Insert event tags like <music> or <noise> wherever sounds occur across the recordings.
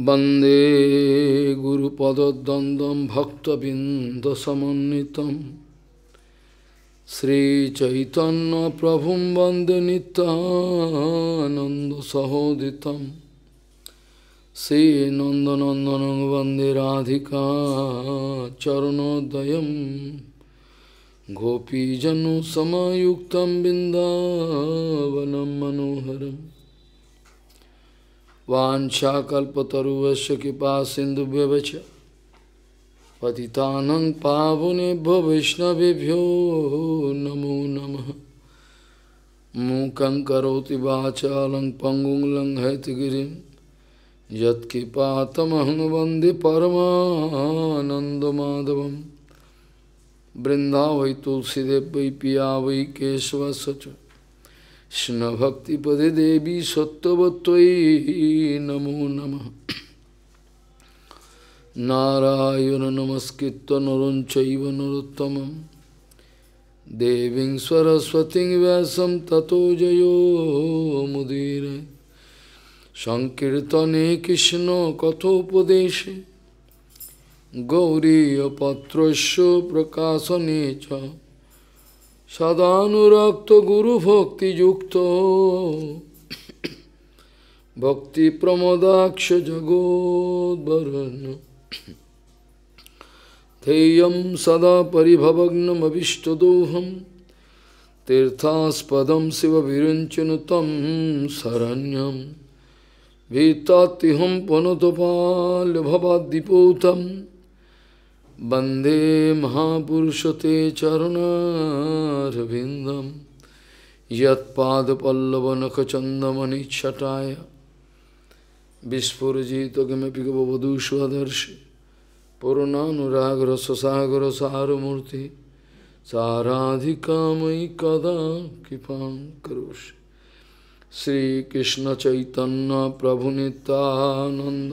वन्दे गुरुपदद्वन्द्वं भक्तबिन्दसमन्वितं श्रीचैतन्यप्रभुं वन्दे नितानन्दसहोदितं श्रीनन्दनन्दनं वन्दे राधिका चरणोदयं गोपीजनुसमयुक्तं बिन्दावनं मनोहरम् वाशाकल्पतरुवश कृपा सिंधु पति पतितानंग पावुनेभ्यो वैष्णवेभ्यो नमो नम मूक करोति वाचा लंग पंगुं लंग हैतगिरिं यत्कृपातमहं वन्दे परमानन्दमाधवं वृन्दा वै तुलसीदेव वै पिया वै केशवश्च কৃষ্ণ ভক্তি পদে দেবী সত্যবত্তই নমো নম নারায়ণ নমস্কৃত নরঞ্চৈব নরোত্তম দেবী সরস্বতী ব্যাসম ততো জয়োমুদীর সংকীর্তনে কৃষ্ণ কথোপদেশে গৌরীপত্রস্য প্রকাশনে চ सदानुरक्त गुरु भक्ति युक्त भक्ति प्रमोदाक्ष जगोदरण धेय सदा पिभवग्नमीष्टदोहम तीर्थास्पद शिव विरंचन तम शरण्यम भीतातिहम पुनतपाल भवादीपोतम वन्दे महापुरुषते चरणारविन्दं यत्पादपल्लवनखचन्दमनिच्छटाय विस्फुरजितकिमपि गवधूष्वदर्शि पूर्णानुरागरससागरसारमूर्ति साराधिकामयि कदा कृपां करोषि श्रीकृष्णचैतन्यप्रभुनितानन्द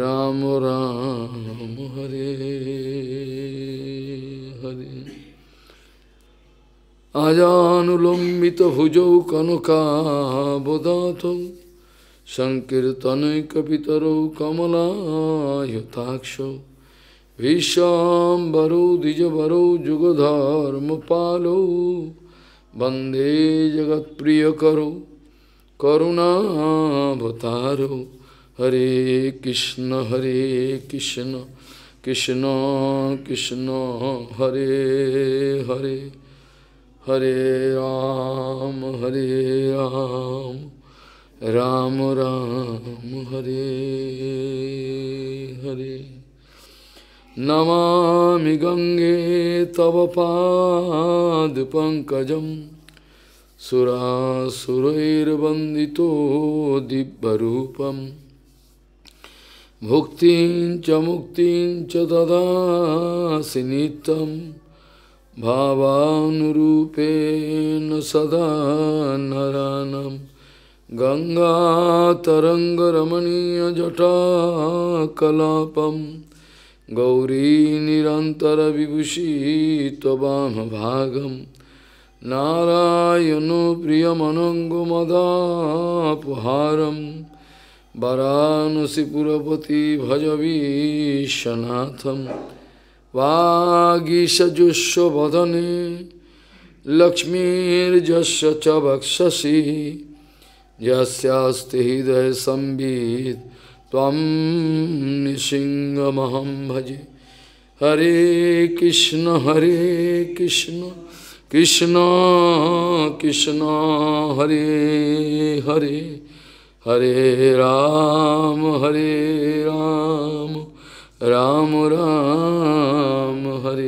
রাম রাম হরে হরে আজানুলম্বিত ভুজৌ কনকাবদাত সংকীর্তনৈকিতরৌ কমলায়তাক্ষ ভীষাম্বরৌ দ্বিজবরৌ যুগধর্ম পালৌ বন্দে জগৎপ্রিয় করৌ করুণাবতারৌ हरे कृष्ण हरे कृष्ण कृष्ण कृष्ण हरे हरे हरे राम हरे राम राम राम हरे हरे नमा गंगे तव पाद पंकज सुरासुरैर्वंदितो दिव्य Bhuktin cha muktin cha dada tadasi nitam bhavanurupena sada naranam Ganga taranga ramaniya jata kalapam Gauri nirantara vibhushi tvabhama bhagam Narayano priyamanango madapuharam वरानसि पुरपति भजवीशनाथं वागीशजुष्व वदने लक्ष्मीर्जस्य च वक्षसि यस्यास्ति हृदय संवित् त्वं निसिंहमहं भजे हरे कृष्ण हरे कृष्ण कृष्ण कृष्ण हरे हरे हरे राम हरे राम राम राम हरे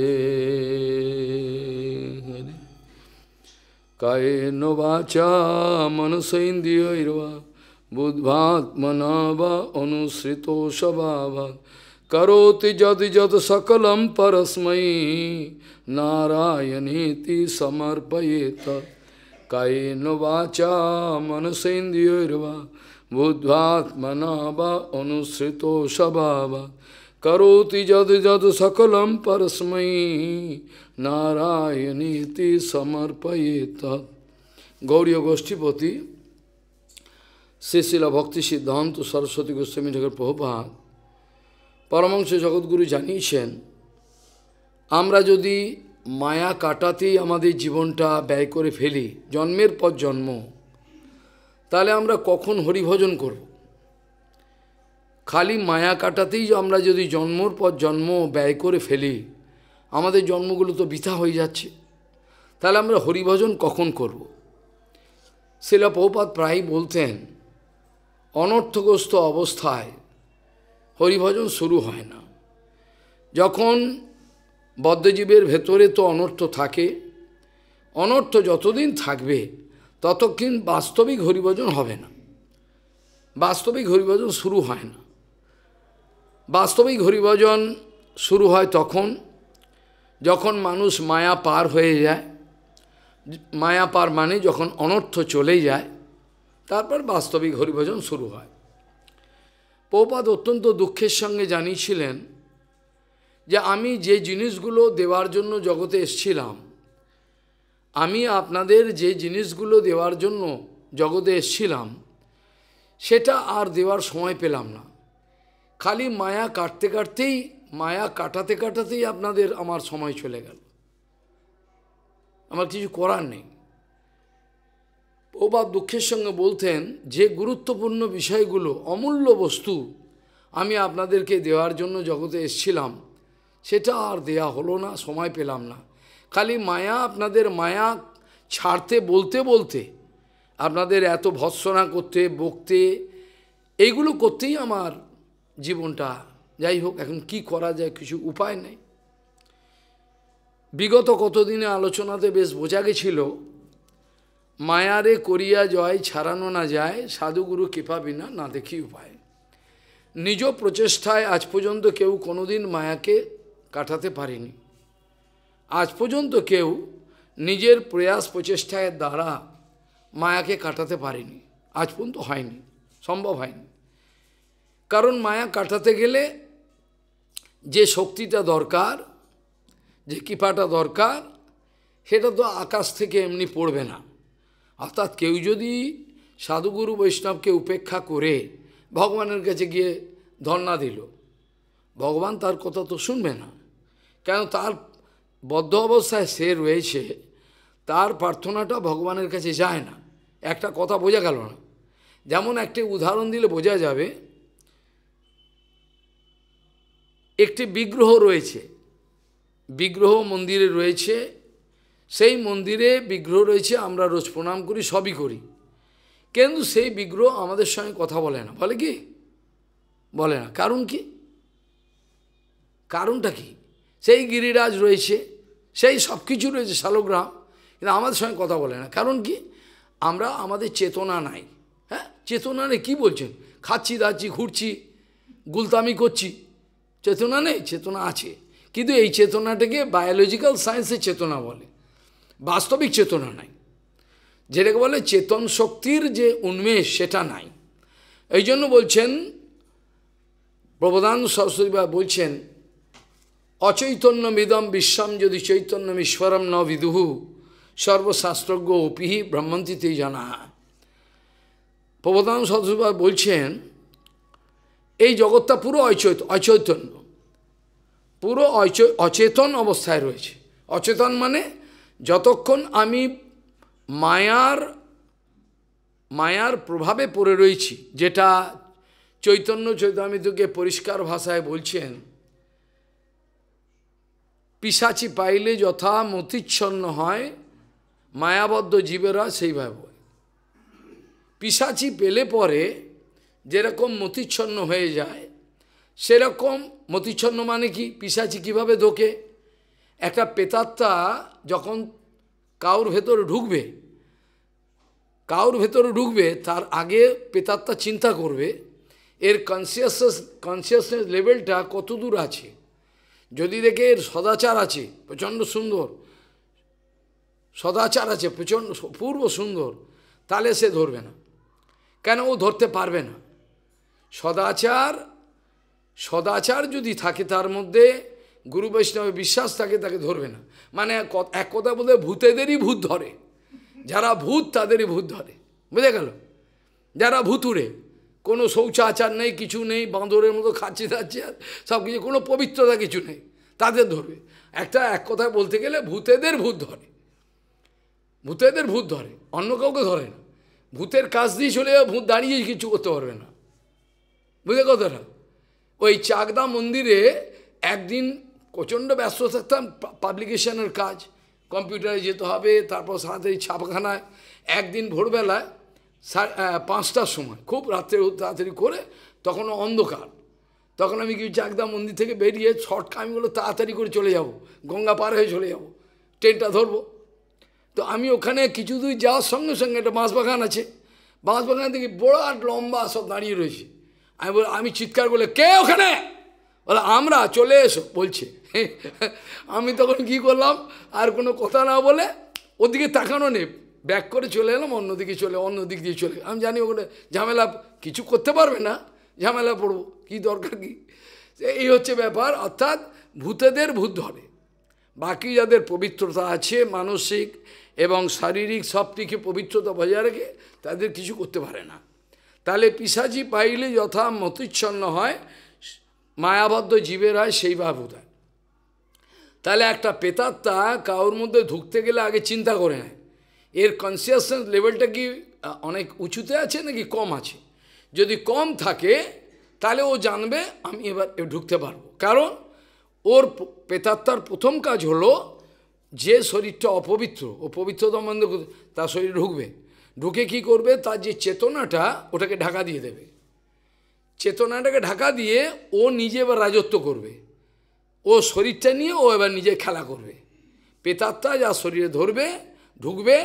हरे कायेन वाचा मनसैन्द्रियैर्वा बुद्ध्वात्मना वा अनुसृतो करोति जद जद सकलम परस्मयी नारायणीति समर्पयेत कैन वाचा मनसेन्द्रियर्वा বুদ্ধাত্মনা বা অনুসৃত স্বভাবা করোতি যদ যদ সকলম পরস্মৈ নারায়ণীতি তৎ গৌরীয় গোষ্ঠীপতি শ্রীশিল ভক্তি সিদ্ধান্ত সরস্বতী গোস্বামী ঠাকুর প্রভুপাত পরমাংশ জগৎগুরু জানিয়েছেন আমরা যদি মায়া কাটাতেই আমাদের জীবনটা ব্যয় করে ফেলি জন্মের পর জন্ম তাহলে আমরা কখন হরিভজন করব। খালি মায়া কাটাতেই আমরা যদি জন্মর পর জন্ম ব্যয় করে ফেলি আমাদের জন্মগুলো তো বৃথা হয়ে যাচ্ছে তাহলে আমরা হরিভজন কখন করব। শিলা প্রপাত প্রায়ই বলতেন অনর্থগ্রস্ত অবস্থায় হরিভজন শুরু হয় না যখন বদ্ধজীবের ভেতরে তো অনর্থ থাকে অনর্থ যতদিন থাকবে ততক্ষণ বাস্তবিক হরিভজন হবে না বাস্তবিক হরিভজন শুরু হয় না বাস্তবিক হরিভজন শুরু হয় তখন যখন মানুষ মায়া পার হয়ে যায় মায়া পার মানে যখন অনর্থ চলে যায় তারপর বাস্তবিক হরিভজন শুরু হয় পৌপাদ অত্যন্ত দুঃখের সঙ্গে জানিয়েছিলেন যে আমি যে জিনিসগুলো দেওয়ার জন্য জগতে এসছিলাম আমি আপনাদের যে জিনিসগুলো দেওয়ার জন্য জগতে এসছিলাম সেটা আর দেওয়ার সময় পেলাম না খালি মায়া কাটতে কাটতেই মায়া কাটাতে কাটাতেই আপনাদের আমার সময় চলে গেল আমার কিছু করার নেই ওবা দুঃখের সঙ্গে বলতেন যে গুরুত্বপূর্ণ বিষয়গুলো অমূল্য বস্তু আমি আপনাদেরকে দেওয়ার জন্য জগতে এসছিলাম সেটা আর দেয়া হলো না সময় পেলাম না খালি মায়া আপনাদের মায়া ছাড়তে বলতে বলতে আপনাদের এত ভৎসনা করতে বকতে এইগুলো করতেই আমার জীবনটা যাই হোক এখন কি করা যায় কিছু উপায় নেই বিগত কতদিনে আলোচনাতে বেশ বোঝা গেছিল মায়ারে করিয়া জয় ছাড়ানো না যায় সাধুগুরু কৃপা বিনা না দেখি উপায় নিজ প্রচেষ্টায় আজ পর্যন্ত কেউ কোনোদিন মায়াকে কাটাতে পারেনি আজ পর্যন্ত কেউ নিজের প্রয়াস প্রচেষ্টায় দ্বারা মায়াকে কাটাতে পারেনি আজ পর্যন্ত হয়নি সম্ভব হয়নি কারণ মায়া কাটাতে গেলে যে শক্তিটা দরকার যে কৃপাটা দরকার সেটা তো আকাশ থেকে এমনি পড়বে না অর্থাৎ কেউ যদি সাধুগুরু বৈষ্ণবকে উপেক্ষা করে ভগবানের কাছে গিয়ে ধর্ণা দিল ভগবান তার কথা তো শুনবে না কেন তার বদ্ধ অবস্থায় সে রয়েছে তার প্রার্থনাটা ভগবানের কাছে যায় না একটা কথা বোঝা গেল না যেমন একটি উদাহরণ দিলে বোঝা যাবে একটি বিগ্রহ রয়েছে বিগ্রহ মন্দিরে রয়েছে সেই মন্দিরে বিগ্রহ রয়েছে আমরা রোজ প্রণাম করি সবই করি কিন্তু সেই বিগ্রহ আমাদের সঙ্গে কথা বলে না বলে কি বলে না কারণ কি কারণটা কি সেই গিরিরাজ রয়েছে সেই সব কিছু রয়েছে শালগ্রাম কিন্তু আমাদের সঙ্গে কথা বলে না কারণ কি আমরা আমাদের চেতনা নাই হ্যাঁ চেতনা নেই কী বলছেন খাচ্ছি দাচ্ছি ঘুরছি গুলতামি করছি চেতনা নেই চেতনা আছে কিন্তু এই চেতনাটাকে বায়োলজিক্যাল সায়েন্সের চেতনা বলে বাস্তবিক চেতনা নাই যেটাকে বলে চেতন শক্তির যে উন্মেষ সেটা নাই এই জন্য বলছেন প্রবধান সরস্বতী বলছেন অচৈতন্য মিদম বিশ্বম যদি চৈতন্য ঈশ্বরম ন বিদুহু সর্বশাস্ত্রজ্ঞ অপিহি ব্রহ্মন্তীতেই জানা প্রবদান সদস্য বলছেন এই জগৎটা পুরো অচৈত অচৈতন্য পুরো অচেতন অবস্থায় রয়েছে অচেতন মানে যতক্ষণ আমি মায়ার মায়ার প্রভাবে পড়ে রয়েছি যেটা চৈতন্য চৈতামিতুকে পরিষ্কার ভাষায় বলছেন পিসাচি পাইলে যথা মতিচ্ছন্ন হয় মায়াবদ্ধ জীবেরা সেইভাবে পিসাচি পেলে পরে যেরকম মতিচ্ছন্ন হয়ে যায় সেরকম মতিচ্ছন্ন মানে কি পিসাচি কিভাবে ধোকে একটা পেতাত্তা যখন কাউর ভেতরে ঢুকবে কাউর ভেতরে ঢুকবে তার আগে পেতাত্তা চিন্তা করবে এর কনসিয়াসনেস কনসিয়াসনেস লেভেলটা কত দূর আছে যদি দেখে এর সদাচার আছে প্রচণ্ড সুন্দর সদাচার আছে প্রচণ্ড পূর্ব সুন্দর তাহলে সে ধরবে না কেন ও ধরতে পারবে না সদাচার সদাচার যদি থাকে তার মধ্যে গুরু বৈষ্ণবে বিশ্বাস থাকে তাকে ধরবে না মানে এক কথা বলতে ভূতেদেরই ভূত ধরে যারা ভূত তাদেরই ভূত ধরে বুঝে গেল যারা ভূতুরে কোনো শৌচাচার নেই কিছু নেই বাঁদরের মতো খাচ্ছে আর সব কিছু কোনো পবিত্রতা কিছু নেই তাদের ধরবে একটা এক কথায় বলতে গেলে ভূতেদের ভূত ধরে ভূতেদের ভূত ধরে অন্য কাউকে ধরে না ভূতের কাজ দিয়ে চলে যাবে ভূত দাঁড়িয়ে কিছু করতে পারবে না বুঝলে কথাটা ওই চাকদা মন্দিরে একদিন প্রচণ্ড ব্যস্ত থাকতাম পাবলিকেশনের কাজ কম্পিউটারে যেতে হবে তারপর সাথে ছাপাখানায় একদিন ভোরবেলায় পাঁচটার সময় খুব রাত্রে তাড়াতাড়ি করে তখন অন্ধকার তখন আমি কি জাগদা মন্দির থেকে বেরিয়ে শর্টকা আমি বলো তাড়াতাড়ি করে চলে যাব গঙ্গা পার হয়ে চলে যাব ট্রেনটা ধরবো তো আমি ওখানে কিছু দূর যাওয়ার সঙ্গে সঙ্গে একটা বাঁশবাগান আছে বাঁশবাগান থেকে বড় আর লম্বা সব দাঁড়িয়ে রয়েছে আমি বল আমি চিৎকার বলে কে ওখানে বলে আমরা চলে এসো বলছে <laughs> আমি তখন কি করলাম আর কোনো কথা না বলে ওদিকে তাকানো নেই ব্যাক করে চলে এলাম অন্যদিকে চলে অন্য দিক দিয়ে চলে আমি জানি ওগুলো ঝামেলা কিছু করতে পারবে না ঝামেলা পড়বো কি দরকার কি এই হচ্ছে ব্যাপার অর্থাৎ ভূতেদের ভূত ধরে বাকি যাদের পবিত্রতা আছে মানসিক এবং শারীরিক সব দিকে পবিত্রতা বজায় রেখে তাদের কিছু করতে পারে না তাহলে পিসাজি পাইলে যথা মতিচ্ছন্ন হয় মায়াবদ্ধ জীবের হয় সেই ভাবুত তাহলে একটা পেতাত্মা কাউর মধ্যে ঢুকতে গেলে আগে চিন্তা করে নেয় এর কনসিয়াসনেস লেভেলটা কি অনেক উঁচুতে আছে নাকি কম আছে যদি কম থাকে তাহলে ও জানবে আমি এবার ঢুকতে পারবো কারণ ওর পেতাত্মার প্রথম কাজ হলো যে শরীরটা অপবিত্র ও পবিত্র তার শরীর ঢুকবে ঢুকে কি করবে তার যে চেতনাটা ওটাকে ঢাকা দিয়ে দেবে চেতনাটাকে ঢাকা দিয়ে ও নিজে এবার রাজত্ব করবে ও শরীরটা নিয়ে ও এবার নিজে খেলা করবে পেতাত্মা যা শরীরে ধরবে ঢুকবে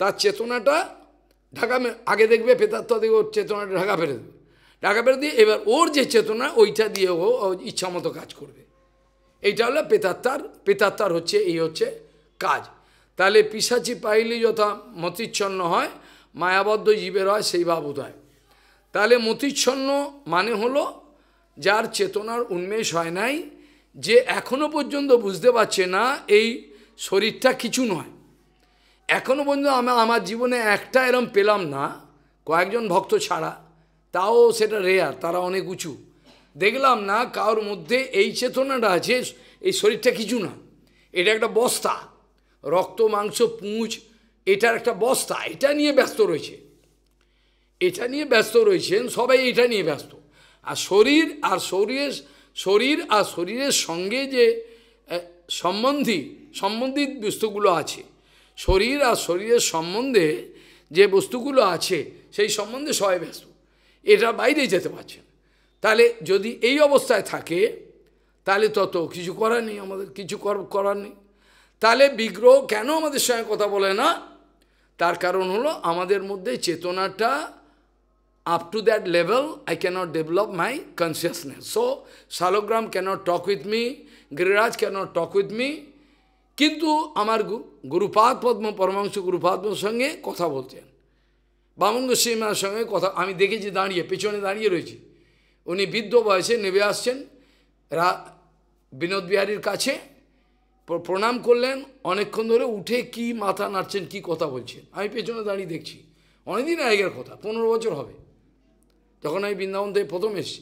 তার চেতনাটা ঢাকা আগে দেখবে পেতাত্ম দেখবে ওর চেতনাটা ঢাকা ফেরে দেবে ঢাকা ফেরে দিয়ে এবার ওর যে চেতনা ওইটা দিয়ে ও ইচ্ছা মতো কাজ করবে এইটা হলো পেতাত্মার পেতাত্মার হচ্ছে এই হচ্ছে কাজ তাহলে পিসাচি পাইলি যথা মতিচ্ছন্ন হয় মায়াবদ্ধ জীবের হয় সেই ভাব উদয় তাহলে মতিচ্ছন্ন মানে হলো যার চেতনার উন্মেষ হয় নাই যে এখনো পর্যন্ত বুঝতে পারছে না এই শরীরটা কিছু নয় এখনও পর্যন্ত আমার আমার জীবনে একটা এরম পেলাম না কয়েকজন ভক্ত ছাড়া তাও সেটা রেয়ার তারা অনেক উঁচু দেখলাম না কারোর মধ্যে এই চেতনাটা আছে এই শরীরটা কিছু না এটা একটা বস্তা রক্ত মাংস পুঁজ এটার একটা বস্তা এটা নিয়ে ব্যস্ত রয়েছে এটা নিয়ে ব্যস্ত রয়েছেন সবাই এটা নিয়ে ব্যস্ত আর শরীর আর শরীরের শরীর আর শরীরের সঙ্গে যে সম্বন্ধী সম্বন্ধিত বস্তুগুলো আছে শরীর আর শরীরের সম্বন্ধে যে বস্তুগুলো আছে সেই সম্বন্ধে সবাই ব্যস্ত এটা বাইরে যেতে পারছে তাহলে যদি এই অবস্থায় থাকে তাহলে তত কিছু করার নেই আমাদের কিছু করার নেই তাহলে বিগ্রহ কেন আমাদের সঙ্গে কথা বলে না তার কারণ হলো আমাদের মধ্যে চেতনাটা up to that level I cannot develop my consciousness so Shaligram cannot talk with me Giriraj cannot talk with me কিন্তু আমার গুরুপাদ পদ্ম পরমাংশ গুরুপাদমর সঙ্গে কথা বলতেন বামন গোস্বীমার সঙ্গে কথা আমি দেখেছি দাঁড়িয়ে পেছনে দাঁড়িয়ে রয়েছি উনি বৃদ্ধ বয়সে নেবে আসছেন রা বিনোদ বিহারীর কাছে প্রণাম করলেন অনেকক্ষণ ধরে উঠে কি মাথা নাড়ছেন কি কথা বলছেন আমি পেছনে দাঁড়িয়ে দেখছি অনেকদিন আগের কথা পনেরো বছর হবে তখন আমি বৃন্দাবন থেকে প্রথম এসেছি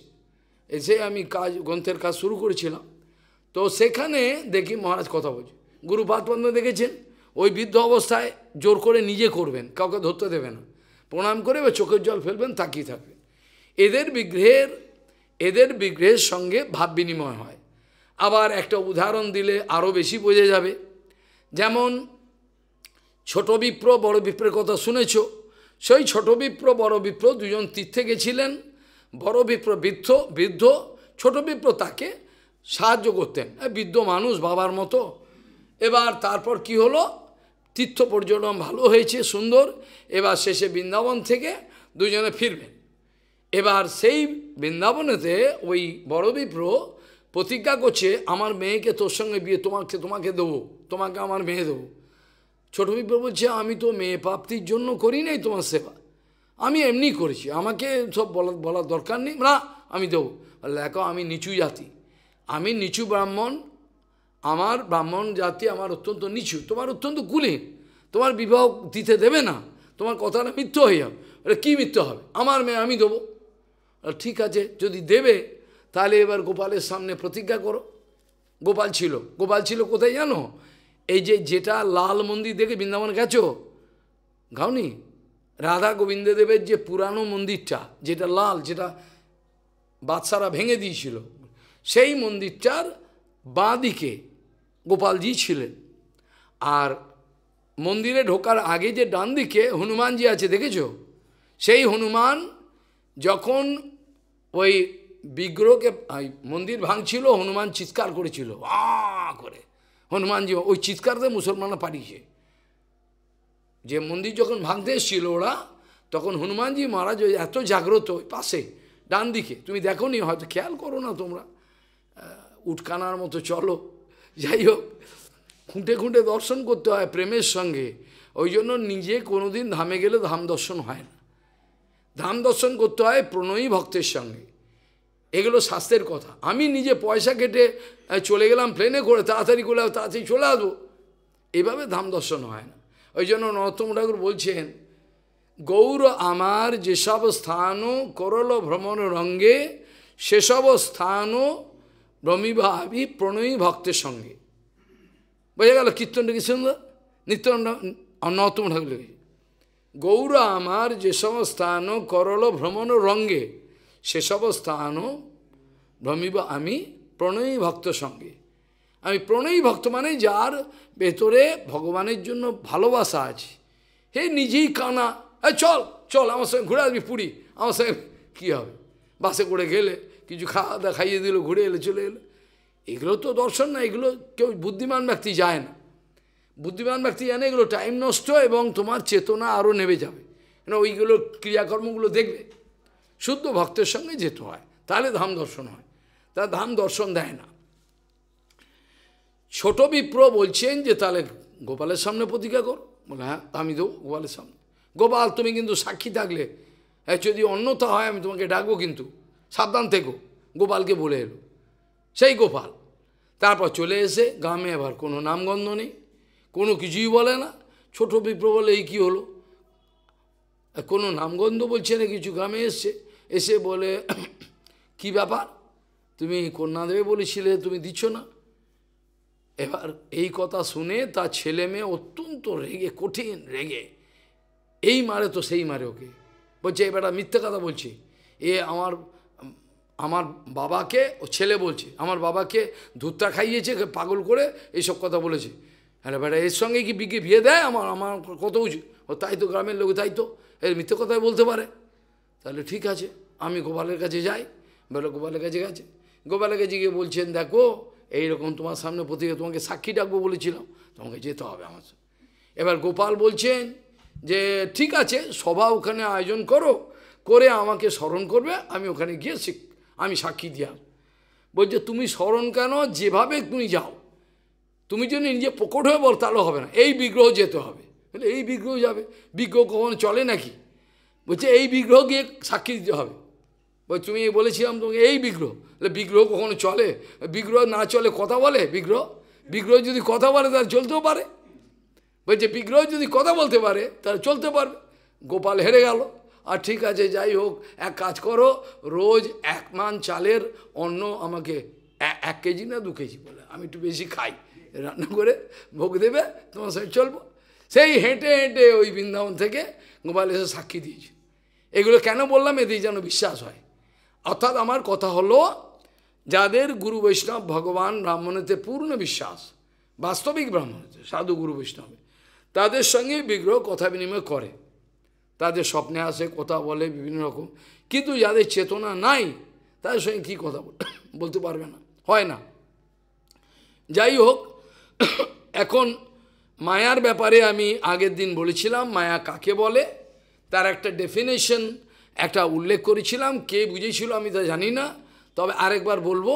এসে আমি কাজ গ্রন্থের কাজ শুরু করেছিলাম তো সেখানে দেখি মহারাজ কথা বলছে গুরুপাদপন্দ দেখেছেন ওই বৃদ্ধ অবস্থায় জোর করে নিজে করবেন কাউকে ধরতে দেবে না প্রণাম করে বা চোখের জল ফেলবেন তাকিয়ে থাকবেন এদের বিগ্রহের এদের বিগ্রহের সঙ্গে ভাব বিনিময় হয় আবার একটা উদাহরণ দিলে আরও বেশি বোঝা যাবে যেমন ছোট বিপ্র বড় বিপ্রের কথা শুনেছ সেই ছোট বিপ্র বড় বিপ্র দুজন তীর্থে গেছিলেন বড় বিপ্র বৃদ্ধ বৃদ্ধ ছোট বিপ্র তাকে সাহায্য করতেন বৃদ্ধ মানুষ বাবার মতো এবার তারপর কি হলো তীর্থ পর্যটন ভালো হয়েছে সুন্দর এবার শেষে বৃন্দাবন থেকে দুজনে ফিরবেন এবার সেই বৃন্দাবনেতে ওই বড় বিপ্র প্রতিজ্ঞা করছে আমার মেয়েকে তোর সঙ্গে বিয়ে তোমাকে তোমাকে দেবো তোমাকে আমার মেয়ে দেবো ছোট বিপ্র বলছে আমি তো মেয়ে প্রাপ্তির জন্য করি নাই তোমার সেবা আমি এমনি করেছি আমাকে সব বলা বলার দরকার নেই না আমি দেবো দেখো আমি নিচু জাতি আমি নিচু ব্রাহ্মণ আমার ব্রাহ্মণ জাতি আমার অত্যন্ত নিচু তোমার অত্যন্ত কুলীন তোমার বিবাহ দিতে দেবে না তোমার কথাটা মিথ্য হয়ে যাবে এটা কী মিথ্য হবে আমার মেয়ে আমি দেবো ঠিক আছে যদি দেবে তাহলে এবার গোপালের সামনে প্রতিজ্ঞা করো গোপাল ছিল গোপাল ছিল কোথায় জানো এই যে যেটা লাল মন্দির দেখে বৃন্দাবন গেছো গাওনি রাধা গোবিন্দদেবের যে পুরানো মন্দিরটা যেটা লাল যেটা বাদশারা ভেঙে দিয়েছিল সেই মন্দিরটার বাঁ দিকে গোপালজি ছিলেন আর মন্দিরে ঢোকার আগে যে ডান দিকে হনুমানজি আছে দেখেছ সেই হনুমান যখন ওই বিগ্রহকে মন্দির ভাঙছিল হনুমান চিৎকার করেছিল আ করে হনুমানজি ওই চিৎকারতে মুসলমানরা পাঠিয়েছে যে মন্দির যখন ভাঙতে এসেছিল ওরা তখন হনুমানজি মহারাজ এত জাগ্রত পাশে ডান দিকে তুমি দেখো নি হয়তো খেয়াল করো না তোমরা উটকানার মতো চলো যাই হোক খুঁটে খুঁটে দর্শন করতে হয় প্রেমের সঙ্গে ওই জন্য নিজে কোনোদিন ধামে গেলে ধাম দর্শন হয় না ধাম দর্শন করতে হয় প্রণয়ী ভক্তের সঙ্গে এগুলো স্বাস্থ্যের কথা আমি নিজে পয়সা কেটে চলে গেলাম প্লেনে করে তাড়াতাড়ি করে তাড়াতাড়ি চলে আসবো এভাবে ধাম দর্শন হয় না ওই জন্য নরোত্তম ঠাকুর বলছেন গৌর আমার যেসব স্থানও করল ভ্রমণ রঙ্গে সেসব স্থানও ভাবি প্রণয়ী ভক্তের সঙ্গে বোঝা গেল কীর্তনটা কি সুন্দর নিত্যানন্দ অন্নতম ঠাকুর গৌর গৌরা আমার যেসব স্থান করল ভ্রমণ রঙ্গে সেসব স্থান ভ্রমিব আমি প্রণয়ী ভক্ত সঙ্গে আমি প্রণয়ী ভক্ত মানে যার ভেতরে ভগবানের জন্য ভালোবাসা আছে হে নিজেই কানা চল চল আমার সঙ্গে ঘুরে আসবি পুরী আমার সঙ্গে কী হবে বাসে করে গেলে কিছু খাওয়া দাওয়া খাইয়ে দিল ঘুরে এলো চলে এলো এগুলো তো দর্শন না এগুলো কেউ বুদ্ধিমান ব্যক্তি যায় না বুদ্ধিমান ব্যক্তি জানে এগুলো টাইম নষ্ট এবং তোমার চেতনা আরও নেবে যাবে না ওইগুলো ক্রিয়াকর্মগুলো দেখবে শুদ্ধ ভক্তের সঙ্গে যেতে হয় তাহলে ধাম দর্শন হয় তা ধাম দর্শন দেয় না ছোট বিপ্র বলছেন যে তাহলে গোপালের সামনে প্রতিজ্ঞা কর বলে হ্যাঁ আমি দেবো গোপালের সামনে গোপাল তুমি কিন্তু সাক্ষী থাকলে হ্যাঁ যদি অন্যতা হয় আমি তোমাকে ডাকবো কিন্তু সাবধান থেকো গোপালকে বলে এলো সেই গোপাল তারপর চলে এসে গ্রামে আবার কোনো নামগন্ধ নেই কোনো কিছুই বলে না ছোট বিপ্র বলে এই কী হলো কোনো নামগন্ধ বলছে না কিছু গ্রামে এসছে এসে বলে কি ব্যাপার তুমি কন্যা দেবে বলেছিলে তুমি দিচ্ছ না এবার এই কথা শুনে তার ছেলে মেয়ে অত্যন্ত রেগে কঠিন রেগে এই মারে তো সেই মারে ওকে বলছে এবার মিথ্যে কথা বলছি এ আমার আমার বাবাকে ও ছেলে বলছে আমার বাবাকে ধূত্রা খাইয়েছে পাগল করে এইসব কথা বলেছে আরে বেটা এর সঙ্গে কি বিকে বিয়ে দেয় আমার আমার কত উচিত ও তাই তো গ্রামের লোক তাই তো এর মিথ্যে কথাই বলতে পারে তাহলে ঠিক আছে আমি গোপালের কাছে যাই বলে গোপালের কাছে গেছে গোপালের কাছে গিয়ে বলছেন দেখো এইরকম তোমার সামনে প্রতি তোমাকে সাক্ষী ডাকবো বলেছিলাম তোমাকে যেতে হবে আমার এবার গোপাল বলছেন যে ঠিক আছে সভা ওখানে আয়োজন করো করে আমাকে স্মরণ করবে আমি ওখানে গিয়ে শিখ আমি সাক্ষী দিয়া বলছে তুমি স্মরণ কেন যেভাবে তুমি যাও তুমি যদি নিজে পোকট হয়ে বল তাহলে হবে না এই বিগ্রহ যেতে হবে বলে এই বিগ্রহ যাবে বিগ্রহ কখনো চলে নাকি বলছে এই বিগ্রহ গিয়ে সাক্ষী দিতে হবে বল তুমি বলেছিলাম তোমাকে এই বিগ্রহ বিগ্রহ কখনো চলে বিগ্রহ না চলে কথা বলে বিগ্রহ বিগ্রহ যদি কথা বলে তাহলে চলতেও পারে বলছে বিগ্রহ যদি কথা বলতে পারে তাহলে চলতে পারবে গোপাল হেরে গেল আর ঠিক আছে যাই হোক এক কাজ করো রোজ এক মান চালের অন্য আমাকে এক কেজি না দু কেজি বলে আমি একটু বেশি খাই রান্না করে ভোগ দেবে তোমার সাথে চলবো সেই হেঁটে হেঁটে ওই বৃন্দাবন থেকে গোপাল এসে সাক্ষী দিয়েছে এগুলো কেন বললাম এতেই যেন বিশ্বাস হয় অর্থাৎ আমার কথা হলো যাদের গুরু বৈষ্ণব ভগবান ব্রাহ্মণেতে পূর্ণ বিশ্বাস বাস্তবিক ব্রাহ্মণেতে সাধু গুরু বৈষ্ণবে তাদের সঙ্গে বিগ্রহ কথা বিনিময় করে তাদের স্বপ্নে আসে কথা বলে বিভিন্ন রকম কিন্তু যাদের চেতনা নাই তাদের সঙ্গে কী কথা <coughs> বলতে পারবে না হয় না যাই হোক <coughs> এখন মায়ার ব্যাপারে আমি আগের দিন বলেছিলাম মায়া কাকে বলে তার একটা ডেফিনেশন একটা উল্লেখ করেছিলাম কে বুঝেছিল আমি তা জানি না তবে আরেকবার বলবো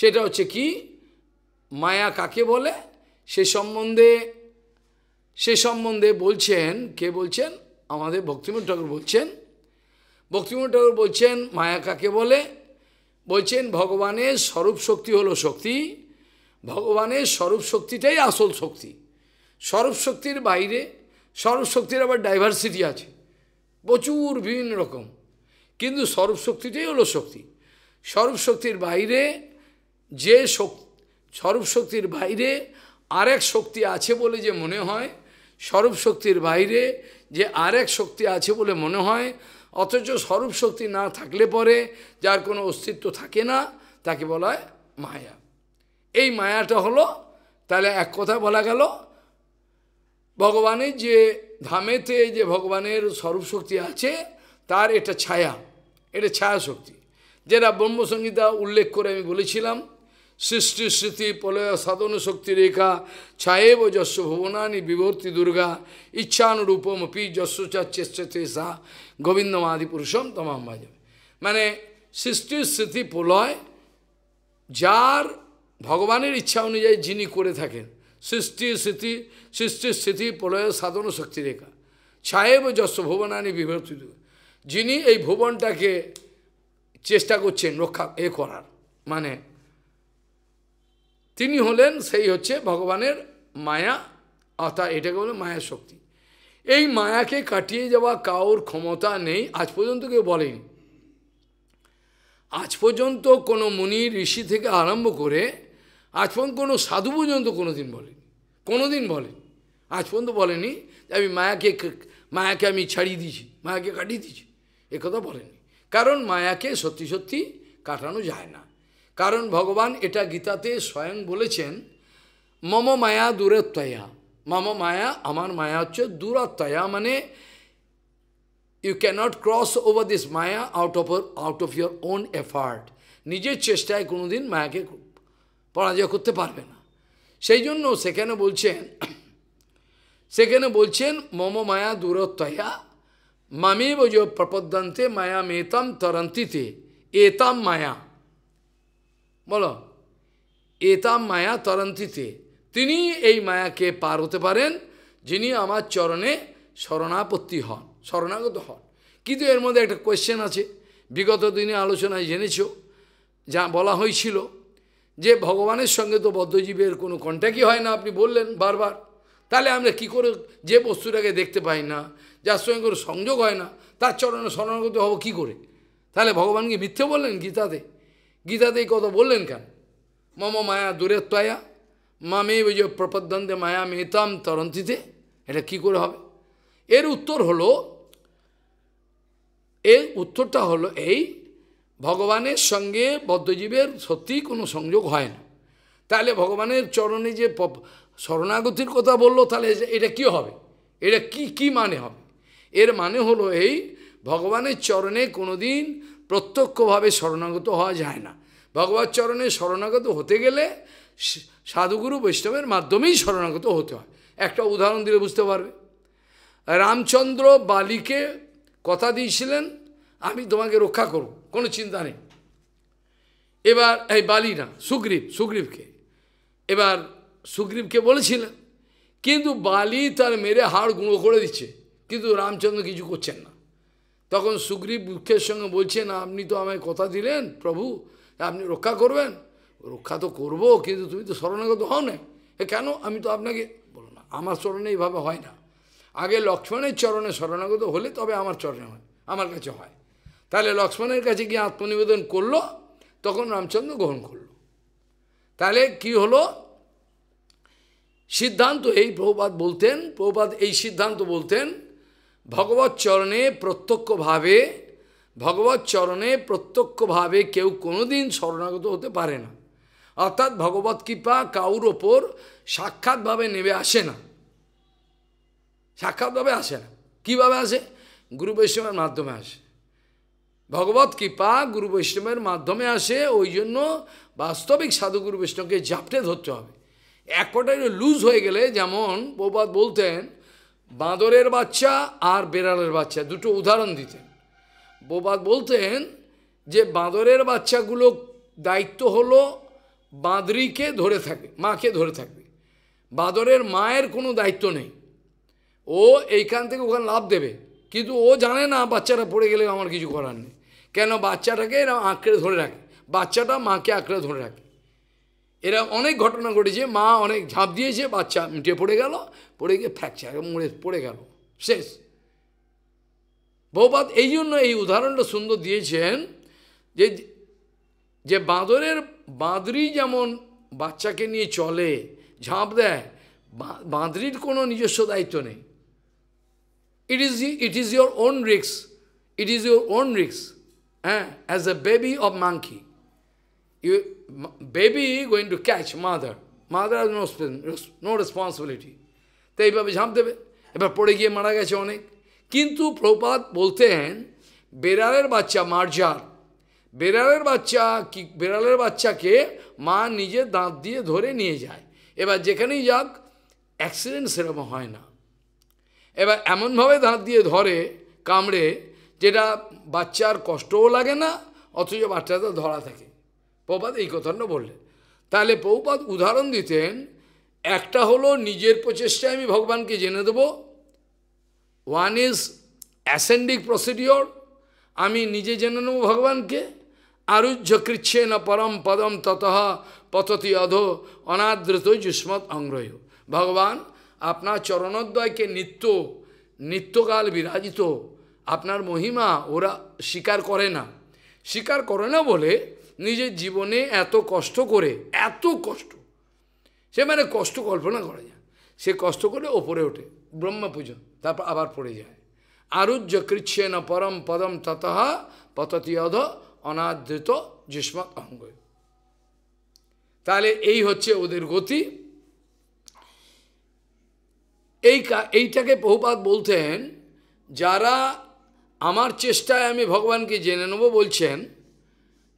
সেটা হচ্ছে কি মায়া কাকে বলে সে সম্বন্ধে সে সম্বন্ধে বলছেন কে বলছেন আমাদের ভক্তিমোহন ঠাকুর বলছেন ভক্তিমোহন ঠাকুর বলছেন মায়া কাকে বলে বলছেন ভগবানের স্বরূপ শক্তি হলো শক্তি ভগবানের স্বরূপ শক্তিটাই আসল শক্তি স্বরূপ শক্তির বাইরে স্বরূপ শক্তির আবার ডাইভার্সিটি আছে প্রচুর বিভিন্ন রকম কিন্তু স্বরূপ শক্তিটাই হলো শক্তি স্বরূপ শক্তির বাইরে যে শক্তি স্বরূপ শক্তির বাইরে আরেক শক্তি আছে বলে যে মনে হয় স্বরূপ শক্তির বাইরে যে আর এক শক্তি আছে বলে মনে হয় অথচ স্বরূপ শক্তি না থাকলে পরে যার কোনো অস্তিত্ব থাকে না তাকে বলা হয় মায়া এই মায়াটা হলো তাহলে এক কথা বলা গেল ভগবানের যে ধামেতে যে ভগবানের স্বরূপ শক্তি আছে তার এটা ছায়া এটা ছায়া শক্তি যেটা ব্রহ্মসংগীতা উল্লেখ করে আমি বলেছিলাম সৃষ্টি স্মৃতি প্রলয় সাধন শক্তি রেখা ছায়েব যশ ভুবনানি বিভর্তি দুর্গা ইচ্ছানুরূপম পি যস্য চা চেষ্টাতে সা পুরুষম তমাম ভাজবে মানে সৃষ্টি স্মৃতি প্রলয় যার ভগবানের ইচ্ছা অনুযায়ী যিনি করে থাকেন সৃষ্টি স্মৃতি সৃষ্টির স্মৃতি প্রলয় সাধন শক্তি রেখা ছায়েব যশ ভুবনানি বিভর্তি যিনি এই ভুবনটাকে চেষ্টা করছেন রক্ষা এ করার মানে তিনি হলেন সেই হচ্ছে ভগবানের মায়া অর্থাৎ এটাকে বলে মায়া শক্তি এই মায়াকে কাটিয়ে যাওয়া কাউর ক্ষমতা নেই আজ পর্যন্ত কেউ বলেনি আজ পর্যন্ত কোনো মুনি ঋষি থেকে আরম্ভ করে আজ পর্যন্ত কোনো সাধু পর্যন্ত কোনো দিন বলেনি কোনো দিন বলেনি আজ পর্যন্ত বলেনি যে আমি মায়াকে মায়াকে আমি ছাড়িয়ে দিয়েছি মায়াকে কাটিয়ে দিয়েছি একথা বলেনি কারণ মায়াকে সত্যি সত্যি কাটানো যায় না কারণ ভগবান এটা গীতাতে স্বয়ং বলেছেন মম মায়া দূরত্বয়া মম মায়া আমার মায়া হচ্ছে দূরত্বয়া মানে you cannot cross over this মায়া out of out of your own effort নিজের চেষ্টায় কোনোদিন মায়াকে পরাজয় করতে পারবে না সেই জন্য সেখানে বলছেন সেখানে বলছেন মম মায়া দূরত্বয়া মামেব যে প্রপদ্যন্তে মায়া মেতাম তরন্তিতে এতাম মায়া বলো এতাম মায়া তরন্তিতে তিনি এই মায়াকে পার হতে পারেন যিনি আমার চরণে শরণাপত্তি হন শরণাগত হন কিন্তু এর মধ্যে একটা কোয়েশ্চেন আছে বিগত দিনে আলোচনায় জেনেছ যা বলা হয়েছিল যে ভগবানের সঙ্গে তো বদ্ধজীবের কোনো কন্ট্যাক্টই হয় না আপনি বললেন বারবার তাহলে আমরা কি করে যে বস্তুটাকে দেখতে পাই না যার সঙ্গে কোনো সংযোগ হয় না তার চরণে শরণাগত হব কি করে তাহলে ভগবানকে মিথ্যে বললেন গীতাতে গীতাতে এই কথা বললেন কেন মম মায়া দূরে তয়া মামে ওই যে প্রপদ্বন্দ্বে মায়া মেতাম তরন্তিতে এটা কি করে হবে এর উত্তর হলো এর উত্তরটা হলো এই ভগবানের সঙ্গে বদ্ধজীবের সত্যি কোনো সংযোগ হয় না তাহলে ভগবানের চরণে যে শরণাগতির কথা বললো তাহলে এটা কি হবে এটা কি কি মানে হবে এর মানে হলো এই ভগবানের চরণে কোনোদিন প্রত্যক্ষভাবে শরণাগত হওয়া যায় না ভগবত চরণে শরণাগত হতে গেলে সাধুগুরু বৈষ্ণবের মাধ্যমেই শরণাগত হতে হয় একটা উদাহরণ দিলে বুঝতে পারবে রামচন্দ্র বালিকে কথা দিয়েছিলেন আমি তোমাকে রক্ষা করব কোনো চিন্তা নেই এবার এই বালি না সুগ্রীব সুগ্রীবকে এবার সুগ্রীবকে বলেছিলেন কিন্তু বালি তার মেরে হাড় গুঁড়ো করে দিচ্ছে কিন্তু রামচন্দ্র কিছু করছেন না তখন সুগ্রীব দুঃখের সঙ্গে বলছেন আপনি তো আমায় কথা দিলেন প্রভু আপনি রক্ষা করবেন রক্ষা তো করবো কিন্তু তুমি তো শরণাগত হও না কেন আমি তো আপনাকে বলো না আমার স্মরণে এইভাবে হয় না আগে লক্ষ্মণের চরণে শরণাগত হলে তবে আমার চরণে হয় আমার কাছে হয় তাহলে লক্ষ্মণের কাছে গিয়ে আত্মনিবেদন করলো তখন রামচন্দ্র গ্রহণ করলো তাহলে কি হলো সিদ্ধান্ত এই প্রভুপাত বলতেন প্রভুপাত এই সিদ্ধান্ত বলতেন ভগবত চরণে প্রত্যক্ষভাবে ভগবত চরণে প্রত্যক্ষভাবে কেউ কোনোদিন শরণাগত হতে পারে না অর্থাৎ ভগবত কৃপা কাউর ওপর সাক্ষাৎভাবে নেবে আসে না সাক্ষাৎভাবে আসে না কীভাবে আসে গুরু বৈষ্ণবের মাধ্যমে আসে ভগবত কৃপা গুরু বৈষ্ণবের মাধ্যমে আসে ওই জন্য বাস্তবিক সাধু গুরু বৈষ্ণবকে জাপটে ধরতে হবে এক লুজ হয়ে গেলে যেমন প্রবাদ বলতেন বাঁদরের বাচ্চা আর বেড়ালের বাচ্চা দুটো উদাহরণ দিতেন বোবা বলতেন যে বাঁদরের বাচ্চাগুলো দায়িত্ব হলো বাঁদরিকে ধরে থাকে মাকে ধরে থাকবে বাঁদরের মায়ের কোনো দায়িত্ব নেই ও এইখান থেকে ওখানে লাভ দেবে কিন্তু ও জানে না বাচ্চাটা পড়ে গেলে আমার কিছু করার নেই কেন বাচ্চাটাকে এরা আঁকড়ে ধরে রাখে বাচ্চাটা মাকে আঁকড়ে ধরে রাখে এরা অনেক ঘটনা ঘটেছে মা অনেক ঝাঁপ দিয়েছে বাচ্চা মিটে পড়ে গেল পড়ে গিয়ে ফ্যাকচার মরে পড়ে গেল শেষ বহুপাত এই জন্য এই উদাহরণটা সুন্দর দিয়েছেন যে যে বাঁদরের বাঁদরি যেমন বাচ্চাকে নিয়ে চলে ঝাঁপ দেয় বাঁদরির কোনো নিজস্ব দায়িত্ব নেই it is it is your own রিক্স ইট ইজ ইউর ওন রিক্স হ্যাঁ as a baby of monkey you baby going to catch mother. Mother has no, no responsibility. এইভাবে ঝাঁপ দেবে এবার পড়ে গিয়ে মারা গেছে অনেক কিন্তু প্রপাত বলতেন বেড়ালের বাচ্চা মার্জার বেড়ালের বাচ্চা কি বেড়ালের বাচ্চাকে মা নিজে দাঁত দিয়ে ধরে নিয়ে যায় এবার যেখানেই যাক অ্যাক্সিডেন্ট সেরকম হয় না এবার এমনভাবে দাঁত দিয়ে ধরে কামড়ে যেটা বাচ্চার কষ্টও লাগে না অথচ বাচ্চাটা ধরা থাকে প্রপাত এই কথাটা বললেন তাহলে প্রপাত উদাহরণ দিতেন একটা হলো নিজের প্রচেষ্টায় আমি ভগবানকে জেনে দেব ওয়ান ইজ অ্যাসেন্ডিং প্রসিডিওর আমি নিজে জেনে নেব ভগবানকে আরুহ্য কৃচ্ছে না পরম পদম ততহ পততি অধ অনাদ্রত যুষ্মত অংগ্রহ ভগবান আপনার চরণোদ্বয়কে নিত্য নিত্যকাল বিরাজিত আপনার মহিমা ওরা স্বীকার করে না স্বীকার করে না বলে নিজের জীবনে এত কষ্ট করে এত কষ্ট সে মানে কষ্ট কল্পনা করা যায় সে কষ্ট করে ওপরে ওঠে ব্রহ্মা পুজো তারপর আবার পড়ে যায় আরুজ্য কৃচ্ছেন পরম পদম ততহা পততি অধ অনাদৃত যুষ্মৎ অঙ্গ তাহলে এই হচ্ছে ওদের গতি এই এইটাকে বহুপাত বলতেন যারা আমার চেষ্টায় আমি ভগবানকে জেনে নেব বলছেন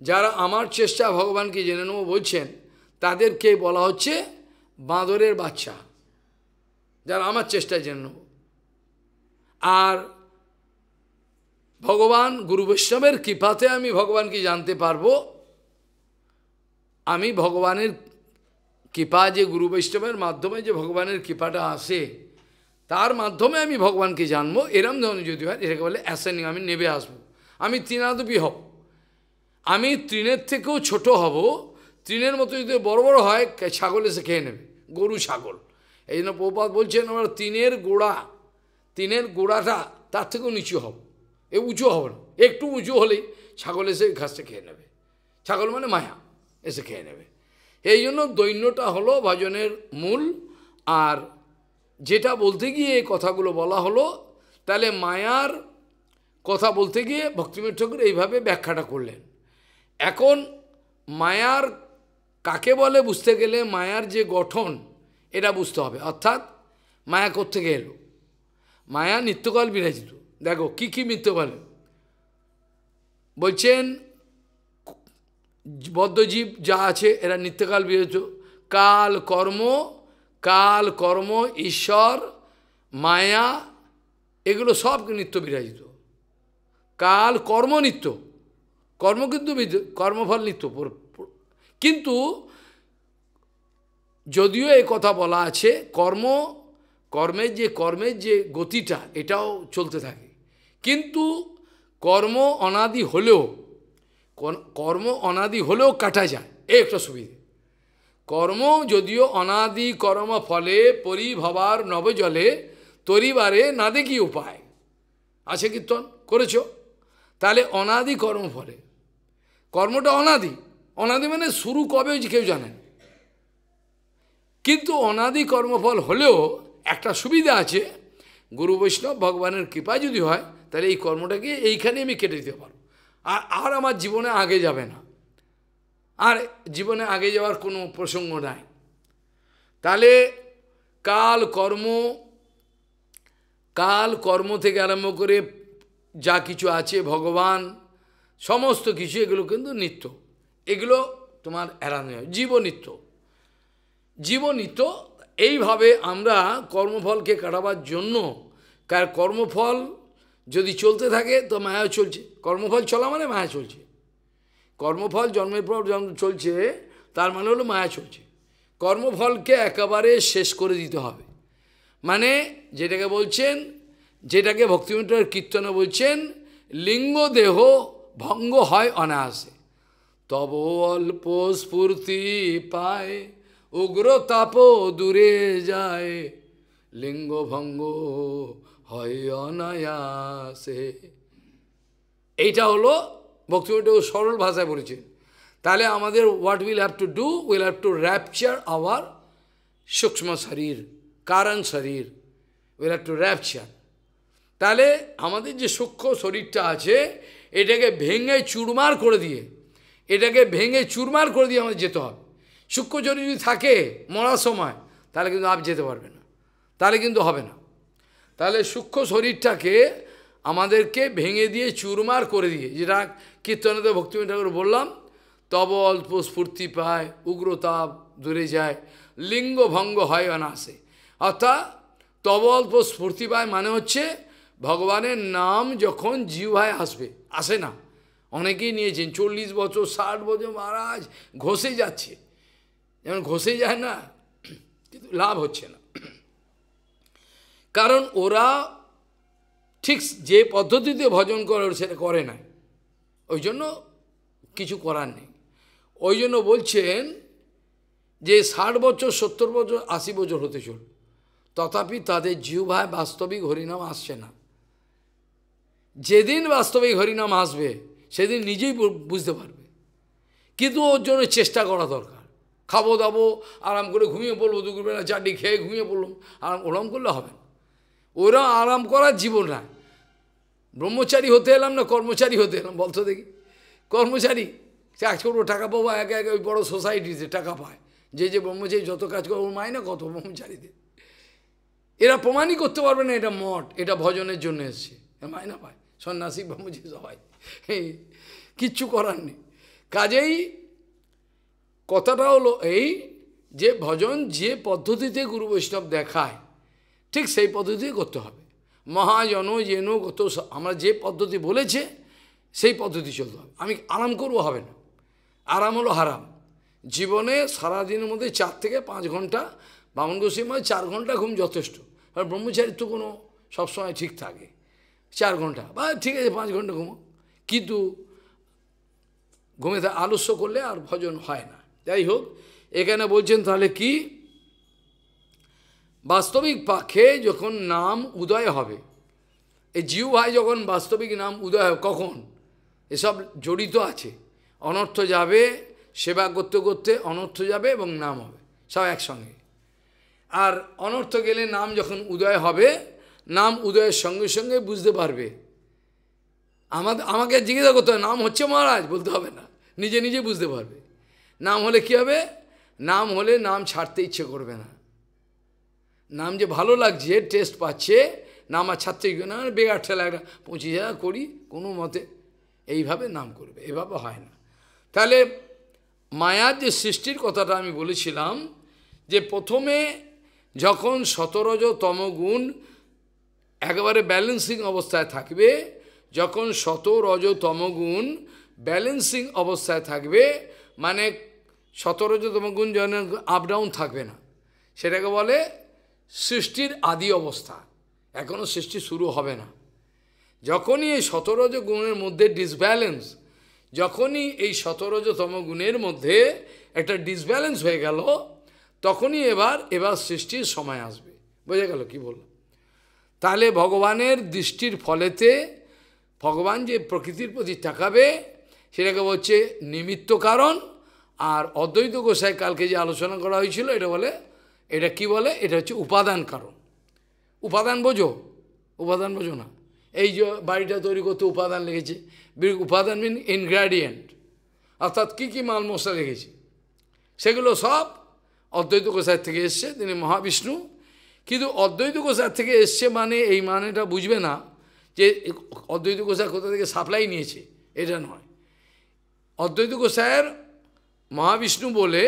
যারা আমার চেষ্টা ভগবানকে জেনে নেব বলছেন তাদেরকে বলা হচ্ছে বাঁদরের বাচ্চা যারা আমার চেষ্টায় জেনে নেব আর ভগবান গুরু বৈষ্ণবের কৃপাতে আমি ভগবানকে জানতে পারবো আমি ভগবানের কৃপা যে গুরু বৈষ্ণবের মাধ্যমে যে ভগবানের কৃপাটা আসে তার মাধ্যমে আমি ভগবানকে জানবো এরম ধরনের যদি হয় এটাকে বলে অ্যাসেন্ডিং আমি নেবে আসবো আমি তিনাদপি হব আমি তৃণের থেকেও ছোট হব তৃণের মতো যদি বড় বড় হয় ছাগল এসে খেয়ে নেবে গরু ছাগল এই জন্য প্রপাত বলছেন আমার তিনের গোড়া তিনের গোড়াটা তার থেকেও নিচু হব এ উঁচু হবে না একটু উঁচু হলেই ছাগল এসে ঘাসটা খেয়ে নেবে ছাগল মানে মায়া এসে খেয়ে নেবে এই জন্য দৈন্যটা হলো ভজনের মূল আর যেটা বলতে গিয়ে এই কথাগুলো বলা হলো তাহলে মায়ার কথা বলতে গিয়ে ভক্তিমীর ঠাকুর এইভাবে ব্যাখ্যাটা করলেন এখন মায়ার কাকে বলে বুঝতে গেলে মায়ার যে গঠন এটা বুঝতে হবে অর্থাৎ মায়া থেকে এলো মায়া নিত্যকাল বিরাজিত দেখো কি কি মৃত্যুকাল বলছেন বদ্ধজীব যা আছে এরা নিত্যকাল বিরাজিত কাল কর্ম কাল কর্ম ঈশ্বর মায়া এগুলো সব নিত্য বিরাজিত কাল কর্ম নিত্য কর্ম কিন্তু কর্মফল নিত্য কিন্তু যদিও এ কথা বলা আছে কর্ম কর্মের যে কর্মের যে গতিটা এটাও চলতে থাকে কিন্তু কর্ম অনাদি হলেও কর্ম অনাদি হলেও কাটা যায় এই একটা সুবিধে কর্ম যদিও অনাদি কর্ম ফলে পরিভবার নবজলে তরিবারে না দেখি উপায় আছে কীর্তন করেছ তাহলে অনাদি কর্ম ফলে কর্মটা অনাদি অনাদি মানে শুরু কবে কেউ জানেন কিন্তু অনাদি কর্মফল হলেও একটা সুবিধা আছে গুরু বৈষ্ণব ভগবানের কৃপা যদি হয় তাহলে এই কর্মটাকে এইখানে আমি কেটে দিতে পারবো আর আর আমার জীবনে আগে যাবে না আর জীবনে আগে যাওয়ার কোনো প্রসঙ্গ নাই তাহলে কাল কর্ম কাল কর্ম থেকে আরম্ভ করে যা কিছু আছে ভগবান সমস্ত কিছু এগুলো কিন্তু নিত্য এগুলো তোমার এড়ানো হয় জীবনিত্য জীবনিত্য এইভাবে আমরা কর্মফলকে কাটাবার জন্য কার কর্মফল যদি চলতে থাকে তো মায়া চলছে কর্মফল চলা মানে মায়া চলছে কর্মফল জন্মের পর জন্ম চলছে তার মানে হলো মায়া চলছে কর্মফলকে একেবারে শেষ করে দিতে হবে মানে যেটাকে বলছেন যেটাকে ভক্তিমন্ত্রের কীর্তনে বলছেন লিঙ্গ দেহ ভঙ্গ হয় অনায়াসে তব অল্প স্ফূর্তি পায় উগ্র তাপ দূরে যায় লিঙ্গ ভঙ্গ হয় অনায়াসে এইটা হলো বক্তব্যটা সরল ভাষায় বলেছে তাহলে আমাদের what will have to do will have to rupture our সূক্ষ্ম শরীর কারণ শরীর উইল হ্যাভ টু র্যাপচার তাহলে আমাদের যে সূক্ষ্ম শরীরটা আছে এটাকে ভেঙে চুরমার করে দিয়ে এটাকে ভেঙে চুরমার করে দিয়ে আমাদের যেতে হবে সূক্ষ্মচরি যদি থাকে মরার সময় তাহলে কিন্তু আপ যেতে পারবে না তাহলে কিন্তু হবে না তাহলে সূক্ষ্ম শরীরটাকে আমাদেরকে ভেঙে দিয়ে চুরমার করে দিয়ে যেটা কীর্তনেতে ভক্তিমী ঠাকুর বললাম তব অল্প স্ফূর্তি পায় উগ্রতাপ দূরে যায় লিঙ্গ ভঙ্গ হয় অনাসে অর্থাৎ তব অল্প স্ফূর্তি পায় মানে হচ্ছে ভগবানের নাম যখন জিহায় আসবে আসে না অনেকেই নিয়েছেন চল্লিশ বছর ষাট বছর মহারাজ ঘষে যাচ্ছে যেমন ঘষে যায় না কিন্তু লাভ হচ্ছে না কারণ ওরা ঠিক যে পদ্ধতিতে ভজন করে সেটা করে না ওই জন্য কিছু করার নেই ওই জন্য বলছেন যে ষাট বছর সত্তর বছর আশি বছর হতে চল তথাপি তাদের জিহ্বায় বাস্তবিক হরিনাম আসছে না যেদিন বাস্তবিক হরিনাম আসবে সেদিন নিজেই বুঝতে পারবে কিন্তু ওর জন্য চেষ্টা করা দরকার খাবো দাবো আরাম করে ঘুমিয়ে পড়বো দুপুরবেলা চাটি খেয়ে ঘুমিয়ে পড়লাম আরাম ওরম করলে হবে না ওরা আরাম করার জীবন না ব্রহ্মচারী হতে এলাম না কর্মচারী হতে এলাম বলতো দেখি কর্মচারী কাজ করবো টাকা পাবো একে একে ওই বড়ো সোসাইটিতে টাকা পায় যে যে ব্রহ্মচারী যত কাজ করবো ওর মায় না কত ব্রহ্মচারীদের এরা প্রমাণই করতে পারবে না এটা মঠ এটা ভজনের জন্য এসছে মায়না পায় সন্ন্যাসী ব্রহ্মজি সবাই কিচ্ছু করার নেই কাজেই কথাটা হলো এই যে ভজন যে পদ্ধতিতে গুরু বৈষ্ণব দেখায় ঠিক সেই পদ্ধতি করতে হবে মহাজন যেন গত আমরা যে পদ্ধতি বলেছে সেই পদ্ধতি চলতে হবে আমি আরাম করবো হবে না আরাম হলো হারাম জীবনে সারাদিনের মধ্যে চার থেকে পাঁচ ঘন্টা বামন গোসীমায় চার ঘন্টা ঘুম যথেষ্ট আর ব্রহ্মচারিত্ব কোনো সবসময় ঠিক থাকে চার ঘন্টা বা ঠিক আছে পাঁচ ঘন্টা ঘুমো কিন্তু ঘুমে আলস্য করলে আর ভজন হয় না যাই হোক এখানে বলছেন তাহলে কি বাস্তবিক পাখে যখন নাম উদয় হবে এই জিউ ভাই যখন বাস্তবিক নাম উদয় হবে কখন এসব জড়িত আছে অনর্থ যাবে সেবা করতে করতে অনর্থ যাবে এবং নাম হবে সব একসঙ্গে আর অনর্থ গেলে নাম যখন উদয় হবে নাম উদয়ের সঙ্গে সঙ্গে বুঝতে পারবে আমাদের আমাকে জিজ্ঞাসা করতে হবে নাম হচ্ছে মহারাজ বলতে হবে না নিজে নিজে বুঝতে পারবে নাম হলে কি হবে নাম হলে নাম ছাড়তে ইচ্ছে করবে না নাম যে ভালো লাগছে টেস্ট পাচ্ছে নাম আর ছাড়তে না বেগার ঠেলা একটা পঁচিশ হাজার করি কোনো মতে এইভাবে নাম করবে এভাবে হয় না তাহলে মায়ার যে সৃষ্টির কথাটা আমি বলেছিলাম যে প্রথমে যখন সতরজ তমগুণ একেবারে ব্যালেন্সিং অবস্থায় থাকবে যখন শত রজ তমগুণ ব্যালেন্সিং অবস্থায় থাকবে মানে রজ তমগুণ যেন আপ ডাউন থাকবে না সেটাকে বলে সৃষ্টির আদি অবস্থা এখনও সৃষ্টি শুরু হবে না যখনই এই শতরজ গুণের মধ্যে ডিসব্যালেন্স যখনই এই শতরজতম গুণের মধ্যে একটা ডিসব্যালেন্স হয়ে গেল তখনই এবার এবার সৃষ্টির সময় আসবে বোঝা গেল কি বললাম তাহলে ভগবানের দৃষ্টির ফলেতে ভগবান যে প্রকৃতির প্রতি টাকাবে সেটাকে বলছে নিমিত্ত কারণ আর অদ্বৈত গোসাই কালকে যে আলোচনা করা হয়েছিল এটা বলে এটা কি বলে এটা হচ্ছে উপাদান কারণ উপাদান বোঝো উপাদান বোঝো না এই যে বাড়িটা তৈরি করতে উপাদান লেগেছে উপাদান মিন ইনগ্রেডিয়েন্ট অর্থাৎ কী কী মাল মশলা লেগেছে সেগুলো সব অদ্বৈত গোসাই থেকে এসছে তিনি মহাবিষ্ণু কিন্তু অদ্বৈত গোসার থেকে এসছে মানে এই মানেটা বুঝবে না যে অদ্বৈত কোষায় কোথা থেকে সাপ্লাই নিয়েছে এটা নয় অদ্বৈত গোসায়ের মহাবিষ্ণু বলে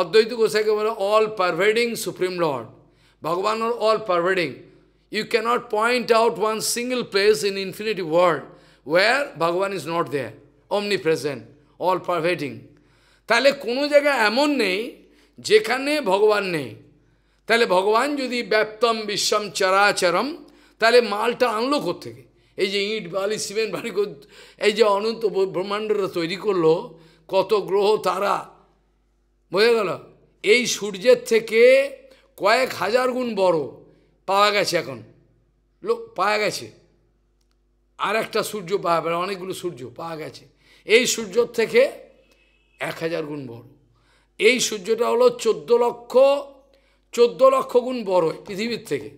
অদ্বৈত গোসাইকে বলে অল পারভেডিং সুপ্রিম লর্ড ভগবান or all pervading you cannot point out one single place in infinity world where ভগবান is not there omnipresent all পারভেডিং তাহলে কোনো জায়গা এমন নেই যেখানে ভগবান নেই তাহলে ভগবান যদি ব্যপ্তম বিশ্বম চরাচরম তাহলে মালটা আনলো থেকে এই যে ইট বালি সিমেন্ট বালি এই যে অনন্ত ব্রহ্মাণ্ডরা তৈরি করলো কত গ্রহ তারা বোঝা গেল এই সূর্যের থেকে কয়েক হাজার গুণ বড় পাওয়া গেছে এখন লোক পাওয়া গেছে আর একটা সূর্য পাওয়া গেল অনেকগুলো সূর্য পাওয়া গেছে এই সূর্যর থেকে এক হাজার গুণ বড় এই সূর্যটা হলো চোদ্দ লক্ষ চোদ্দ লক্ষ গুণ বড় পৃথিবীর থেকে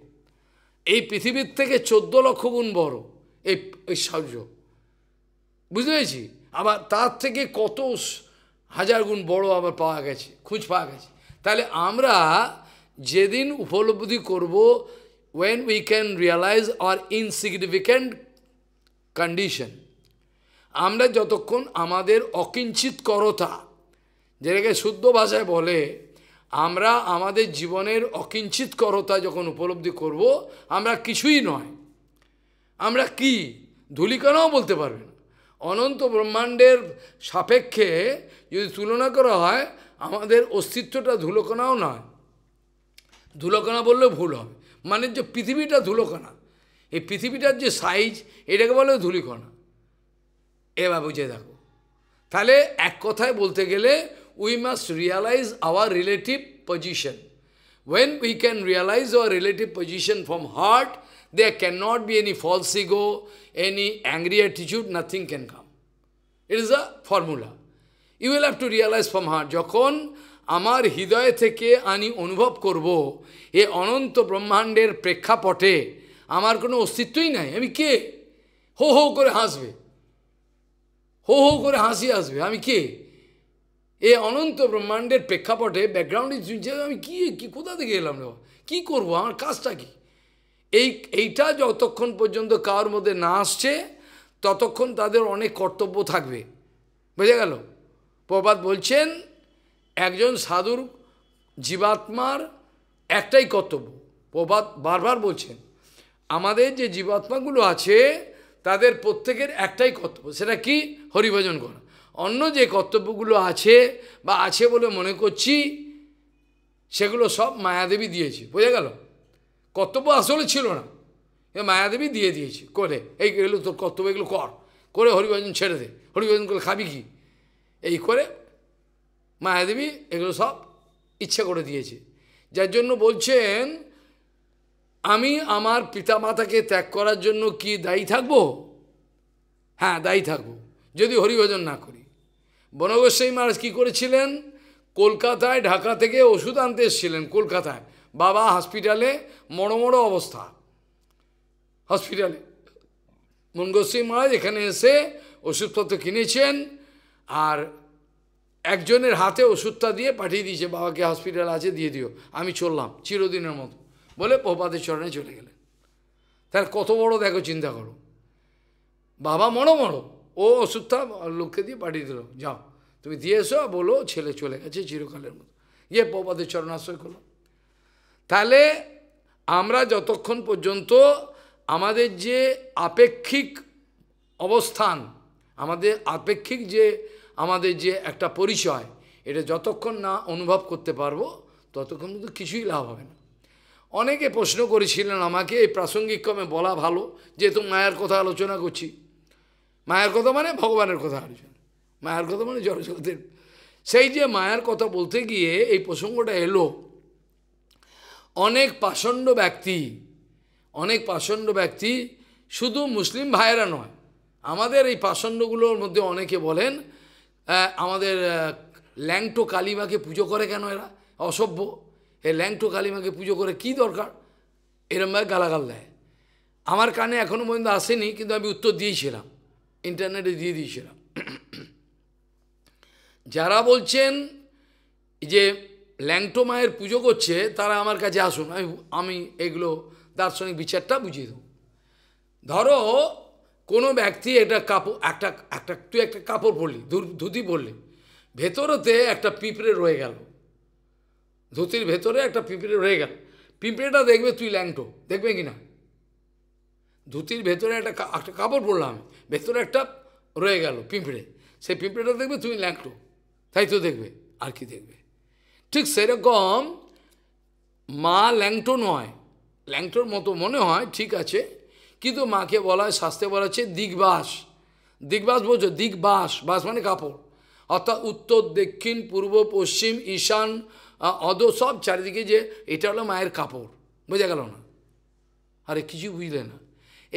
এই পৃথিবীর থেকে চোদ্দ লক্ষ গুণ বড় এই ঐশ্বর্য বুঝতে পেরেছি আবার তার থেকে কত হাজার গুণ বড় আবার পাওয়া গেছে খুঁজ পাওয়া গেছে তাহলে আমরা যেদিন উপলব্ধি করব when we can realise our insignificant condition আমরা যতক্ষণ আমাদের অকিঞ্চিত করতা যেটাকে শুদ্ধ ভাষায় বলে আমরা আমাদের জীবনের অকিঞ্চিতকরতা যখন উপলব্ধি করব আমরা কিছুই নয় আমরা কি ধুলিকণাও বলতে পারবে না অনন্ত ব্রহ্মাণ্ডের সাপেক্ষে যদি তুলনা করা হয় আমাদের অস্তিত্বটা ধুলোকণাও নয় ধুলোকণা বললে ভুল হবে মানে যে পৃথিবীটা ধুলোকণা এই পৃথিবীটার যে সাইজ এটাকে বলে ধুলিকণা এবার বুঝে দেখো তাহলে এক কথায় বলতে গেলে we must realize our relative position. When we can realize our relative position from heart, there cannot be any false ego, any angry attitude, nothing can come. It is a formula. You will have to realize from heart. Jokon, Amar আমার theke ani আমি korbo, e এ brahmander prekha pote, Amar kono অস্তিত্বই nai, ami ke? Ho ho kore hasbe. Ho ho kore hasi hasbe, ami ke? এই অনন্ত ব্রহ্মাণ্ডের প্রেক্ষাপটে ব্যাকগ্রাউন্ডে শুনছে আমি কী কী কোথা থেকে এলাম রে কী করবো আমার কাজটা কি এই এইটা যতক্ষণ পর্যন্ত কার মধ্যে না আসছে ততক্ষণ তাদের অনেক কর্তব্য থাকবে বুঝে গেল প্রবাদ বলছেন একজন সাধুর জীবাত্মার একটাই কর্তব্য প্রবাদ বারবার বলছেন আমাদের যে জীবাত্মাগুলো আছে তাদের প্রত্যেকের একটাই কর্তব্য সেটা কি হরিভজন করা অন্য যে কর্তব্যগুলো আছে বা আছে বলে মনে করছি সেগুলো সব মায়াদেবী দিয়েছে বোঝা গেল কর্তব্য আসলে ছিল না এ মায়াদেবী দিয়ে দিয়েছে করে এই এগুলো তোর কর্তব্য এগুলো কর করে হরিভজন ছেড়ে দে হরিভজন করে খাবি কি এই করে মায়াদেবী এগুলো সব ইচ্ছা করে দিয়েছে যার জন্য বলছেন আমি আমার পিতা মাতাকে ত্যাগ করার জন্য কি দায়ী থাকব হ্যাঁ দায়ী থাকব যদি হরিভজন না করি বনগোস্বাই মহারাজ কী করেছিলেন কলকাতায় ঢাকা থেকে ওষুধ আনতে এসেছিলেন কলকাতায় বাবা হসপিটালে মড়ো অবস্থা হসপিটালে মনগোস্বাই মহারাজ এখানে এসে ওষুধপত্র কিনেছেন আর একজনের হাতে ওষুধটা দিয়ে পাঠিয়ে দিয়েছে বাবাকে হসপিটাল আছে দিয়ে দিও আমি চললাম চিরদিনের মতো বলে প্রপাতের চরণে চলে গেলেন তার কত বড় দেখো চিন্তা করো বাবা মড়ো মড়ো ও ওষুধটা লোককে দিয়ে পাঠিয়ে দিল যাও তুমি দিয়ে এসো বলো ছেলে চলে গেছে চিরকালের মতো ইয়ে প্রবাদের চরণাশ্রয় করলো তাহলে আমরা যতক্ষণ পর্যন্ত আমাদের যে আপেক্ষিক অবস্থান আমাদের আপেক্ষিক যে আমাদের যে একটা পরিচয় এটা যতক্ষণ না অনুভব করতে পারবো ততক্ষণ কিন্তু কিছুই লাভ হবে না অনেকে প্রশ্ন করেছিলেন আমাকে এই প্রাসঙ্গিক ক্রমে বলা ভালো যেহেতু মায়ের কথা আলোচনা করছি মায়ার কথা মানে ভগবানের কথা আলোচনা মায়ার কথা মানে জড়জগতের সেই যে মায়ার কথা বলতে গিয়ে এই প্রসঙ্গটা এলো অনেক পাষণ্ড ব্যক্তি অনেক পাষণ্ড ব্যক্তি শুধু মুসলিম ভাইয়েরা নয় আমাদের এই পাষণ্ডগুলোর মধ্যে অনেকে বলেন আমাদের ল্যাংটো কালিমাকে পুজো করে কেন এরা অসভ্য এ ল্যাংটো কালিমাকে পুজো করে কি দরকার এরমভাবে গালাগাল দেয় আমার কানে এখনও পর্যন্ত আসেনি কিন্তু আমি উত্তর দিয়েছিলাম ইন্টারনেটে দিয়ে দিয়েছিলাম যারা বলছেন যে ল্যাংটো মায়ের পুজো করছে তারা আমার কাছে আসুন আমি আমি এগুলো দার্শনিক বিচারটা বুঝিয়ে দেব ধরো কোনো ব্যক্তি একটা কাপড় একটা একটা তুই একটা কাপড় পরলি ধুতি পরলি ভেতরেতে একটা পিঁপড়ে রয়ে গেল ধুতির ভেতরে একটা পিঁপড়ে রয়ে গেল পিঁপড়েটা দেখবে তুই ল্যাংটো দেখবে কি না ধুতির ভেতরে একটা একটা কাপড় পরলাম আমি ভেতরে একটা রয়ে গেল পিঁপড়ে সেই পিঁপড়েটা দেখবে তুমি ল্যাংটো তাই তো দেখবে আর কি দেখবে ঠিক সেরকম মা ল্যাংটো নয় ল্যাংটোর মতো মনে হয় ঠিক আছে কিন্তু মাকে বলা হয় শাস্তে বলা হচ্ছে দিগবাস দিগবাস বলছো দিগবাস বাস মানে কাপড় অর্থাৎ উত্তর দক্ষিণ পূর্ব পশ্চিম ঈশান অদ সব চারিদিকে যে এটা হলো মায়ের কাপড় বোঝা গেল না আরে কিছু বুঝলে না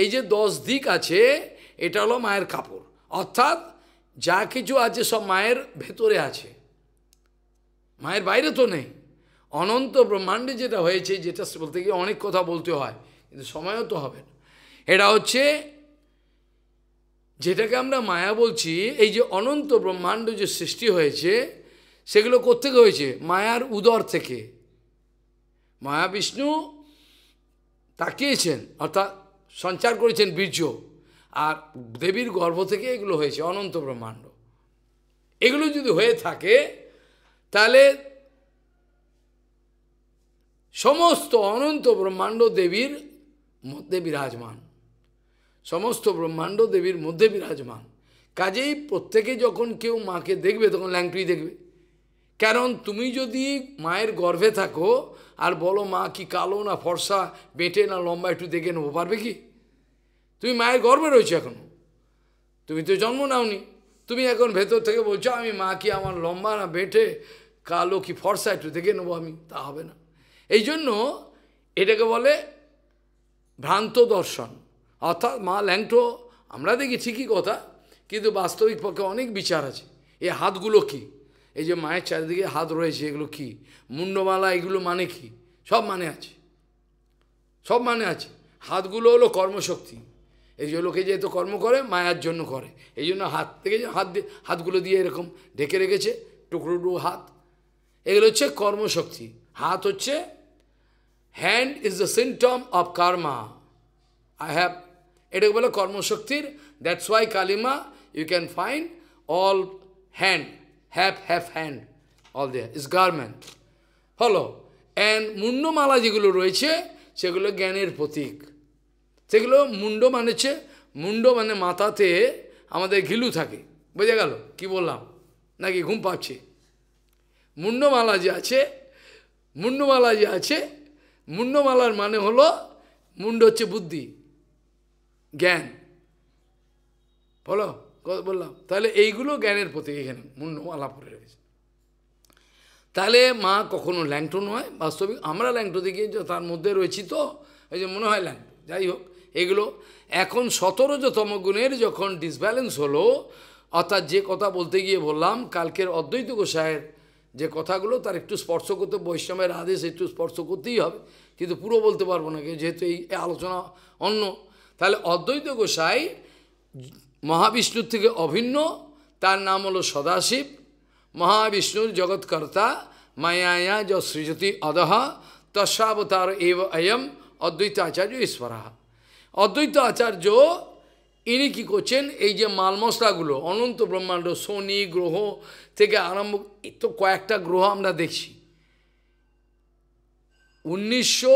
এই যে দশ দিক আছে এটা হলো মায়ের কাপড় অর্থাৎ যা কিছু আছে সব মায়ের ভেতরে আছে মায়ের বাইরে তো নেই অনন্ত ব্রহ্মাণ্ডে যেটা হয়েছে যেটা বলতে গিয়ে অনেক কথা বলতে হয় কিন্তু সময়ও তো হবে না এটা হচ্ছে যেটাকে আমরা মায়া বলছি এই যে অনন্ত ব্রহ্মাণ্ড যে সৃষ্টি হয়েছে সেগুলো কোথেকে হয়েছে মায়ার উদর থেকে মায়া বিষ্ণু তাকিয়েছেন অর্থাৎ সঞ্চার করেছেন বীর্য আর দেবীর গর্ভ থেকে এগুলো হয়েছে অনন্ত ব্রহ্মাণ্ড এগুলো যদি হয়ে থাকে তাহলে সমস্ত অনন্ত ব্রহ্মাণ্ড দেবীর মধ্যে বিরাজমান সমস্ত ব্রহ্মাণ্ড দেবীর মধ্যে বিরাজমান কাজেই প্রত্যেকে যখন কেউ মাকে দেখবে তখন ল্যাংটুই দেখবে কারণ তুমি যদি মায়ের গর্ভে থাকো আর বলো মা কি কালো না ফর্সা বেটে না লম্বা একটু দেখে নেবো পারবে কি তুমি মায়ের গর্বে রয়েছে এখনও তুমি তো জন্ম নাওনি তুমি এখন ভেতর থেকে বলছো আমি মা কি আমার লম্বা না বেঁটে কালো কি ফর্সা একটু দেখে নেবো আমি তা হবে না এই জন্য এটাকে বলে ভ্রান্ত দর্শন অর্থাৎ মা ল্যাংটো আমরা দেখি ঠিকই কথা কিন্তু বাস্তবিক পক্ষে অনেক বিচার আছে এই হাতগুলো কি এই যে মায়ের চারিদিকে হাত রয়েছে এগুলো কি মুন্ডমালা এগুলো মানে কি সব মানে আছে সব মানে আছে হাতগুলো হলো কর্মশক্তি এই যে লোকে যেহেতু কর্ম করে মায়ার জন্য করে এই জন্য হাত থেকে হাত হাতগুলো দিয়ে এরকম ঢেকে রেখেছে টুকরো টুকরো হাত এগুলো হচ্ছে কর্মশক্তি হাত হচ্ছে hand is the symptom of karma I have এটাকে বলে কর্মশক্তির দ্যাটস ওয়াই কালিমা you can find all hand have have hand all there is garment হলো অ্যান্ড মুন্ডমালা যেগুলো রয়েছে সেগুলো জ্ঞানের প্রতীক সেগুলো মুন্ডো মানেছে মুন্ড মানে মাথাতে আমাদের ঘিলু থাকে বোঝা গেল কি বললাম নাকি ঘুম পাচ্ছে মুন্ডমালা যে আছে মুন্ডমালা যে আছে মুন্ডমালার মানে হলো মুন্ড হচ্ছে বুদ্ধি জ্ঞান বলো বললাম তাহলে এইগুলো জ্ঞানের প্রতি এখানে মুন্ডমালা পরে রয়েছে তাহলে মা কখনো ল্যাংটো নয় বাস্তবিক আমরা ল্যাংটো যে তার মধ্যে রয়েছি তো ওই যে মনে হয় ল্যাংটো যাই হোক এগুলো এখন সতেরোতম গুণের যখন ডিসব্যালেন্স হলো অর্থাৎ যে কথা বলতে গিয়ে বললাম কালকের অদ্বৈত গোসায়ের যে কথাগুলো তার একটু স্পর্শ করতে বৈষ্ণবের আদেশ একটু স্পর্শ করতেই হবে কিন্তু পুরো বলতে পারবো না যেহেতু এই আলোচনা অন্য তাহলে অদ্বৈত গোসাই মহাবিষ্ণুর থেকে অভিন্ন তার নাম হলো সদাশিব মহাবিষ্ণুর জগৎকর্তা মায়ায়া য সৃজতি অদহ তস্বাবতার এব অয়ম অদ্বৈতাচার্য ঈশ্বরাহা অদ্বৈত আচার্য ইনি কী করছেন এই যে মাল মশলাগুলো অনন্ত ব্রহ্মাণ্ড শনি গ্রহ থেকে আরম্ভ তো কয়েকটা গ্রহ আমরা দেখছি উনিশশো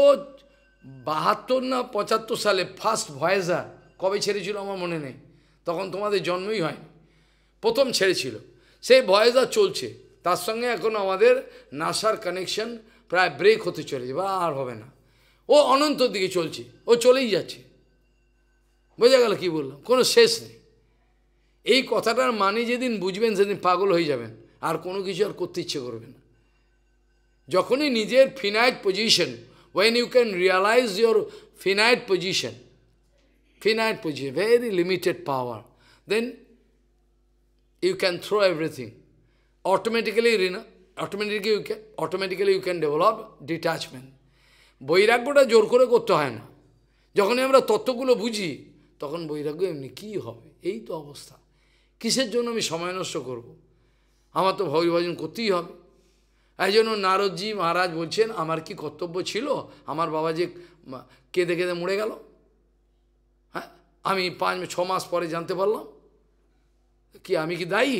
বাহাত্তর না পঁচাত্তর সালে ফার্স্ট ভয়েজার কবে ছেড়েছিল আমার মনে নেই তখন তোমাদের জন্মই হয় প্রথম ছেড়েছিল সেই ভয়েজার চলছে তার সঙ্গে এখন আমাদের নাসার কানেকশন প্রায় ব্রেক হতে চলেছে বা আর হবে না ও অনন্তর দিকে চলছে ও চলেই যাচ্ছে বোঝা গেল কী বললাম কোনো শেষ নেই এই কথাটার মানে যেদিন বুঝবেন সেদিন পাগল হয়ে যাবেন আর কোনো কিছু আর করতে ইচ্ছে করবে না যখনই নিজের finite position when you can realise your finite position finite position very limited power then you can throw everything. Automatically, automatically you can automatically you can develop detachment বৈরাগ্যটা জোর করে করতে হয় না যখনই আমরা তত্ত্বগুলো বুঝি তখন বৈরাগ্য এমনি কি হবে এই তো অবস্থা কিসের জন্য আমি সময় নষ্ট করব। আমার তো ভবিভাজন করতেই হবে এই জন্য নারদজি মহারাজ বলছেন আমার কি কর্তব্য ছিল আমার বাবা যে কেঁদে কেঁদে মরে গেল হ্যাঁ আমি পাঁচ ছ মাস পরে জানতে পারলাম কি আমি কি দায়ী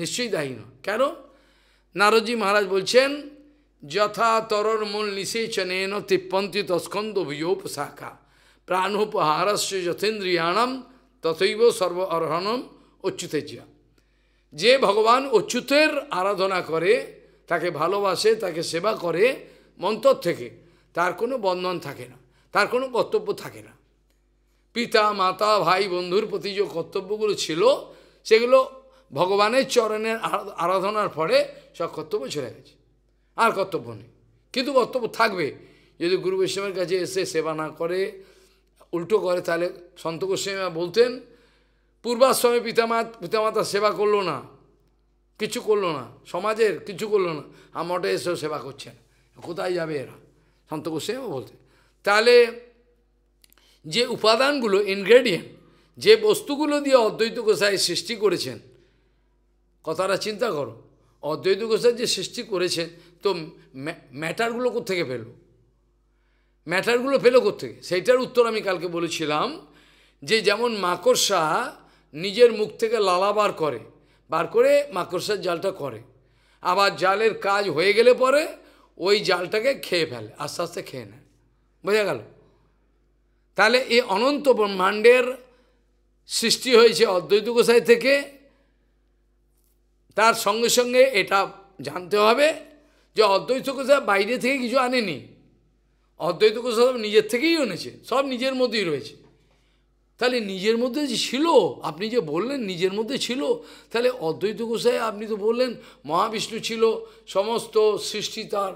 নিশ্চয়ই দায়ী না কেন নারদজি মহারাজ বলছেন যথা তরর মূল নিষেচনেন তিপ্পন্তি তস্কন্দ শাখা প্রাণোপহারস্য যথেন্দ্রিয়াণম তথৈব সর্ব অর্হণম অচ্যুতেজ্যা যে ভগবান অচ্যুতের আরাধনা করে তাকে ভালোবাসে তাকে সেবা করে মন্তর থেকে তার কোনো বন্ধন থাকে না তার কোনো কর্তব্য থাকে না পিতা মাতা ভাই বন্ধুর প্রতি যে কর্তব্যগুলো ছিল সেগুলো ভগবানের চরণের আরাধনার পরে সব কর্তব্য ছেড়ে গেছে আর কর্তব্য নেই কিন্তু কর্তব্য থাকবে যদি গুরু বৈষ্ণবের কাছে এসে সেবা না করে উল্টো করে তাহলে সন্ত গোস্বামীমা বলতেন পূর্বাশ্রমে পিতামাত পিতামাতার সেবা করলো না কিছু করলো না সমাজের কিছু করলো না আর এসেও সেবা করছেন কোথায় যাবে এরা সন্ত গোস্বামীমা বলতেন তাহলে যে উপাদানগুলো ইনগ্রেডিয়েন্ট যে বস্তুগুলো দিয়ে অদ্বৈত গোসাই সৃষ্টি করেছেন কথাটা চিন্তা করো অদ্বৈত গোসাই যে সৃষ্টি করেছেন তো ম্যাটারগুলো কোথেকে পেলো ম্যাটারগুলো পেলো করতে সেইটার উত্তর আমি কালকে বলেছিলাম যে যেমন মাকড়সা নিজের মুখ থেকে লালা বার করে বার করে মাকড়সার জালটা করে আবার জালের কাজ হয়ে গেলে পরে ওই জালটাকে খেয়ে ফেলে আস্তে আস্তে খেয়ে নেয় বোঝা গেল তাহলে এই অনন্ত ব্রহ্মাণ্ডের সৃষ্টি হয়েছে অদ্বৈত গোসাই থেকে তার সঙ্গে সঙ্গে এটা জানতে হবে যে অদ্বৈত গোসাই বাইরে থেকে কিছু আনেনি অদ্বৈত গোস্বামী নিজের থেকেই এনেছে সব নিজের মধ্যেই রয়েছে তাহলে নিজের মধ্যে যে ছিল আপনি যে বললেন নিজের মধ্যে ছিল তাহলে অদ্বৈত গোসাই আপনি তো বললেন মহাবিষ্ণু ছিল সমস্ত সৃষ্টি তার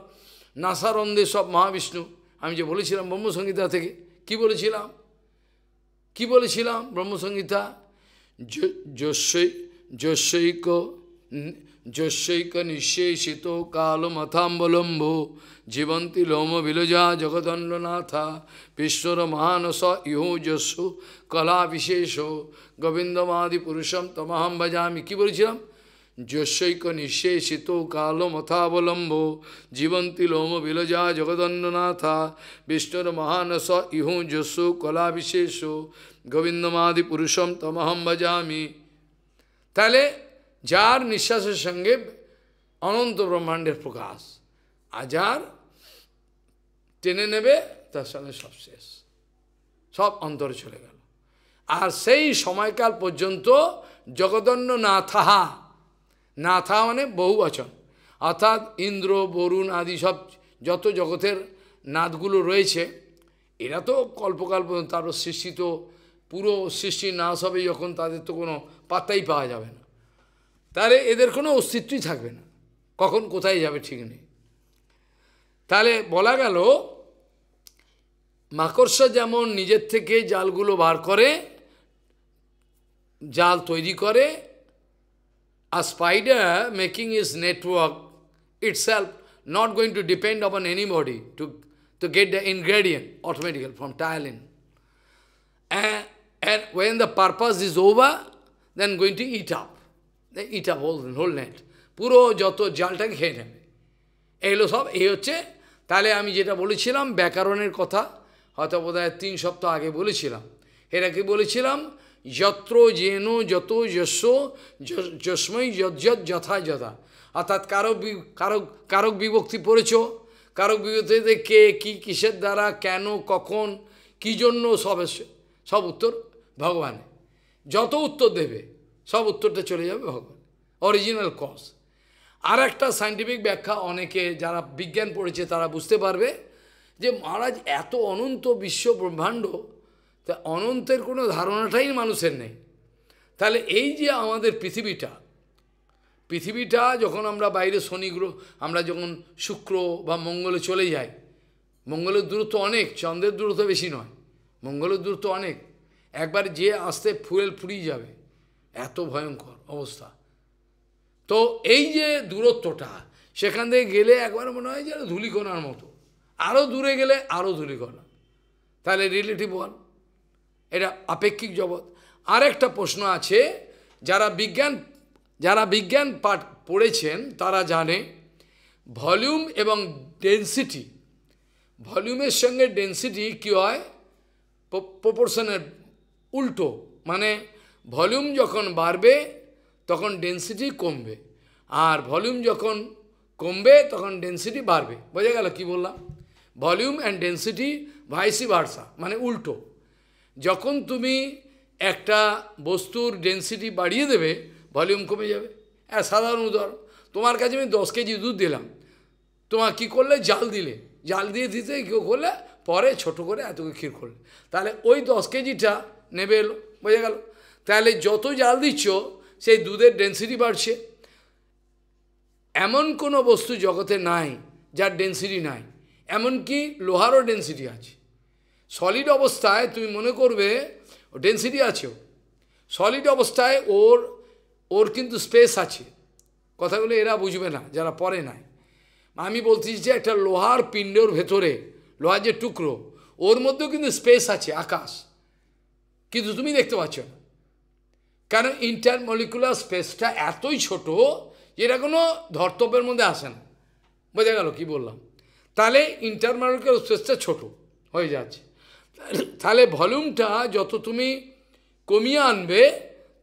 নাসারন্দে সব মহাবিষ্ণু আমি যে বলেছিলাম ব্রহ্মসংহিতা থেকে কি বলেছিলাম কি বলেছিলাম ব্রহ্মসংহিতা যশৈক যশৈক নিঃশেষিত কালমথাম্বলম্ব জীবন্তী লোম বিলজা জগদণ্ডনাথা বিশ্বর মহানস ইহ যশ কলা বিশেষ গোবিন্দমাদি পুরুষম তমাহম ভজামি কী বলেছিলাম যশৈক নিঃশেষিত কালমথাবলম্ব জীবন্তী লোম বিলজা জগদণ্ডনাথা বিষ্ণুর মহানস ইহ যশ কলা বিশেষ গোবিন্দমাদি পুরুষম তমাহম ভজামি তাহলে যার নিঃশ্বাসের সঙ্গে অনন্ত ব্রহ্মাণ্ডের প্রকাশ আর যার টেনে নেবে তার সঙ্গে সব শেষ সব অন্তরে চলে গেল আর সেই সময়কাল পর্যন্ত জগদন্য নাথাহা নাথা মানে বহু বচন অর্থাৎ ইন্দ্র বরুণ আদি সব যত জগতের নাথগুলো রয়েছে এরা তো কল্পকাল পর্যন্ত তারপর সৃষ্টি তো পুরো সৃষ্টি নাশ হবে যখন তাদের তো কোনো পাত্তাই পাওয়া যাবে না তাহলে এদের কোনো অস্তিত্বই থাকবে না কখন কোথায় যাবে ঠিক নেই তাহলে বলা গেল মাকড়সা যেমন নিজের থেকে জালগুলো বার করে জাল তৈরি করে আর spider making is network it's help not going to depend upon anybody to to get the ingredient automatical from টায়ালিন and when the purpose is over then going to eat up এটা eat up পুরো যত জালটাকে খেয়ে নেবে এগুলো সব এই হচ্ছে তাহলে আমি যেটা বলেছিলাম ব্যাকরণের কথা হয়তো বোধ তিন সপ্তাহ আগে বলেছিলাম এটা কি বলেছিলাম যত্র যেন যত যশ যশ্মই যত যথা যথা অর্থাৎ কারক কারক কারক বিভক্তি পড়েছ কারক বিভক্তিতে কে কী কিসের দ্বারা কেন কখন কি জন্য সব সব উত্তর ভগবানে যত উত্তর দেবে সব উত্তরটা চলে যাবে ভগবান অরিজিনাল কজ আর একটা সাইন্টিফিক ব্যাখ্যা অনেকে যারা বিজ্ঞান পড়েছে তারা বুঝতে পারবে যে মহারাজ এত অনন্ত বিশ্ব ব্রহ্মাণ্ড তা অনন্তের কোনো ধারণাটাই মানুষের নেই তাহলে এই যে আমাদের পৃথিবীটা পৃথিবীটা যখন আমরা বাইরে শনি গ্রহ আমরা যখন শুক্র বা মঙ্গলে চলে যাই মঙ্গলের দূরত্ব অনেক চন্দ্রের দূরত্ব বেশি নয় মঙ্গলের দূরত্ব অনেক একবার যে আসতে ফুয়েল ফুরিয়ে যাবে এত ভয়ঙ্কর অবস্থা তো এই যে দূরত্বটা সেখান থেকে গেলে একবার মনে হয় যেন ধুলিকোনার মতো আরও দূরে গেলে আরও ধুলিকোনা তাহলে রিলেটিভ ওয়ান এটা আপেক্ষিক জগৎ আরেকটা প্রশ্ন আছে যারা বিজ্ঞান যারা বিজ্ঞান পাঠ পড়েছেন তারা জানে ভলিউম এবং ডেন্সিটি ভলিউমের সঙ্গে ডেন্সিটি কী হয় প্রপোর্শনের উল্টো মানে ভলিউম যখন বাড়বে তখন ডেন্সিটি কমবে আর ভলিউম যখন কমবে তখন ডেন্সিটি বাড়বে বোঝা গেল কী বললাম volume and density vice versa মানে উল্টো যখন তুমি একটা বস্তুর ডেন্সিটি বাড়িয়ে দেবে ভলিউম কমে যাবে হ্যাঁ সাধারণ উদাহরণ তোমার কাছে আমি দশ কেজি দুধ দিলাম তোমার কি করলে জাল দিলে জাল দিয়ে দিতে কেউ করলে পরে ছোট করে এত ক্ষীর করলে তাহলে ওই দশ কেজিটা নেবে এলো বোঝা গেলো তাহলে যত জাল দিচ্ছ সেই দুধের ডেন্সিটি বাড়ছে এমন কোনো বস্তু জগতে নাই যার ডেন্সিটি নাই এমনকি লোহারও ডেন্সিটি আছে সলিড অবস্থায় তুমি মনে করবে ডেন্সিটি আছে সলিড অবস্থায় ওর ওর কিন্তু স্পেস আছে কথাগুলো এরা বুঝবে না যারা পরে নাই আমি বলছি যে একটা লোহার পিণ্ডর ভেতরে লোহার যে টুকরো ওর মধ্যেও কিন্তু স্পেস আছে আকাশ কিন্তু তুমি দেখতে পাচ্ছ না কারণ ইন্টারমলিকুলার স্পেসটা এতই ছোট যেটা কোনো ধর্তব্যের মধ্যে আসে না বোঝা গেল কি বললাম তাহলে ইন্টারমলিকুলার স্পেসটা ছোট হয়ে যাচ্ছে তাহলে ভলিউমটা যত তুমি কমিয়ে আনবে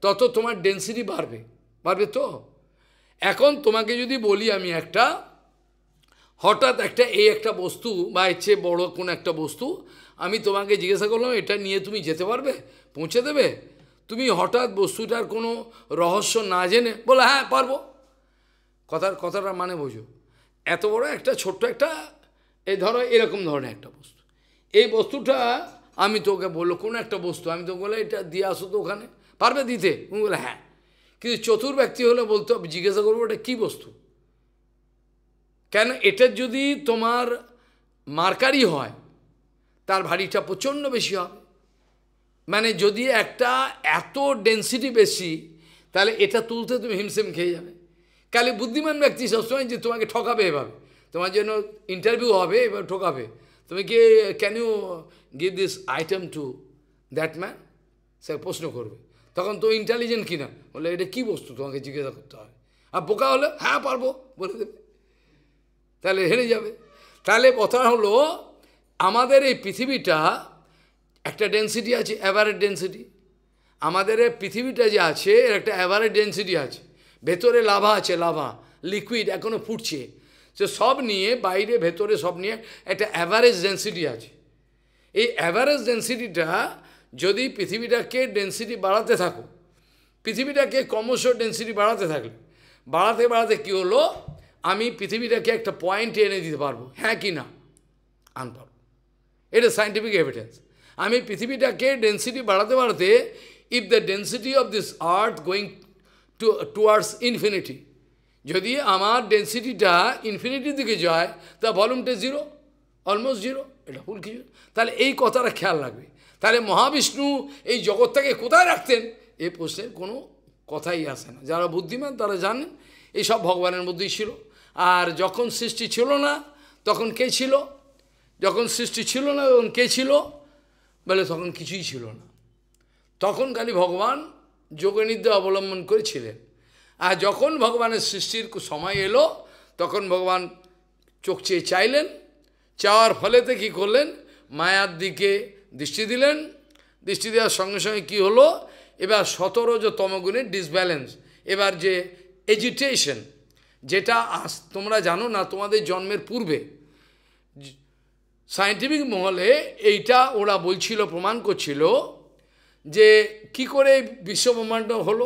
তত তোমার ডেন্সিটি বাড়বে বাড়বে তো এখন তোমাকে যদি বলি আমি একটা হঠাৎ একটা এই একটা বস্তু বা এর চেয়ে বড়ো কোনো একটা বস্তু আমি তোমাকে জিজ্ঞাসা করলাম এটা নিয়ে তুমি যেতে পারবে পৌঁছে দেবে তুমি হঠাৎ বস্তুটার কোনো রহস্য না জেনে বলে হ্যাঁ পারবো কথার কথাটা মানে বোঝো এত বড় একটা ছোট্ট একটা এই ধরো এরকম ধরনের একটা বস্তু এই বস্তুটা আমি তোকে বললো কোনো একটা বস্তু আমি তো বলে এটা দিয়ে আসো তো ওখানে পারবে দিতে উনি বলে হ্যাঁ কিন্তু চতুর ব্যক্তি হলে বলতে হবে জিজ্ঞাসা করবো এটা কী বস্তু কেন এটা যদি তোমার মার্কারি হয় তার ভারীটা প্রচণ্ড বেশি হবে মানে যদি একটা এত ডেন্সিটি বেশি তাহলে এটা তুলতে তুমি হিমসেম খেয়ে যাবে কালে বুদ্ধিমান ব্যক্তি সবসময় যে তোমাকে ঠকাবে এভাবে তোমার জন্য ইন্টারভিউ হবে এবার ঠকাবে তুমি কি can you give this item to that man সে প্রশ্ন করবে তখন তো ইন্টেলিজেন্ট কিনা বলে এটা কি বস্তু তোমাকে জিজ্ঞাসা করতে হবে আর বোকা হলে হ্যাঁ পারবো বলে দেবে তাহলে হেরে যাবে তাহলে কথা হলো আমাদের এই পৃথিবীটা একটা ডেন্সিটি আছে অ্যাভারেজ ডেন্সিটি আমাদের পৃথিবীটা যে আছে এর একটা অ্যাভারেজ ডেন্সিটি আছে ভেতরে লাভা আছে লাভা লিকুইড এখনও ফুটছে তো সব নিয়ে বাইরে ভেতরে সব নিয়ে একটা অ্যাভারেজ ডেন্সিটি আছে এই অ্যাভারেজ ডেন্সিটিটা যদি পৃথিবীটাকে ডেন্সিটি বাড়াতে থাকো পৃথিবীটাকে ক্রমশ ডেন্সিটি বাড়াতে থাকলে বাড়াতে বাড়াতে কী হলো আমি পৃথিবীটাকে একটা পয়েন্টে এনে দিতে পারবো হ্যাঁ কি না আনপার এটা সাইন্টিফিক এভিডেন্স আমি পৃথিবীটাকে ডেন্সিটি বাড়াতে বাড়াতে if the density of this earth going to towards infinity যদি আমার ডেন্সিটিটা ইনফিনিটির দিকে যায় তা ভলিউমটা জিরো অলমোস্ট জিরো এটা ভুল কিছু তাহলে এই কথাটা খেয়াল রাখবে তাহলে মহাবিষ্ণু এই জগৎটাকে কোথায় রাখতেন এ প্রশ্নের কোনো কথাই আসে না যারা বুদ্ধিমান তারা জানেন এইসব ভগবানের মধ্যেই ছিল আর যখন সৃষ্টি ছিল না তখন কে ছিল যখন সৃষ্টি ছিল না তখন কে ছিল বলে তখন কিছুই ছিল না তখন খালি ভগবান যোগনিদ্রা অবলম্বন করেছিলেন আর যখন ভগবানের সৃষ্টির সময় এলো তখন ভগবান চোখ চেয়ে চাইলেন চাওয়ার ফলেতে কি করলেন মায়ার দিকে দৃষ্টি দিলেন দৃষ্টি দেওয়ার সঙ্গে সঙ্গে কী হলো এবার সতেরো যে তমগুণের ডিসব্যালেন্স এবার যে এজিটেশন যেটা আস তোমরা জানো না তোমাদের জন্মের পূর্বে সায়েন্টিফিক মহলে এইটা ওরা বলছিল প্রমাণ করছিল যে কি করে বিশ্বব্রহ্মাণ্ড হলো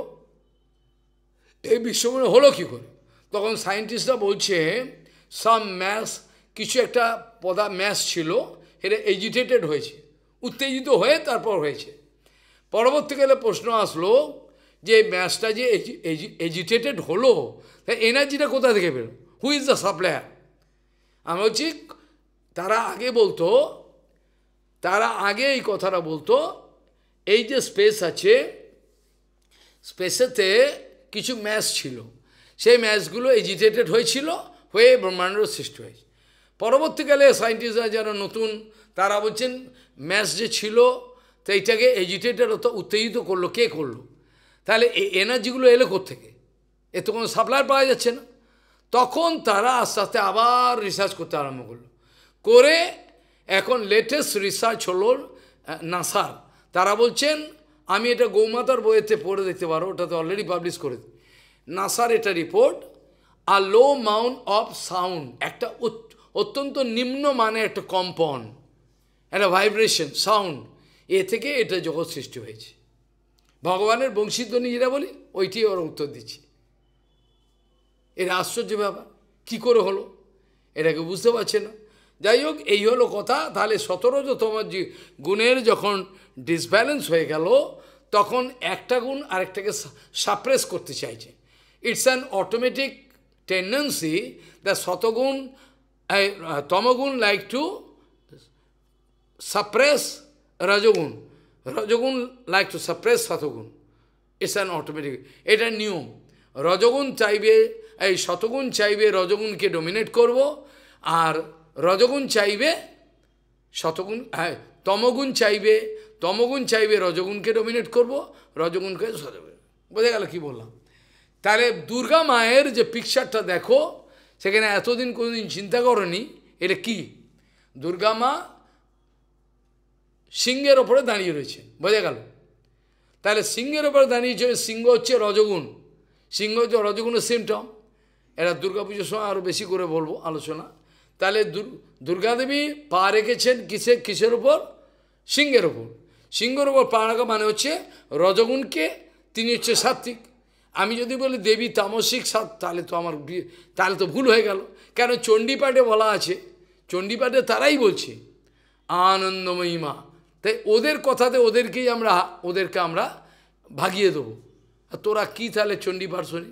এই বিশ্বব্রহ্মাণ্ড হলো কী করে তখন সায়েন্টিস্টরা বলছে সাম ম্যাস কিছু একটা পদা ম্যাস ছিল এটা এজিটেটেড হয়েছে উত্তেজিত হয়ে তারপর হয়েছে পরবর্তীকালে প্রশ্ন আসলো যে ম্যাসটা যে এজিটেটেড হলো তাই এনার্জিটা কোথা থেকে বেরো হু ইজ দ্য সাপ্লায়ার আমি বলছি তারা আগে বলতো তারা আগে এই কথাটা বলতো এই যে স্পেস আছে স্পেসেতে কিছু ম্যাচ ছিল সেই ম্যাচগুলো এজিটেটেড হয়েছিল হয়ে ব্রহ্মাণ্ড সৃষ্টি হয়েছে পরবর্তীকালে সায়েন্টিস্টরা যারা নতুন তারা বলছেন ম্যাচ যে ছিল তো এইটাকে এজিটেটেড অত উত্তেজিত করলো কে করলো তাহলে এই এনার্জিগুলো এলো কোথেকে এ তো কোনো সাপ্লাই পাওয়া যাচ্ছে না তখন তারা আস্তে আস্তে আবার রিসার্চ করতে আরম্ভ করলো করে এখন লেটেস্ট রিসার্চ হলো নাসার তারা বলছেন আমি এটা গৌমাতার বইয়েতে পড়ে দেখতে পারো ওটাতে অলরেডি পাবলিশ করে নাসার এটা রিপোর্ট আর লো মাউন্ট অফ সাউন্ড একটা অত্যন্ত নিম্ন মানে একটা কম্পন একটা ভাইব্রেশন সাউন্ড এ থেকে এটা জগৎ সৃষ্টি হয়েছে ভগবানের বংশীধ্বনি যেটা বলি ওইটি ওরা উত্তর দিচ্ছে এর আশ্চর্য ব্যাপার কী করে হলো এটাকে বুঝতে পারছে না যাই হোক এই হলো কথা তাহলে সতেরোতম যে গুণের যখন ডিসব্যালেন্স হয়ে গেল তখন একটা গুণ আরেকটাকে সাপ্রেস করতে চাইছে it's an automatic tendency the শতগুণ তমগুণ লাইক টু সাপ্রেস রজগুণ রজগুণ লাইক টু সাপ্রেস শতগুণ ইটস অ্যান অটোমেটিক এটা নিয়ম রজগুণ চাইবে এই শতগুণ চাইবে রজগুণকে ডোমিনেট করব আর রজগুণ চাইবে শতগুণ হ্যাঁ তমগুণ চাইবে তমগুণ চাইবে রজগুণকে ডোমিনেট করব রজগুণকে সজাবে বোঝা গেল কি বললাম তাহলে দুর্গা মায়ের যে পিকচারটা দেখো সেখানে এতদিন কোনোদিন চিন্তা করনি এটা কি দুর্গা মা সিংহের ওপরে দাঁড়িয়ে রয়েছে বোঝা গেল তাহলে সিংহের ওপরে দাঁড়িয়েছে সিংহ হচ্ছে রজগুণ সিংহ হচ্ছে রজগুণের সিমটম এটা দুর্গাপুজোর সময় আরও বেশি করে বলবো আলোচনা তাহলে দুর্গাদেবী পা রেখেছেন কিসের কিসের ওপর সিংহের ওপর সিংহের ওপর পা রাখা মানে হচ্ছে রজগুণকে তিনি হচ্ছে সাত্বিক আমি যদি বলি দেবী তামসিক সাত তাহলে তো আমার তাহলে তো ভুল হয়ে গেল কেন চণ্ডীপাঠে বলা আছে চণ্ডীপাঠে তারাই বলছে আনন্দময়ী মা তাই ওদের কথাতে ওদেরকেই আমরা ওদেরকে আমরা ভাগিয়ে দেবো তোরা কী তাহলে চণ্ডীপাঠ শুনি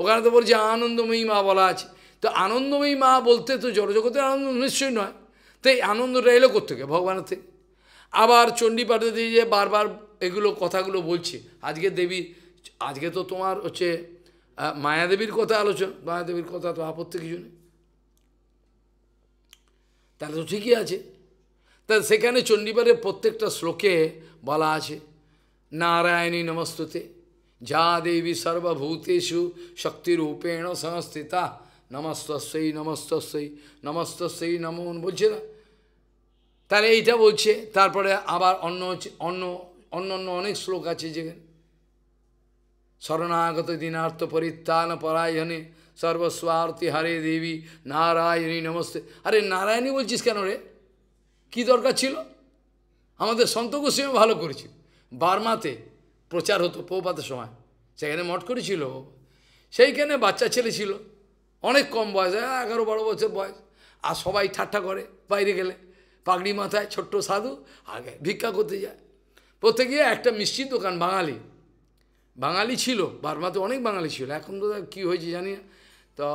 ওখানে তো বলছে আনন্দময়ী মা বলা আছে তো আনন্দময়ী মা বলতে তো জড়জগতের আনন্দ নিশ্চয়ই নয় তো এই আনন্দটা এলো কোথেকে ভগবানের থেকে আবার চণ্ডীপাঠে যে বারবার এগুলো কথাগুলো বলছি আজকে দেবী আজকে তো তোমার হচ্ছে মায়াদেবীর কথা আলোচনা মায়াদেবীর কথা তো আপত্তি কিছু নেই তাহলে তো ঠিকই আছে তা সেখানে চণ্ডীপাঠের প্রত্যেকটা শ্লোকে বলা আছে নারায়ণী নমস্তুতে যা দেবী সর্বভূতেষু শক্তিরূপেণ সংস্থিতা নমস্তস্যই নমস্তস্যই নমস্তস্যই নমন বলছে না তাহলে এইটা বলছে তারপরে আবার অন্য অন্য অন্য অন্য অনেক শ্লোক আছে যেখানে শরণাগত দিনার্থ পরিত্রাণ পরায়ণে সর্বস্বার্থী হারে দেবী নারায়ণী নমস্তে আরে নারায়ণী বলছিস কেন রে কি দরকার ছিল আমাদের সন্ত গোস্বামী ভালো করেছে বার্মাতে প্রচার হতো পৌপাতের সময় সেখানে মঠ করেছিল সেইখানে বাচ্চা ছেলে ছিল অনেক কম বয়স হ্যাঁ, এগারো বারো বছর বয়স আর সবাই ঠাট্টা করে বাইরে গেলে পাগড়ি মাথায় ছোট্ট সাধু আগে ভিক্ষা করতে যায় প্রত্যেকে একটা মিষ্টির দোকান বাঙালি বাঙালি ছিল বার্মাতে অনেক বাঙালি ছিল এখন তো কি হয়েছে জানি না তো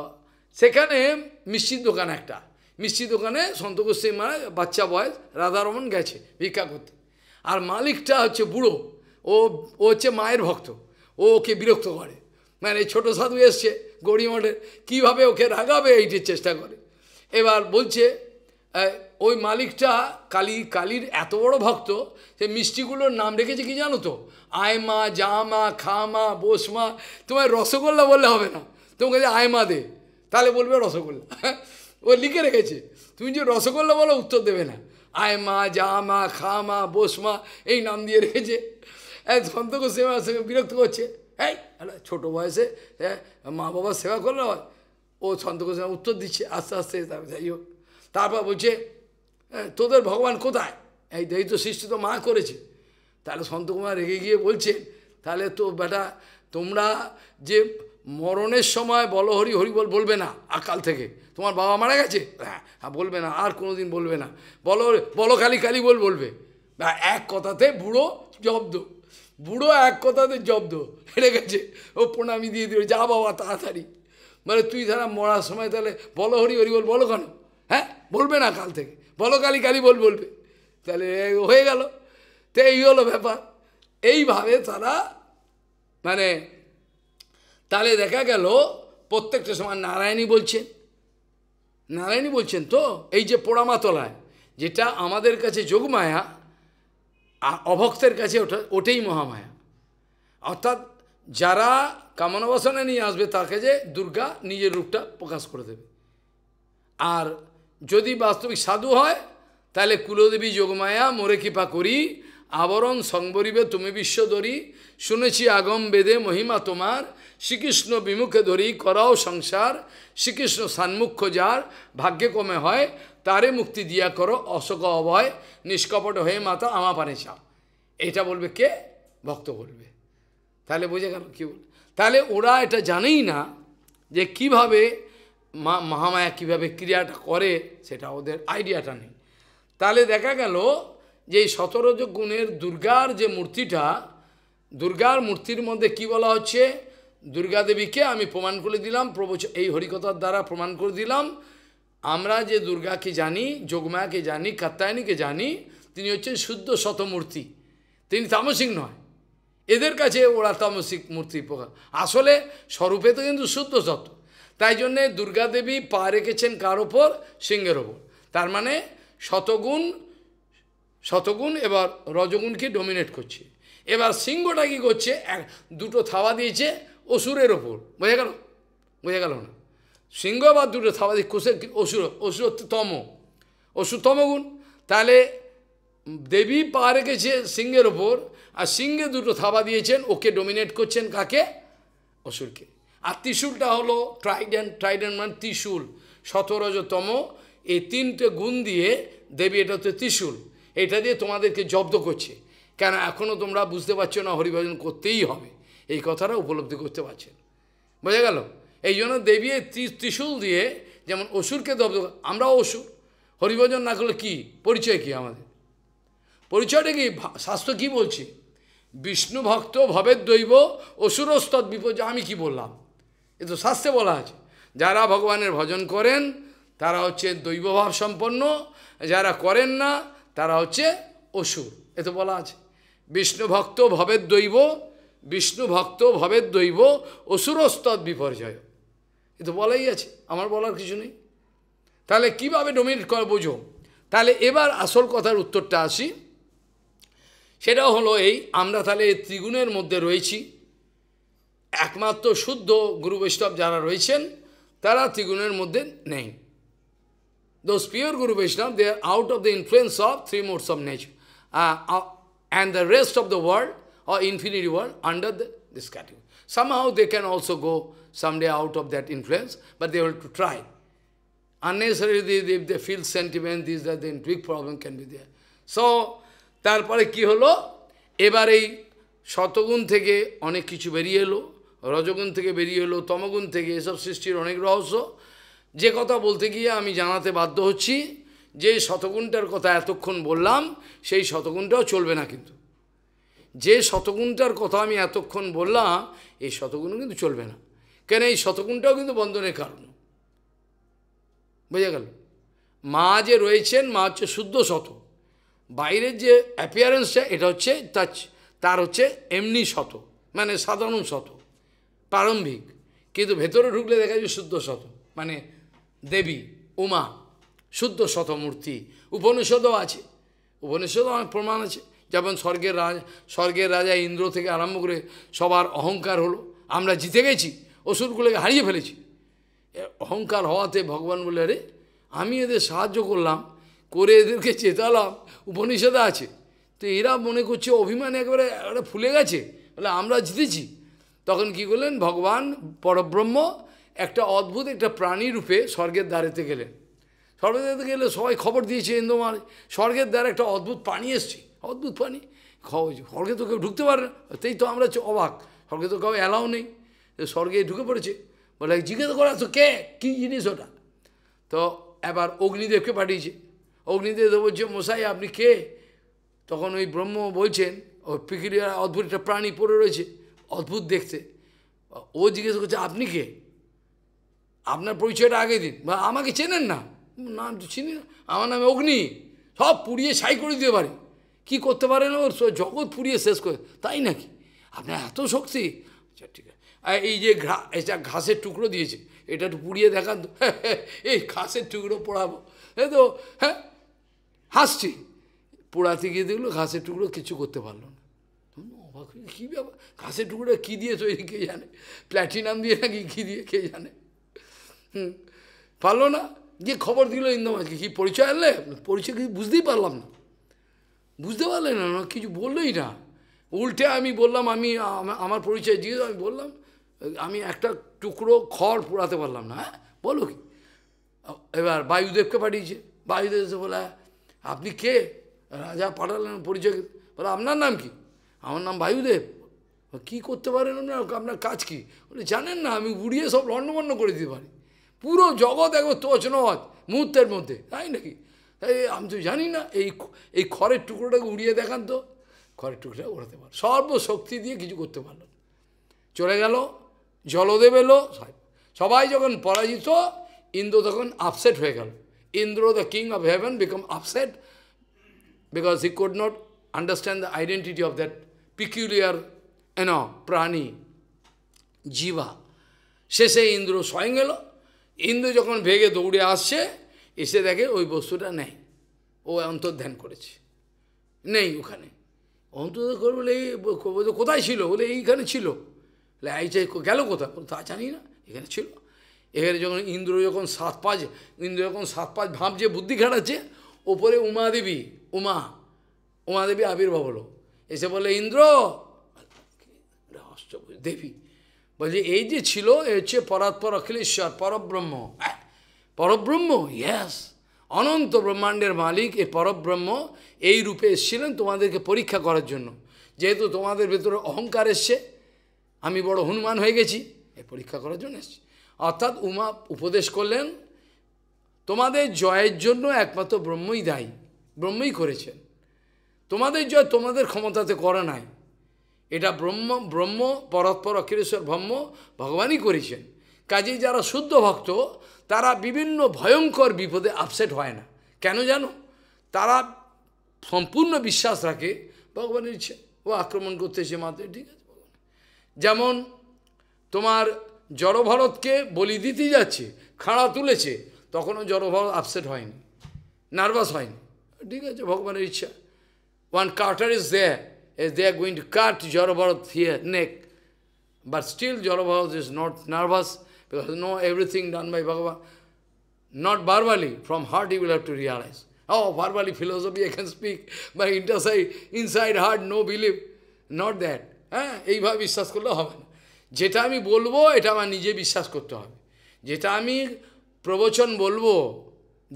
সেখানে মিষ্টির দোকান একটা মিষ্টির দোকানে সন্ত গোস্বাই মানে বাচ্চা বয়স রাধারমন গেছে ভিক্ষা করতে আর মালিকটা হচ্ছে বুড়ো ও ও হচ্ছে মায়ের ভক্ত ও ওকে বিরক্ত করে মানে ছোটো সাধু এসছে গড়িমঠের কীভাবে ওকে রাগাবে এইটির চেষ্টা করে এবার বলছে ওই মালিকটা কালী কালীর এত বড় ভক্ত সে মিষ্টিগুলোর নাম রেখেছে কি জানো তো আয়মা জামা খামা বোসমা তোমায় রসগোল্লা বললে হবে না তোমাকে যে আয়মা দে তাহলে বলবে রসগোল্লা ও লিখে রেখেছে তুমি যে রসগোল্লা বলো উত্তর দেবে না আয়মা জামা খামা বোসমা এই নাম দিয়ে রেখেছে সন্তোষ সেমা বিরক্ত করছে এই ছোটো বয়সে হ্যাঁ, মা বাবার সেবা করলে হয় ও ছন্দকোষে উত্তর দিচ্ছে আস্তে আস্তে যাই হোক তারপর বলছে তোদের ভগবান কোথায় এই দায়িত্ব তো সৃষ্টি তো মা করেছে তাহলে কুমার রেগে গিয়ে বলছে তাহলে তো বেটা তোমরা যে মরণের সময় বলো হরি হরি বল বলবে না আকাল থেকে তোমার বাবা মারা গেছে হ্যাঁ হ্যাঁ বলবে না আর কোনো দিন বলবে না বলো বলো কালি কালি বল বলবে এক কথাতে বুড়ো জব্দ বুড়ো এক কথাতে জব্দ হেরে গেছে ও প্রণামি দিয়ে দিল যা বাবা তাড়াতাড়ি মানে তুই তারা মরার সময় তাহলে বলো হরি হরি বল বলো কেন হ্যাঁ বলবে না কাল থেকে বলো কালি কালি বল বলবে তাহলে হয়ে গেল তো এই হলো ব্যাপার এইভাবে তারা মানে তাহলে দেখা গেল প্রত্যেকটা সময় নারায়ণী বলছেন নারায়ণী বলছেন তো এই যে পোড়ামাতলায় যেটা আমাদের কাছে যোগমায়া অভক্তের কাছে ওঠা ওটাই মহামায়া অর্থাৎ যারা কামনাবাসনে নিয়ে আসবে তাকে যে দুর্গা নিজের রূপটা প্রকাশ করে দেবে আর যদি বাস্তবিক সাধু হয় তাহলে কুলদেবী যোগমায়া মোরে কৃপা করি আবরণ সংবরিবে তুমি বিশ্ব ধরি শুনেছি আগম বেদে মহিমা তোমার শ্রীকৃষ্ণ বিমুখে ধরি করাও সংসার শ্রীকৃষ্ণ সান্মুখ্য যার ভাগ্যে কমে হয় তারে মুক্তি দিয়া করো অশোক অভয় নিষ্কপট হয়ে মাতা আমা পানে চাও এটা বলবে কে ভক্ত বলবে তাহলে বোঝা গেল কি বল তাহলে ওরা এটা জানেই না যে কিভাবে মা মহামায়া কীভাবে ক্রিয়াটা করে সেটা ওদের আইডিয়াটা নেই তাহলে দেখা গেল যে সতরজ গুণের দুর্গার যে মূর্তিটা দুর্গার মূর্তির মধ্যে কি বলা হচ্ছে দুর্গা দেবীকে আমি প্রমাণ করে দিলাম প্রবচ এই হরিকতার দ্বারা প্রমাণ করে দিলাম আমরা যে দুর্গাকে জানি যোগমায়াকে জানি কাত্তায়নীকে জানি তিনি হচ্ছেন শুদ্ধ শতমূর্তি তিনি তামসিক নয় এদের কাছে ওরা তামসিক মূর্তি প্রকার আসলে স্বরূপে তো কিন্তু শুদ্ধ সত তাই জন্যে দুর্গাদেবী পা রেখেছেন কার ওপর সিংহের ওপর তার মানে শতগুণ শতগুণ এবার রজগুণকে ডমিনেট করছে এবার সিংহটা কী করছে দুটো থাওয়া দিয়েছে অসুরের ওপর বোঝা গেল বোঝা গেল না সিংহ বা দুটো সাবাদিক কোষের অসুর অসুর অসুরতম গুণ তাহলে দেবী পা রেখেছে সিংহের ওপর আর সিংহে দুটো থাবা দিয়েছেন ওকে ডোমিনেট করছেন কাকে অসুরকে আর ত্রিশুলটা হলো ট্রাইডেন্ট ট্রাইডেন্ট মানে ত্রিশুল সতরজতম এই তিনটে গুণ দিয়ে দেবী এটা হচ্ছে ত্রিশুল এটা দিয়ে তোমাদেরকে জব্দ করছে কেন এখনও তোমরা বুঝতে পারছো না হরিভজন করতেই হবে এই কথাটা উপলব্ধি করতে পারছেন বোঝা গেল এই জন্য দেবী ত্রিশূল দিয়ে যেমন অসুরকে দব আমরাও অসুর হরিভজন না করলে কী পরিচয় কি আমাদের পরিচয়টা কি শাস্ত্র কী বলছে বিষ্ণু ভক্ত ভবের দৈব অসুরস্তৎ বিপর্যয় আমি কি বললাম এ তো শাস্ত্রে বলা আছে যারা ভগবানের ভজন করেন তারা হচ্ছে দৈবভাব সম্পন্ন যারা করেন না তারা হচ্ছে অসুর এ তো বলা আছে বিষ্ণু ভক্ত ভবের দৈব বিষ্ণু ভক্ত ভবের দৈব অসুরস্তৎ বিপর্যয় এ তো বলাই আছে আমার বলার কিছু নেই তাহলে কিভাবে ডোমিনেট করে বোঝো তাহলে এবার আসল কথার উত্তরটা আসি সেটা হলো এই আমরা তাহলে ত্রিগুণের মধ্যে রয়েছি একমাত্র শুদ্ধ গুরু বৈষ্ণব যারা রয়েছেন তারা ত্রিগুণের মধ্যে নেই those pure guru Vaishnava they are out of the influence of three modes of nature and the rest of the world infinity world under the this this somehow they can also go someday out of that influence, but they want to try. Unnecessarily, they, they, if they feel sentiment, these that, then big problem can be there. So, তারপরে কি হলো এবার এই শতগুণ থেকে অনেক কিছু বেরিয়ে এলো রজগুণ থেকে বেরিয়ে এলো তমগুণ থেকে এসব সৃষ্টির অনেক রহস্য যে কথা বলতে গিয়ে আমি জানাতে বাধ্য হচ্ছি যে শতগুণটার কথা এতক্ষণ বললাম সেই শতগুণটাও চলবে না কিন্তু যে শতগুণটার কথা আমি এতক্ষণ বললাম এই শতগুণ কিন্তু চলবে না কেন এই শতকুণটাও কিন্তু বন্ধনের কারণ বোঝা গেল মা যে রয়েছেন মা হচ্ছে শুদ্ধ শত বাইরের যে অ্যাপিয়ারেন্সটা এটা হচ্ছে তার তার হচ্ছে এমনি শত মানে সাধারণ শত প্রারম্ভিক কিন্তু ভেতরে ঢুকলে দেখা যায় শুদ্ধ শত মানে দেবী উমা শুদ্ধ শত মূর্তি উপনিষদও আছে উপনিষদও অনেক প্রমাণ আছে যেমন স্বর্গের রাজা স্বর্গের রাজা ইন্দ্র থেকে আরম্ভ করে সবার অহংকার হলো আমরা জিতে গেছি অসুরগুলোকে হারিয়ে ফেলেছি অহংকার হওয়াতে ভগবান বলে আরে আমি এদের সাহায্য করলাম করে এদেরকে চেতালাম উপনিষদে আছে তো এরা মনে করছে অভিমান একেবারে ওরা ফুলে গেছে বলে আমরা জিতেছি তখন কি করলেন ভগবান পরব্রহ্ম একটা অদ্ভুত একটা প্রাণী রূপে স্বর্গের দ্বারেতে গেলেন স্বর্গের দ্বারে গেলে সবাই খবর দিয়েছে ইন্দ্রমার স্বর্গের দ্বারে একটা অদ্ভুত পানি এসছে অদ্ভুত পানি খবর স্বর্গে তো কেউ ঢুকতে পারে না তাই তো আমরা অবাক স্বর্গে তো কেউ অ্যালাও নেই স্বর্গে ঢুকে পড়েছে বলে জিজ্ঞেস করা তো কে কী জিনিস ওটা তো এবার অগ্নিদেবকে পাঠিয়েছে অগ্নিদেব বলছে মশাই আপনি কে তখন ওই ব্রহ্ম বলছেন ও পিকিরিয়া অদ্ভুত একটা প্রাণী পড়ে রয়েছে অদ্ভুত দেখতে ও জিজ্ঞেস করছে আপনি কে আপনার পরিচয়টা আগে দিন বা আমাকে চেনেন না নাম তো চিনি না আমার নামে অগ্নি সব পুড়িয়ে ছাই করে দিতে পারে কী করতে পারেন ওর জগৎ পুড়িয়ে শেষ করে তাই নাকি আপনার এত শক্তি আচ্ছা ঠিক আছে এই যে এটা ঘাসের টুকরো দিয়েছে এটা একটু পুড়িয়ে দেখান তো <laughs> এই ঘাসের টুকরো পোড়াবো এই তো হ্যাঁ হাসছি পোড়াতে গিয়ে দেখলো ঘাসের টুকরো কিছু করতে পারলো না অবাক কী ব্যাপার ঘাসের টুকরো কী দিয়ে তৈরি কে জানে প্ল্যাটিনাম দিয়ে নাকি কী দিয়ে কে জানে হুম পারলো না যে খবর দিল ইন্দ্রমাজকে কি পরিচয় আনলে পরিচয় কিছু বুঝতেই পারলাম না বুঝতে পারলে না কিছু বললোই না উল্টে আমি বললাম আমি আমার পরিচয় দিয়ে আমি বললাম আমি একটা টুকরো খড় পোড়াতে পারলাম না হ্যাঁ বলো কি এবার বায়ুদেবকে পাঠিয়েছে বায়ুদেব এসে বলে আপনি কে রাজা পাঠালেন পরিচয় বলে আপনার নাম কি আমার নাম বায়ুদেব কি করতে পারেন আপনার আপনার কাজ কি বলে জানেন না আমি উড়িয়ে সব লণ্ডভণ্ড করে দিতে পারি পুরো জগৎ একবার তছনচ মুহূর্তের মধ্যে তাই নাকি তাই আমি তো জানি না এই এই খড়ের টুকরোটাকে উড়িয়ে দেখান তো খড়ের টুকরোটা উড়াতে পার সর্বশক্তি দিয়ে কিছু করতে পারল চলে গেল জলদেব এলো সবাই যখন পরাজিত ইন্দ্র তখন আপসেট হয়ে গেল Indra the king of heaven become upset because he could not understand the identity of that peculiar an প্রাণী জীবা শেষে ইন্দ্র স্বয়ং এলো ইন্দ্র যখন ভেগে দৌড়ে আসছে এসে দেখে ওই বস্তুটা নেই ও অন্তর্ধান করেছে নেই ওখানে অন্তর্ধান করলে কোথায় ছিল বলে এইখানে ছিল লাই চাই গেল কোথায় তা জানি না এখানে ছিল এখানে যখন ইন্দ্র যখন সাত পাঁচ ইন্দ্র যখন সাত পাঁচ ভাবছে বুদ্ধি খাটাচ্ছে ওপরে উমাদেবী উমা উমাদেবী আবির্ভাব হলো এসে বলে ইন্দ্র দেবী বলছে এই যে ছিল এ হচ্ছে পরাৎপর অখিলেশ্বর পরব্রহ্ম হ্যাঁ, পরব্রহ্ম ইয়াস অনন্ত ব্রহ্মাণ্ডের মালিক এ পরব্রহ্ম এই রূপে এসেছিলেন তোমাদেরকে পরীক্ষা করার জন্য যেহেতু তোমাদের ভেতরে অহংকার এসছে আমি বড় হনুমান হয়ে গেছি এ পরীক্ষা করার জন্য এসছি অর্থাৎ উমা উপদেশ করলেন তোমাদের জয়ের জন্য একমাত্র ব্রহ্মই দায়ী ব্রহ্মই করেছেন তোমাদের জয় তোমাদের ক্ষমতাতে করা নাই এটা ব্রহ্ম ব্রহ্ম পরস্পর অখিলেশ্বর ব্রহ্ম ভগবানই করেছেন কাজেই যারা শুদ্ধ ভক্ত তারা বিভিন্ন ভয়ঙ্কর বিপদে আপসেট হয় না কেন জানো তারা সম্পূর্ণ বিশ্বাস রাখে ভগবানের ইচ্ছে ও আক্রমণ করতেছে মাত্র ঠিক আছে যেমন তোমার জড়ভরতকে বলি দিতে যাচ্ছে খাড়া তুলেছে তখনও জড়ভরত আপসেট হয়নি নার্ভাস হয়নি ঠিক আছে ভগবানের ইচ্ছা one cutter is they they are going to cut Jadabharata here neck but still Jadabharata is not nervous because know everything done by Bhagavan not verbally from heart you will have to realise oh verbally philosophy I can speak by ইন্টারসাই inside heart no believe not that হ্যাঁ এইভাবে বিশ্বাস করলে হবে না যেটা আমি বলবো এটা আমার নিজে বিশ্বাস করতে হবে যেটা আমি প্রবচন বলবো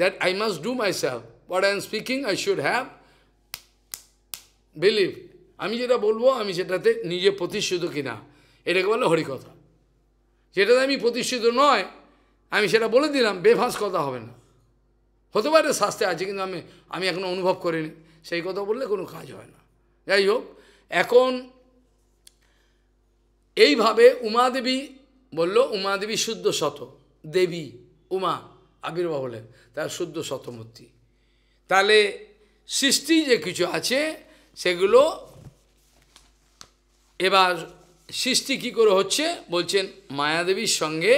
that I must do myself what I am speaking I should have believe আমি যেটা বলবো আমি সেটাতে নিজে প্রতিষ্ঠিত কিনা এটাকে বলে হরিকথা যেটাতে আমি প্রতিষ্ঠিত নয় আমি সেটা বলে দিলাম বেভাস কথা হবে না হতে পারে শাস্তে আছে কিন্তু আমি আমি এখনও অনুভব করিনি সেই কথা বললে কোনো কাজ হয় না যাই হোক এখন এইভাবে উমাদেবী বলল উমাদেবী শুদ্ধ শত দেবী উমা আবির্ভাব হলেন তার শুদ্ধ শতমূর্তি তাহলে সৃষ্টি যে কিছু আছে সেগুলো এবার সৃষ্টি কি করে হচ্ছে বলছেন মায়াদেবীর সঙ্গে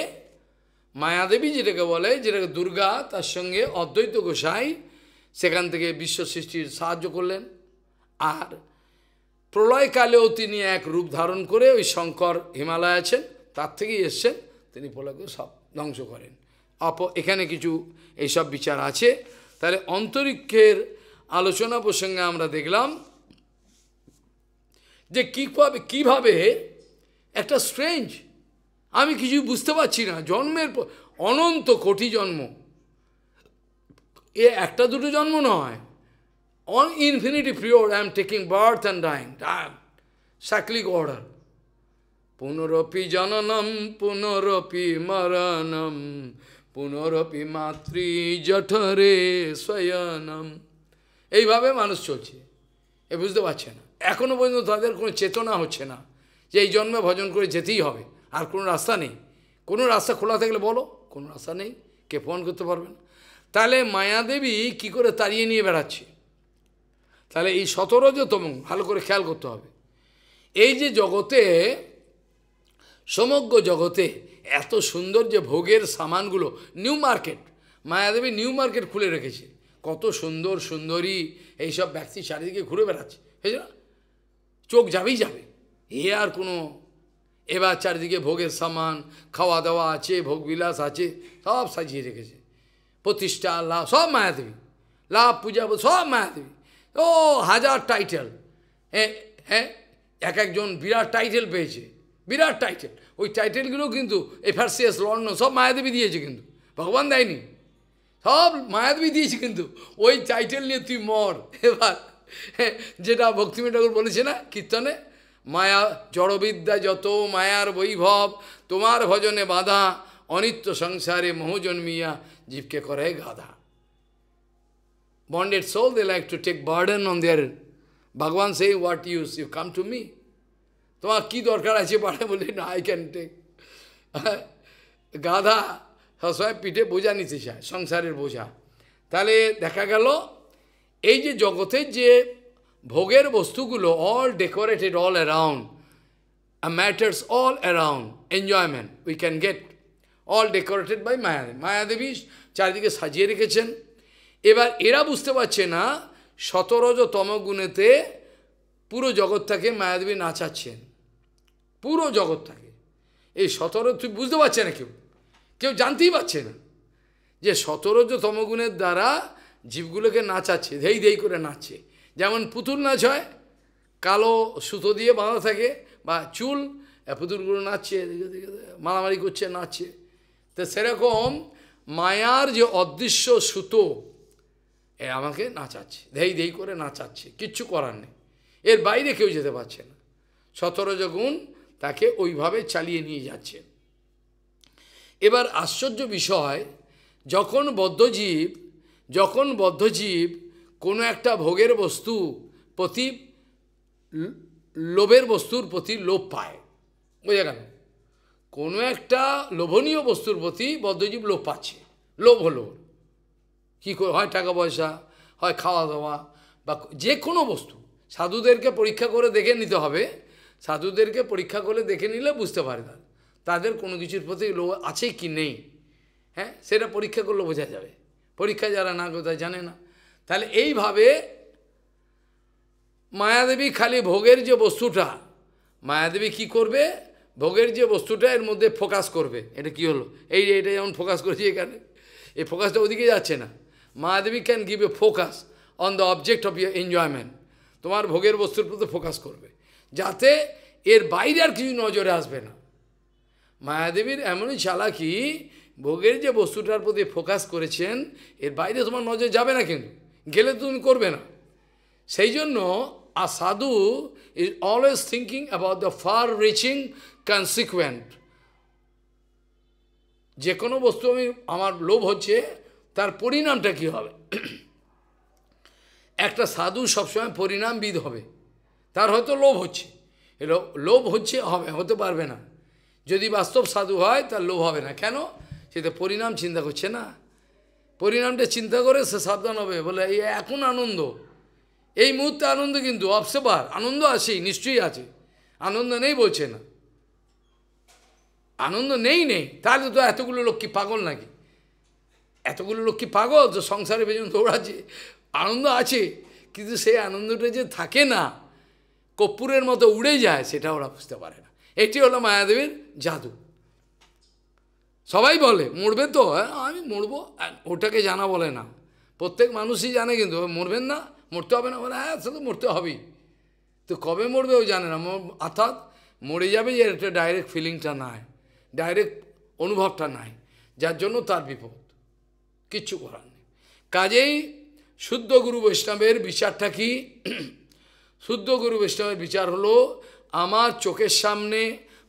মায়াদেবী যেটাকে বলে যেটাকে দুর্গা তার সঙ্গে অদ্বৈত গোসাই সেখান থেকে বিশ্ব সৃষ্টির সাহায্য করলেন আর প্রলয়কালেও তিনি এক রূপ ধারণ করে ওই শঙ্কর হিমালয় আছেন তার থেকেই এসছেন তিনি প্রলয়কে সব ধ্বংস করেন অপ এখানে কিছু এইসব বিচার আছে তাহলে অন্তরিক্ষের আলোচনা প্রসঙ্গে আমরা দেখলাম যে কীভাবে কীভাবে একটা স্ট্রেঞ্জ আমি কিছু বুঝতে পারছি না জন্মের অনন্ত কোটি জন্ম এ একটা দুটো জন্ম নয় on infinity period I am taking birth and dying. Damn. Cyclic order. Punarapi jananam, punarapi maranam, punarapi matri jatare swayanam. এইভাবে মানুষ চলছে এ বুঝতে পারছে না এখনও পর্যন্ত তাদের কোনো চেতনা হচ্ছে না যে এই জন্মে ভজন করে যেতেই হবে আর কোনো রাস্তা নেই কোনো রাস্তা খোলা থাকলে বলো কোনো রাস্তা নেই কে ফোন করতে পারবেন তাহলে মায়াদেবী কি করে তাড়িয়ে নিয়ে বেড়াচ্ছে তাহলে এই তম ভালো করে খেয়াল করতে হবে এই যে জগতে সমগ্র জগতে এত সুন্দর যে ভোগের সামানগুলো new market Mayadevi new market খুলে রেখেছে কত সুন্দর সুন্দরী এইসব ব্যক্তি চারিদিকে ঘুরে বেড়াচ্ছে হয়েছে না চোখ যাবেই যাবে এ আর কোনো এবার চারিদিকে ভোগের সামান খাওয়া দাওয়া আছে ভোগবিলাস আছে সব সাজিয়ে রেখেছে প্রতিষ্ঠা লাভ সব মায়াদেবী লাভ পূজা সব মায়াদেবী ও হাজার টাইটেল হ্যাঁ হ্যাঁ এক একজন বিরাট টাইটেল পেয়েছে বিরাট টাইটেল ওই টাইটেলগুলো কিন্তু এফআরসিএস লন্ডন সব মায়াদেবী দিয়েছে কিন্তু ভগবান দেয়নি সব মায়াদেবী দিয়েছে কিন্তু ওই টাইটেল নিয়ে তুই মর এবার যেটা ভক্তিমী ঠাকুর বলেছে না কীর্তনে মায়া জড়বিদ্যা যত মায়ার বৈভব তোমার ভজনে বাধা অনিত্য সংসারে মহজন্মিয়া জীবকে করে গাধা bonded soul, they like to take burden on their... Bhagavan saying, what use? You come to me. তোমার কি দরকার আছে পাঠা বলি না আই ক্যান টেক গাধা সবসময় পিঠে বোঝা নিতে চায় সংসারের বোঝা তাহলে দেখা গেল এই যে জগতের যে ভোগের বস্তুগুলো all decorated all around matters all around enjoyment we can get all decorated by Maya Mayadevi চারিদিকে সাজিয়ে রেখেছেন এবার এরা বুঝতে পারছে না সতরজ তমগুণেতে পুরো জগৎটাকে মায়াদেবী নাচাচ্ছেন পুরো জগৎটাকে এই সতর তুই বুঝতে পারছে না কেউ কেউ জানতেই পারছে না যে সতরজ তমগুণের দ্বারা জীবগুলোকে নাচাচ্ছে ধেই ধেই করে নাচছে যেমন পুতুল নাচ হয় কালো সুতো দিয়ে বাঁধা থাকে বা চুল পুতুলগুলো নাচছে মারামারি করছে নাচছে তো সেরকম মায়ার যে অদৃশ্য সুতো এ আমাকে নাচাচ্ছে ধেই ধেই করে নাচাচ্ছে কিচ্ছু করার নেই এর বাইরে কেউ যেতে পারছে না সতেরোজ গুণ তাকে ওইভাবে চালিয়ে নিয়ে যাচ্ছে এবার আশ্চর্য বিষয় যখন বদ্ধজীব যখন বদ্ধজীব কোনো একটা ভোগের বস্তু প্রতি লোভের বস্তুর প্রতি লোভ পায় বোঝা গেল কোনো একটা লোভনীয় বস্তুর প্রতি বদ্ধজীব লোভ পাচ্ছে লোভ হলো কী করে হয় টাকা পয়সা হয় খাওয়া দাওয়া বা যে কোনো বস্তু সাধুদেরকে পরীক্ষা করে দেখে নিতে হবে সাধুদেরকে পরীক্ষা করে দেখে নিলে বুঝতে পারে না তাদের কোনো কিছুর প্রতি লোভ আছে কি নেই হ্যাঁ সেটা পরীক্ষা করলে বোঝা যাবে পরীক্ষা যারা না কোথায় জানে না তাহলে এইভাবে মায়াদেবী খালি ভোগের যে বস্তুটা মায়াদেবী কি করবে ভোগের যে বস্তুটা এর মধ্যে ফোকাস করবে এটা কি হলো এই এটা যেমন ফোকাস করেছি এখানে এই ফোকাসটা ওদিকে যাচ্ছে না Mahadevi can give a focus on the object of your enjoyment তোমার ভোগের বস্তুর প্রতি ফোকাস করবে যাতে এর বাইরে আর কিছু নজরে আসবে না মায়াদেবীর এমনই চালাকি ভোগের যে বস্তুটার প্রতি ফোকাস করেছেন এর বাইরে তোমার নজর যাবে না কিন্তু গেলে তুমি করবে না সেই জন্য আর sadhu is always thinking about the far reaching consequent যে কোনো বস্তু আমি আমার লোভ হচ্ছে তার পরিণামটা কি হবে একটা সাধু সবসময় পরিণামবিদ হবে তার হয়তো লোভ হচ্ছে লোভ হচ্ছে হবে হতে পারবে না যদি বাস্তব সাধু হয় তার লোভ হবে না কেন সে তো পরিণাম চিন্তা করছে না পরিণামটা চিন্তা করে সে সাবধান হবে বলে এই এখন আনন্দ এই মুহূর্তে আনন্দ কিন্তু অবসেবার আনন্দ আছেই নিশ্চয়ই আছে আনন্দ নেই বলছে না আনন্দ নেই নেই তাহলে তো এতগুলো লোক কি পাগল নাকি এতগুলো লোক কি পাগল যে সংসারে পেছনে দৌড়াচ্ছে আনন্দ আছে কিন্তু সেই আনন্দটা যে থাকে না কপ্পুরের মতো উড়ে যায় সেটা ওরা বুঝতে পারে না এটি হলো মায়াদেবীর জাদু সবাই বলে মরবে তো হ্যাঁ, আমি মরবো ওটাকে জানা বলে না প্রত্যেক মানুষই জানে কিন্তু মরবেন না মরতে হবে না বলে হ্যাঁ তো মরতে হবেই তো কবে মরবে ও জানে না অর্থাৎ মরে যাবে যে এটা ডাইরেক্ট ফিলিংটা নাই ডাইরেক্ট অনুভবটা নাই যার জন্য তার বিপদ কিচ্ছু করার নেই কাজেই শুদ্ধ গুরু বৈষ্ণবের বিচারটা কি শুদ্ধ গুরু বৈষ্ণবের বিচার হলো আমার চোখের সামনে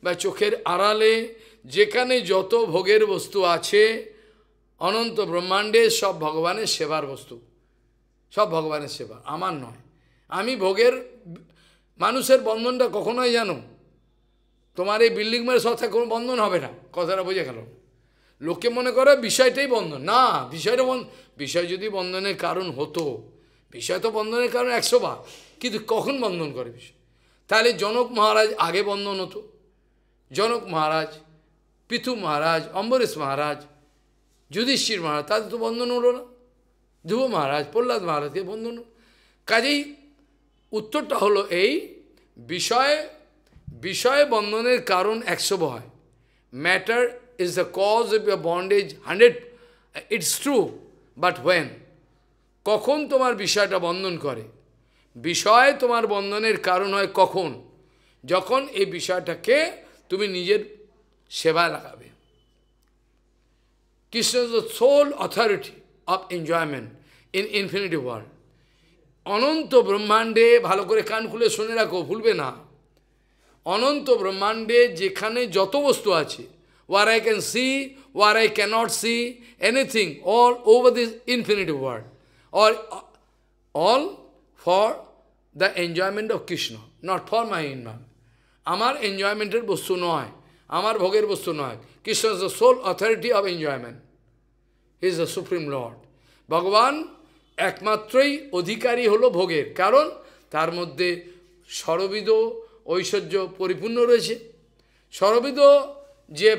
বা চোখের আড়ালে যেখানে যত ভোগের বস্তু আছে অনন্ত ব্রহ্মাণ্ডে সব ভগবানের সেবার বস্তু সব ভগবানের সেবা আমার নয় আমি ভোগের মানুষের বন্ধনটা কখনোই জানো তোমার এই বিল্ডিং মেরে সব কোনো বন্ধন হবে না কথাটা বুঝে গেল লোকে মনে করে বিষয়টাই বন্ধন না বিষয়টা বন্ধ বিষয় যদি বন্ধনের কারণ হতো বিষয় তো বন্ধনের কারণ একশো বার কিন্তু কখন বন্ধন করে বিষয় তাহলে জনক মহারাজ আগে বন্ধন হতো জনক মহারাজ পিথু মহারাজ অম্বরেশ মহারাজ যুধিষ্ঠির মহারাজ তাদের তো বন্ধন হলো না ধ্রুব মহারাজ প্রহ্লাদ মহারাজকে বন্ধন কাজেই উত্তরটা হলো এই বিষয়ে বিষয়ে বন্ধনের কারণ একশো হয় matter is the cause of your bondage, hundred, it's true. But when? কখন তোমার বিষয়টা বন্ধন করে বিষয় তোমার বন্ধনের কারণ হয় কখন যখন এই বিষয়টাকে তুমি নিজের সেবায় লাগাবে Krishna is the sole authority of enjoyment in infinity world অনন্ত ব্রহ্মাণ্ডে ভালো করে কান খুলে শুনে রাখো ভুলবে না অনন্ত ব্রহ্মাণ্ডে যেখানে যত বস্তু আছে where I can see, where I cannot see, anything, all over this infinite world. Or all for the enjoyment of Krishna, not for my enjoyment. আমার এনজয়মেন্টের বস্তু নয় আমার ভোগের বস্তু নয় Krishna is the sole authority of enjoyment is the supreme lord Bhagavan একমাত্রই অধিকারী হলো ভোগের কারণ তার মধ্যে সরবিদ ঐশ্বর্য পরিপূর্ণ রয়েছে সরবিদ যে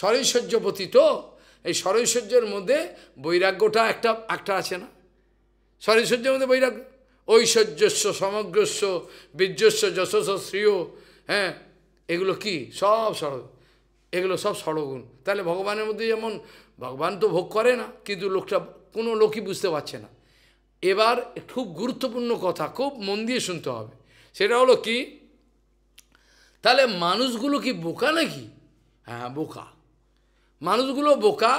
সরৈশ্বর্য তো এই সরৈশ্বর্যের মধ্যে বৈরাগ্যটা একটা একটা আছে না সরৈশ্বর্যের মধ্যে বৈরাগ্য ঐশ্বর্যস্ব সমগ্রস্ব বীর্যস্ব যশস শ্রেয় হ্যাঁ এগুলো কি সব সর এগুলো সব সড়গুণ তাহলে ভগবানের মধ্যে যেমন ভগবান তো ভোগ করে না কিন্তু লোকটা কোনো লোকই বুঝতে পারছে না এবার খুব গুরুত্বপূর্ণ কথা খুব মন দিয়ে শুনতে হবে সেটা হলো কি তাহলে মানুষগুলো কি বোকা নাকি হ্যাঁ বোকা মানুষগুলো বোকা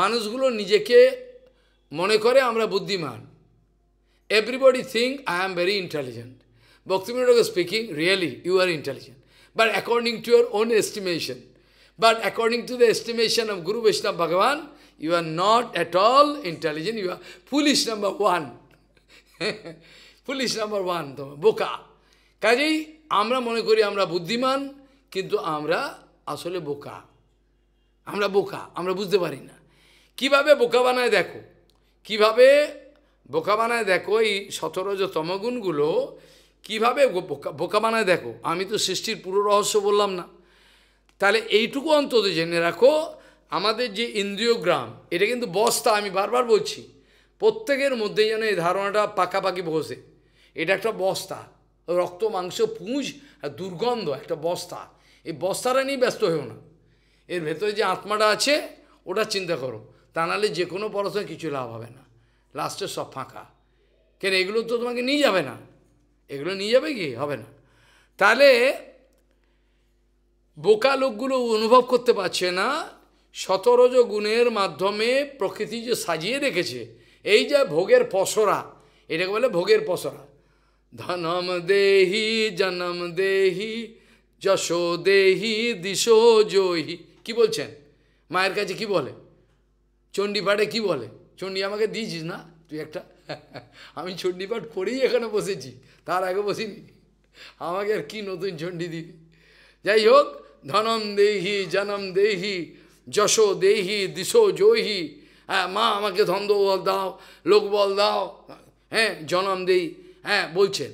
মানুষগুলো নিজেকে মনে করে আমরা বুদ্ধিমান everybody think I am very intelligent বক্তিমিনটাকে speaking really you are intelligent but according to your own estimation but according to the estimation of guru Vaishnava Bhagavan you are not at all intelligent you are foolish number one foolish number one তোমার বোকা কাজেই আমরা মনে করি আমরা বুদ্ধিমান কিন্তু আমরা আসলে বোকা আমরা বোকা আমরা বুঝতে পারি না কিভাবে বোকা বানায় দেখো কিভাবে বোকা বানায় দেখো এই সতরজ তমগুণগুলো কিভাবে বোকা বোকা বানায় দেখো আমি তো সৃষ্টির পুরো রহস্য বললাম না তাহলে এইটুকু অন্তত জেনে রাখো আমাদের যে ইন্দ্রিয়গ্রাম এটা কিন্তু বস্তা আমি বারবার বলছি প্রত্যেকের মধ্যে যেন এই ধারণাটা পাকাপাকি বসে এটা একটা বস্তা রক্ত মাংস পুঁজ আর দুর্গন্ধ একটা বস্তা এই বস্তাটা নিয়ে ব্যস্ত হয়েও না এর ভেতরে যে আত্মাটা আছে ওটা চিন্তা করো তা নাহলে যে কোনো পড়াশোনা কিছু লাভ হবে না লাস্টে সব ফাঁকা কেন এগুলো তো তোমাকে নিয়ে যাবে না এগুলো নিয়ে যাবে কি হবে না তাহলে বোকা লোকগুলো অনুভব করতে পারছে না সতরজ গুণের মাধ্যমে প্রকৃতি যে সাজিয়ে রেখেছে এই যে ভোগের পসরা এটাকে বলে ভোগের পসরা ধনম দেহি জনম দেহি যশো দেহি দিশো জয়ী কি বলছেন মায়ের কাছে কি বলে চণ্ডীপাঠে কি বলে চণ্ডী আমাকে দিয়েছিস না তুই একটা <laughs> আমি চণ্ডীপাঠ করেই এখানে বসেছি তার আগে বসিনি আমাকে আর কি নতুন চণ্ডী দিবি যাই হোক ধনম দেহি জনম দেহি যশো দেহি দিশো জহি হ্যাঁ মা আমাকে ধন্দ বল দাও বল দাও হ্যাঁ জনম দেই হ্যাঁ বলছেন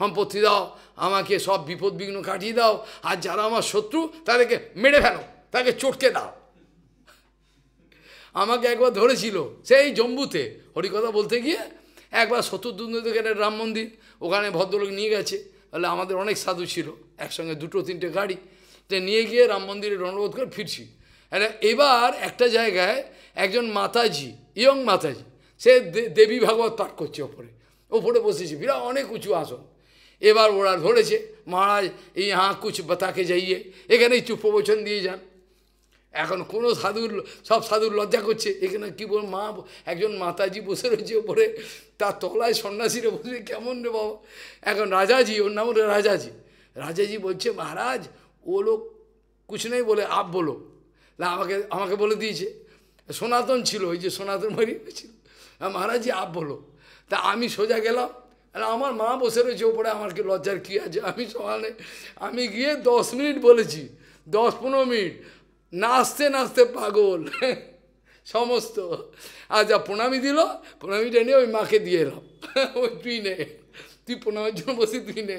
সম্পত্তি দাও আমাকে সব বিপদ বিঘ্ন কাটিয়ে দাও আর যারা আমার শত্রু তাদেরকে মেরে ফেলো তাকে চটকে দাও আমাকে একবার ধরেছিল সেই জম্বুতে হরিকথা বলতে গিয়ে একবার শত্রুদ্বন্দ্ব এখানে রাম মন্দির ওখানে ভদ্রলোক নিয়ে গেছে তাহলে আমাদের অনেক সাধু ছিল একসঙ্গে দুটো তিনটে গাড়ি তো নিয়ে গিয়ে রাম মন্দিরে রণবোধ করে ফিরছি এবার একটা জায়গায় একজন মাতাজি ইয়ং মাতাজি সে দেবী ভাগবত পাঠ করছে ওপরে ওপরে বসেছে বিরাট অনেক উঁচু আসন এবার ওরা ধরেছে মহারাজ এই হাঁ কুচ বাতাকে যাইয়ে এখানেই চুপ প্রবচন দিয়ে যান এখন কোনো সাধুর সব সাধুর লজ্জা করছে এখানে কী বল মা একজন মাতাজি বসে রয়েছে ওপরে তার তলায় সন্ন্যাসীরা বসবে কেমন রে বাবা এখন রাজাজি ওর নাম রাজাজি রাজাজি বলছে মহারাজ ও লোক কিছু নেই বলে আপ বলো না আমাকে আমাকে বলে দিয়েছে সনাতন ছিল ওই যে সনাতন মারি ছিল মহারাজি আপ বলো তা আমি সোজা গেলাম আর আমার মা বসে রয়েছে ওপরে আমার কি লজ্জার কী আছে আমি সকালে আমি গিয়ে দশ মিনিট বলেছি দশ পনেরো মিনিট নাচতে নাচতে পাগল সমস্ত আর যা প্রণামী দিল প্রণামীটা নিয়ে ওই মাকে দিয়ে এলাম ওই তুই নে তুই প্রণামের জন্য বসে তুই নে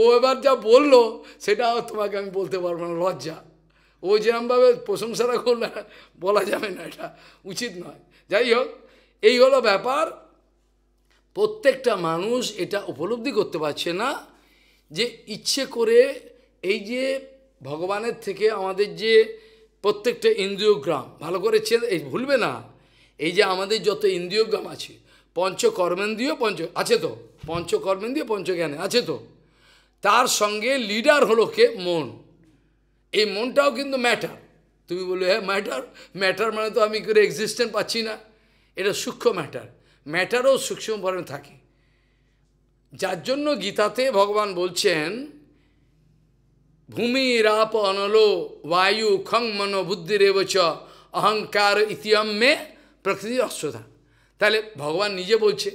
ও এবার যা বললো সেটা তোমাকে আমি বলতে পারবো না লজ্জা ও যেরমভাবে প্রশংসাটা করলে বলা যাবে না এটা উচিত নয় যাই হোক এই হলো ব্যাপার প্রত্যেকটা মানুষ এটা উপলব্ধি করতে পারছে না যে ইচ্ছে করে এই যে ভগবানের থেকে আমাদের যে প্রত্যেকটা ইন্দ্রিয়গ্রাম ভালো করে এই ভুলবে না এই যে আমাদের যত ইন্দ্রিয়গ্রাম আছে পঞ্চকর্মেন্দ্রীয় পঞ্চ আছে তো পঞ্চকর্মেন্দ্রীয় পঞ্চজ্ঞানে আছে তো তার সঙ্গে লিডার হলো কে মন এই মনটাও কিন্তু ম্যাটার তুমি বললে হ্যাঁ ম্যাটার ম্যাটার মানে তো আমি করে এক্সিস্টেন্ট পাচ্ছি না এটা সূক্ষ্ম ম্যাটার ম্যাটারও সূক্ষ্মভাবে থাকে যার জন্য গীতাতে ভগবান বলছেন ভূমি রাপ অনলো বায়ু khang mano বুদ্ধি রেবচ অহংকার ityam me prakriti তাহলে ভগবান নিজে বলছে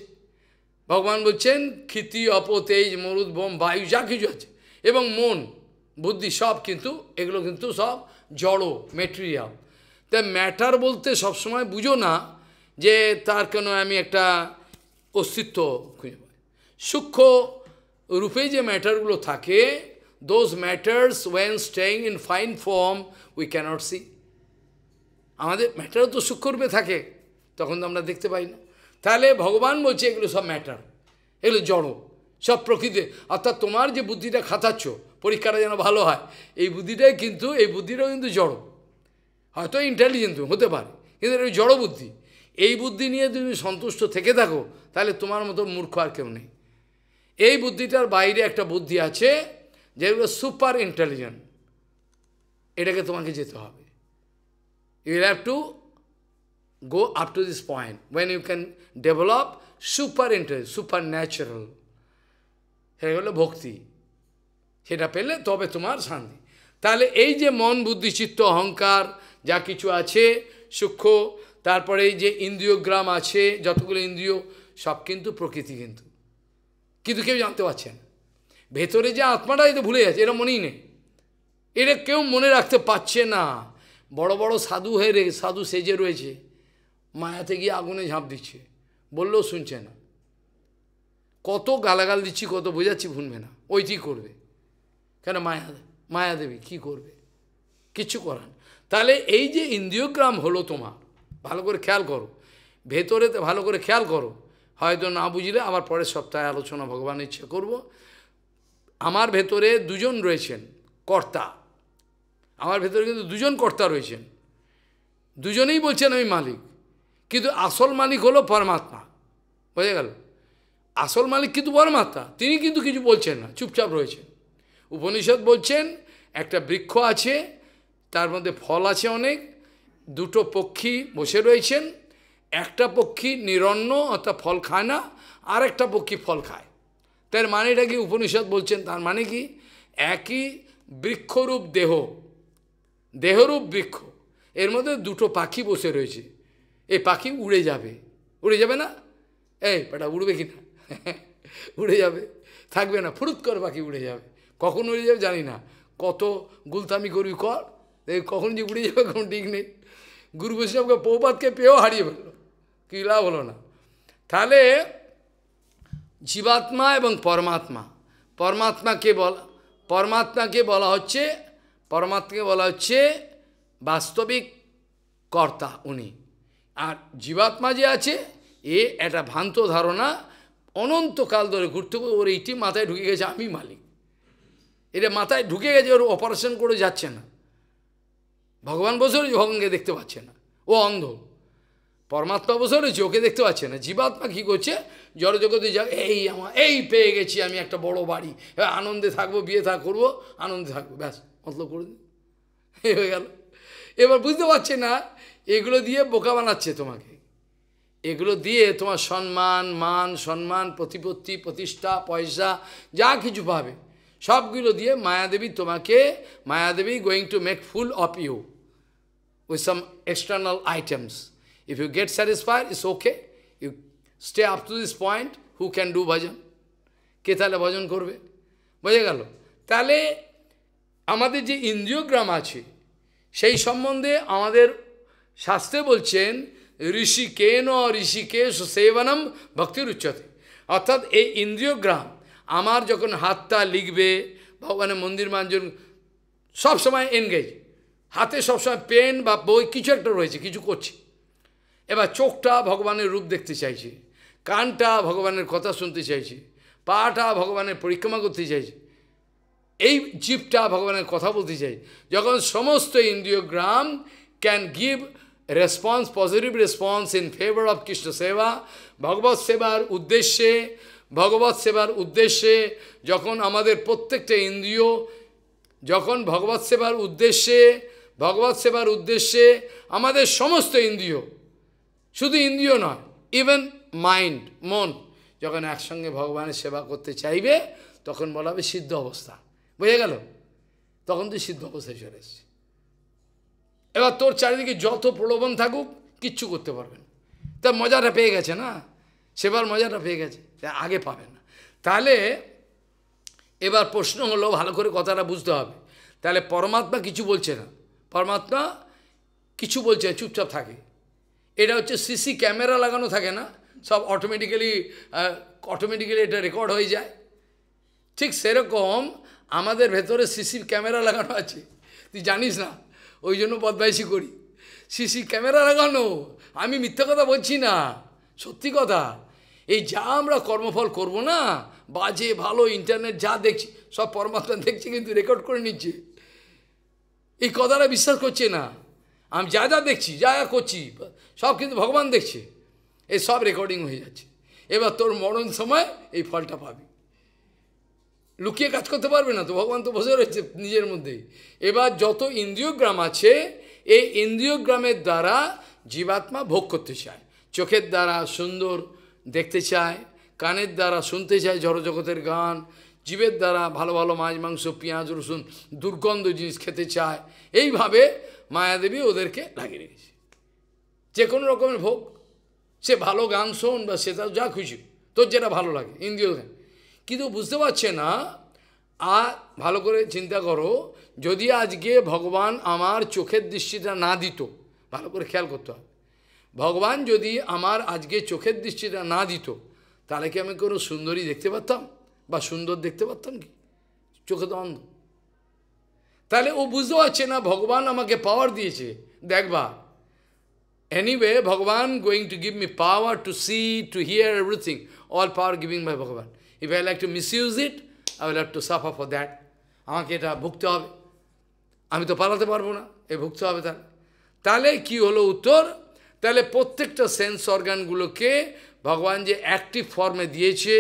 ভগবান বলছেন ক্ষিতি অপতেজ মরুদ বোম বায়ু যা কিছু আছে এবং মন বুদ্ধি সব কিন্তু এগুলো কিন্তু সব জড়ো মেটেরিয়াল তাই ম্যাটার বলতে সবসময় বুঝো না যে তার কেন আমি একটা অস্তিত্ব খুঁজে পাই সূক্ষ্ম রূপে যে ম্যাটারগুলো থাকে Those matters, when staying in fine form, we cannot see. আমাদের ম্যাটারও তো সূক্ষ্মরূপে থাকে তখন তো আমরা দেখতে পাই না তাহলে ভগবান বলছে এগুলো সব ম্যাটার এগুলো জড়ো সব প্রকৃতি অর্থাৎ তোমার যে বুদ্ধিটা খাতাচ্ছ পরীক্ষাটা যেন ভালো হয় এই বুদ্ধিটাই কিন্তু এই বুদ্ধিটাও কিন্তু জড়ো হয়তো ইন্টেলিজেন্ট হতে পারে কিন্তু এটা জড় বুদ্ধি এই বুদ্ধি নিয়ে তুমি সন্তুষ্ট থেকে থাকো তাহলে তোমার মতো মূর্খ আর কেউ নেই এই বুদ্ধিটার বাইরে একটা বুদ্ধি আছে যেগুলো সুপার ইন্টেলিজেন্ট এটাকে তোমাকে যেতে হবে you have to go up to this point when you can develop super intelligent super natural সেটা হলো ভক্তি সেটা পেলে তবে তোমার শান্তি তাহলে এই যে মন বুদ্ধি চিত্ত অহংকার যা কিছু আছে সূক্ষ্ম তারপরে এই যে ইন্দ্রিয়গ্রাম আছে যতগুলো ইন্দ্রিয় সব কিন্তু প্রকৃতি কিন্তু কিন্তু কেউ জানতে পারছে না ভেতরে যে আত্মাটাই তো ভুলে যাচ্ছে এরা মনেই নেই এটা কেউ মনে রাখতে পারছে না বড় বড় সাধু হয়ে রে সাধু সেজে রয়েছে মায়াতে গিয়ে আগুনে ঝাঁপ দিচ্ছে বললেও শুনছে না কত গালাগাল দিচ্ছি কত বোঝাচ্ছি ভুনবে না ওইটি করবে কেন মায়া মায়া দেবী কী করবে কিছু করান তাহলে এই যে ইন্দ্রিয়গ্রাম হলো তোমার ভালো করে খেয়াল করো ভেতরে ভালো করে খেয়াল করো হয়তো না বুঝলে আবার পরের সপ্তাহে আলোচনা ভগবান ইচ্ছে করবো আমার ভেতরে দুজন রয়েছেন কর্তা আমার ভেতরে কিন্তু দুজন কর্তা রয়েছেন দুজনেই বলছেন আমি মালিক কিন্তু আসল মালিক হলো পরমাত্মা বোঝা গেল আসল মালিক কিন্তু পরমাত্মা তিনি কিন্তু কিছু বলছেন না চুপচাপ রয়েছেন উপনিষদ বলছেন একটা বৃক্ষ আছে তার মধ্যে ফল আছে অনেক দুটো পক্ষী বসে রয়েছেন একটা পক্ষী নিরন্ন অর্থাৎ ফল খায় না আর একটা পক্ষী ফল খায় তার মানেটা কি উপনিষদ বলছেন তার মানে কি একই বৃক্ষরূপ দেহ দেহরূপ বৃক্ষ এর মধ্যে দুটো পাখি বসে রয়েছে এই পাখি উড়ে যাবে উড়ে যাবে না এই বেটা উড়বে কি না <laughs> উড়ে যাবে থাকবে না ফুরুত কর পাখি উড়ে যাবে কখন উড়ে যাবে জানি না কত গুলতামি করবি কর কখন যে উড়ে যাবে কোনো ঠিক নেই গুরু বৈষ্ণবকে পৌপাতকে পেয়েও হারিয়ে ফেললো কী লাভ হলো না তাহলে জীবাত্মা এবং পরমাত্মা পরমাত্মাকে বলা পরমাত্মাকে বলা হচ্ছে পরমাত্মাকে বলা হচ্ছে বাস্তবিক কর্তা উনি আর জীবাত্মা যে আছে এ একটা ভ্রান্ত ধারণা অনন্তকাল ধরে ঘুরতে ওর এইটি মাথায় ঢুকে গেছে আমি মালিক এটা মাথায় ঢুকে গেছে ওর অপারেশন করে যাচ্ছে না ভগবান বসে রয়েছে ভগবানকে দেখতে পাচ্ছে না ও অন্ধ পরমাত্মা বসে রয়েছে ওকে দেখতে পাচ্ছে না জীবাত্মা কী করছে জড়জগতে যা এই আমার এই পেয়ে গেছি আমি একটা বড় বাড়ি এবার আনন্দে থাকবো বিয়ে থাক করবো আনন্দে থাকবো ব্যাস মতলব করে দিন হয়ে গেল এবার বুঝতে পারছে না এগুলো দিয়ে বোকা বানাচ্ছে তোমাকে এগুলো দিয়ে তোমার সম্মান মান সম্মান প্রতিপত্তি প্রতিষ্ঠা পয়সা যা কিছু পাবে সবগুলো দিয়ে মায়াদেবী তোমাকে Mayadevi going to make fool of you with some external items if you get satisfied it's okay stay up to this point who can do bhajan কে তাহলে ভজন করবে বোঝা গেল তাহলে আমাদের যে ইন্দ্রিয়গ্রাম আছে সেই সম্বন্ধে আমাদের শাস্ত্রে বলছেন ঋষিকেন ঋষিকেশ সেবনম ভক্তির উচ্চতে অর্থাৎ এই ইন্দ্রিয়গ্রাম আমার যখন হাতটা লিখবে ভগবানের মন্দির মাঞ্জন সবসময় এনগেজ হাতে সবসময় পেন বা বই কিছু একটা রয়েছে কিছু করছে এবার চোখটা ভগবানের রূপ দেখতে চাইছে কানটা ভগবানের কথা শুনতে চাইছে পাটা ভগবানের পরিক্রমা করতে চাইছে এই জীবটা ভগবানের কথা বলতে চাই যখন সমস্ত ইন্দ্রিয় গ্রাম can give response positive response in favour of Krishna সেবা ভগবৎ সেবার উদ্দেশ্যে ভগবৎ সেবার উদ্দেশ্যে যখন আমাদের প্রত্যেকটা ইন্দ্রিয় যখন ভগবৎ সেবার উদ্দেশ্যে ভগবৎ সেবার উদ্দেশ্যে আমাদের সমস্ত ইন্দ্রিয় শুধু ইন্দ্রিয় নয় ইভেন মাইন্ড মন যখন একসঙ্গে ভগবানের সেবা করতে চাইবে তখন বলা হবে সিদ্ধ অবস্থা বুঝে গেল তখন তুই সিদ্ধ অবস্থায় চলে এসছি এবার তোর চারিদিকে যত প্রলোভন থাকুক কিচ্ছু করতে পারবে না তা মজাটা পেয়ে গেছে না সেবার মজাটা পেয়ে গেছে আগে পাবে না তাহলে এবার প্রশ্ন হলো ভালো করে কথাটা বুঝতে হবে তাহলে পরমাত্মা কিছু বলছে না পরমাত্মা কিছু বলছে চুপচাপ থাকে এটা হচ্ছে সিসি ক্যামেরা লাগানো থাকে না সব অটোমেটিক্যালি অটোমেটিক্যালি এটা রেকর্ড হয়ে যায় ঠিক সেরকম আমাদের ভেতরে সিসির ক্যামেরা লাগানো আছে তুই জানিস না ওই জন্য বদমাইশি করি সিসি ক্যামেরা লাগানো আমি মিথ্যা কথা বলছি না সত্যি কথা এই যা আমরা কর্মফল করব না বাজে ভালো ইন্টারনেট যা দেখছি সব পরমাত্মা দেখছি কিন্তু রেকর্ড করে নিচ্ছে এই কথাটা বিশ্বাস করছে না আমি যা যা দেখছি যা যা করছি সব কিন্তু ভগবান দেখছে এই সব রেকর্ডিং হয়ে যাচ্ছে এবার তোর মরণ সময় এই ফলটা পাবি লুকিয়ে কাজ করতে পারবে না তো ভগবান তো বসে রয়েছে নিজের মধ্যেই এবার যত ইন্দ্রিয়গ্রাম আছে এই ইন্দ্রিয়গ্রামের দ্বারা জীবাত্মা ভোগ করতে চায় চোখের দ্বারা সুন্দর দেখতে চায় কানের দ্বারা শুনতে চায় জড়জগতের গান জীবের দ্বারা ভালো ভালো মাছ মাংস পেঁয়াজ রসুন দুর্গন্ধ জিনিস খেতে চায় এইভাবে মায়াদেবী ওদেরকে লাগিয়ে রেখেছে যে কোনো রকমের ভোগ সে ভালো গান শোন বা সে যা খুশি তোর যেটা ভালো লাগে ইন্দ্রিয় কিন্তু বুঝতে পারছে না আর ভালো করে চিন্তা করো যদি আজকে ভগবান আমার চোখের দৃষ্টিটা না দিত ভালো করে খেয়াল করতে হবে ভগবান যদি আমার আজকে চোখের দৃষ্টিটা না দিত তাহলে কি আমি কোনো সুন্দরী দেখতে পারতাম বা সুন্দর দেখতে পারতাম কি চোখে তো অন্ধ তাহলে ও বুঝতে পারছে না ভগবান আমাকে পাওয়ার দিয়েছে দেখবা Anyway, Bhagavan going to give me power to see, to hear everything. All power giving by Bhagavan. If I like to misuse it, I will have to suffer for that. আমাকে এটা ভুগতে হবে আমি তো পালাতে পারবো না এ ভুগতে হবে তাহলে তাহলে কি হলো উত্তর তাহলে প্রত্যেকটা সেন্স অর্গানগুলোকে ভগবান যে অ্যাক্টিভ ফর্মে দিয়েছে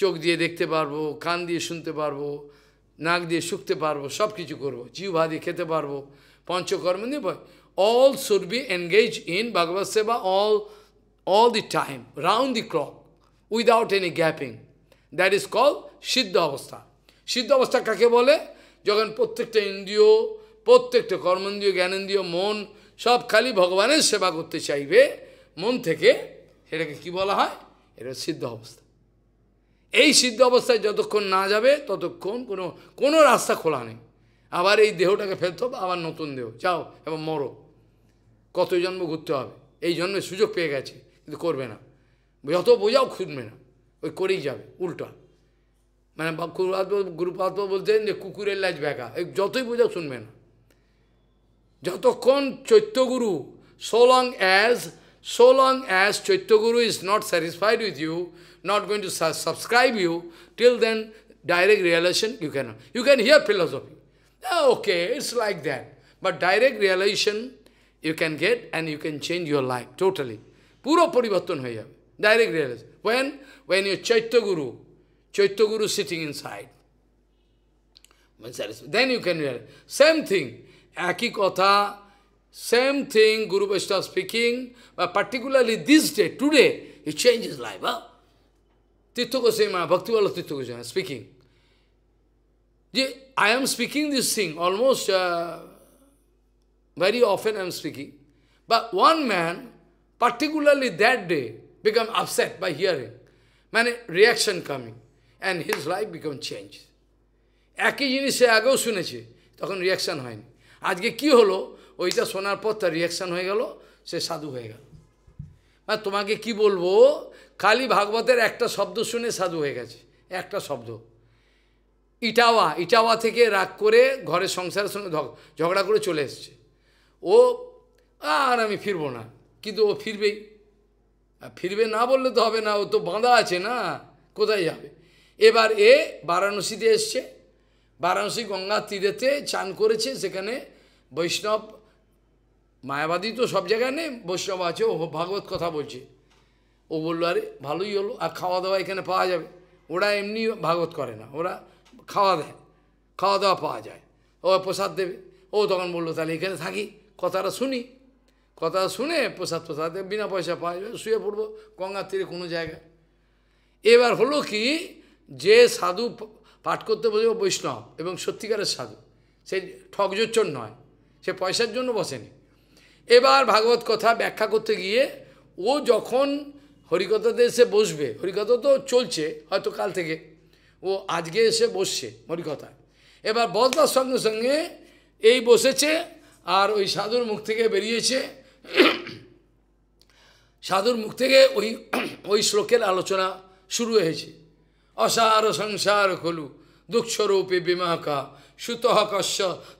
চোখ দিয়ে দেখতে পারবো কান দিয়ে শুনতে পারবো নাক দিয়ে শুকতে পারবো সব কিছু করবো জিহ্বা দিয়ে খেতে পারবো পঞ্চকর্ম নিয়ে all should be engaged in Bhagavad Seva all, all the time, round the clock, without any gapping. That is called Siddha Avastha. Siddha Avastha কাকে বলে যখন প্রত্যেকটা ইন্দ্রিয় প্রত্যেকটা কর্মেন্দ্রিয় জ্ঞানেন্দ্রিয় মন সব খালি ভগবানের সেবা করতে চাইবে মন থেকে সেটাকে কি বলা হয় এটা সিদ্ধ অবস্থা এই সিদ্ধ অবস্থায় যতক্ষণ না যাবে ততক্ষণ কোনো কোনো রাস্তা খোলা নেই আবার এই দেহটাকে ফেলতে হবে আবার নতুন দেহ যাও এবং মরো কত জন্ম ঘুরতে হবে এই জন্মে সুযোগ পেয়ে গেছে কিন্তু করবে না যত বোঝাও খুঁজবে না ওই করেই যাবে উল্টা মানে গুরুপাত্ম বলতেন যে কুকুরের লাজ ব্যাগা এই যতই বোঝাও শুনবে না যতক্ষণ Chaityaguru so long as so long as Chaityaguru is not satisfied with you not going to subscribe you till then direct realisation you can you can hear philosophy okay it's like that but direct realisation you can get and you can change your life totally. Puro parivartan hoye jabe. Direct realization. When? When your Chaitya Guru, Chaitya Guru sitting inside. Then you can realize. Same thing. Aki kotha, same thing Guru Vaishnava speaking, but particularly this day, today, he changed his life. Huh? Tirtha Goswami, Bhaktivala Tirtha Goswami speaking. I am speaking this thing almost uh, Very often I am speaking. But one man, particularly that day, become upset by hearing. মানে reaction coming and his life became change একই জিনিস সে আগেও শুনেছে তখন reaction হয়নি আজকে কি হলো ওইটা শোনার পর তার রিয়াকশান হয়ে গেল সে সাধু হয়ে গেল মানে তোমাকে কি বলবো কালী ভাগবতের একটা শব্দ শুনে সাধু হয়ে গেছে একটা শব্দ ইটাওয়া ইটাওয়া থেকে রাগ করে ঘরের সংসারের সঙ্গে ঝগড়া করে চলে এসছে ও আর আমি ফিরবো না কিন্তু ও ফিরবেই ফিরবে না বললে তো হবে না ও তো বাঁধা আছে না কোথায় যাবে এবার এ বারাণসীতে এসছে বারাণসী গঙ্গা তীরেতে চান করেছে সেখানে বৈষ্ণব মায়াবাদী তো সব জায়গায় নেই বৈষ্ণব আছে ও ভাগবত কথা বলছে ও বললো আরে ভালোই হলো আর খাওয়া দাওয়া এখানে পাওয়া যাবে ওরা এমনি ভাগবত করে না ওরা খাওয়া দেয় খাওয়া দাওয়া পাওয়া যায় ও প্রসাদ দেবে ও তখন বললো তাহলে এখানে থাকি কথাটা শুনি কথা শুনে প্রসাদ প্রসাদে বিনা পয়সা পাওয়া যাবে শুয়ে পড়বো গঙ্গার তীরে কোনো জায়গায় এবার হলো কি যে সাধু পাঠ করতে বসে বৈষ্ণব এবং সত্যিকারের সাধু সে ঠকজোচ্চর নয় সে পয়সার জন্য বসেনি এবার ভাগবত কথা ব্যাখ্যা করতে গিয়ে ও যখন হরিকথাতে এসে বসবে হরিকথা তো চলছে হয়তো কাল থেকে ও আজকে এসে বসছে হরিকথায় এবার বদলার সঙ্গে সঙ্গে এই বসেছে আর ওই সাধুর মুখ থেকে বেরিয়েছে সাধুর মুখ থেকে ওই ওই শ্লোকের আলোচনা শুরু হয়েছে অসার সংসার খোলু দুঃখরূপে বিমাকা সুতহ কশ্য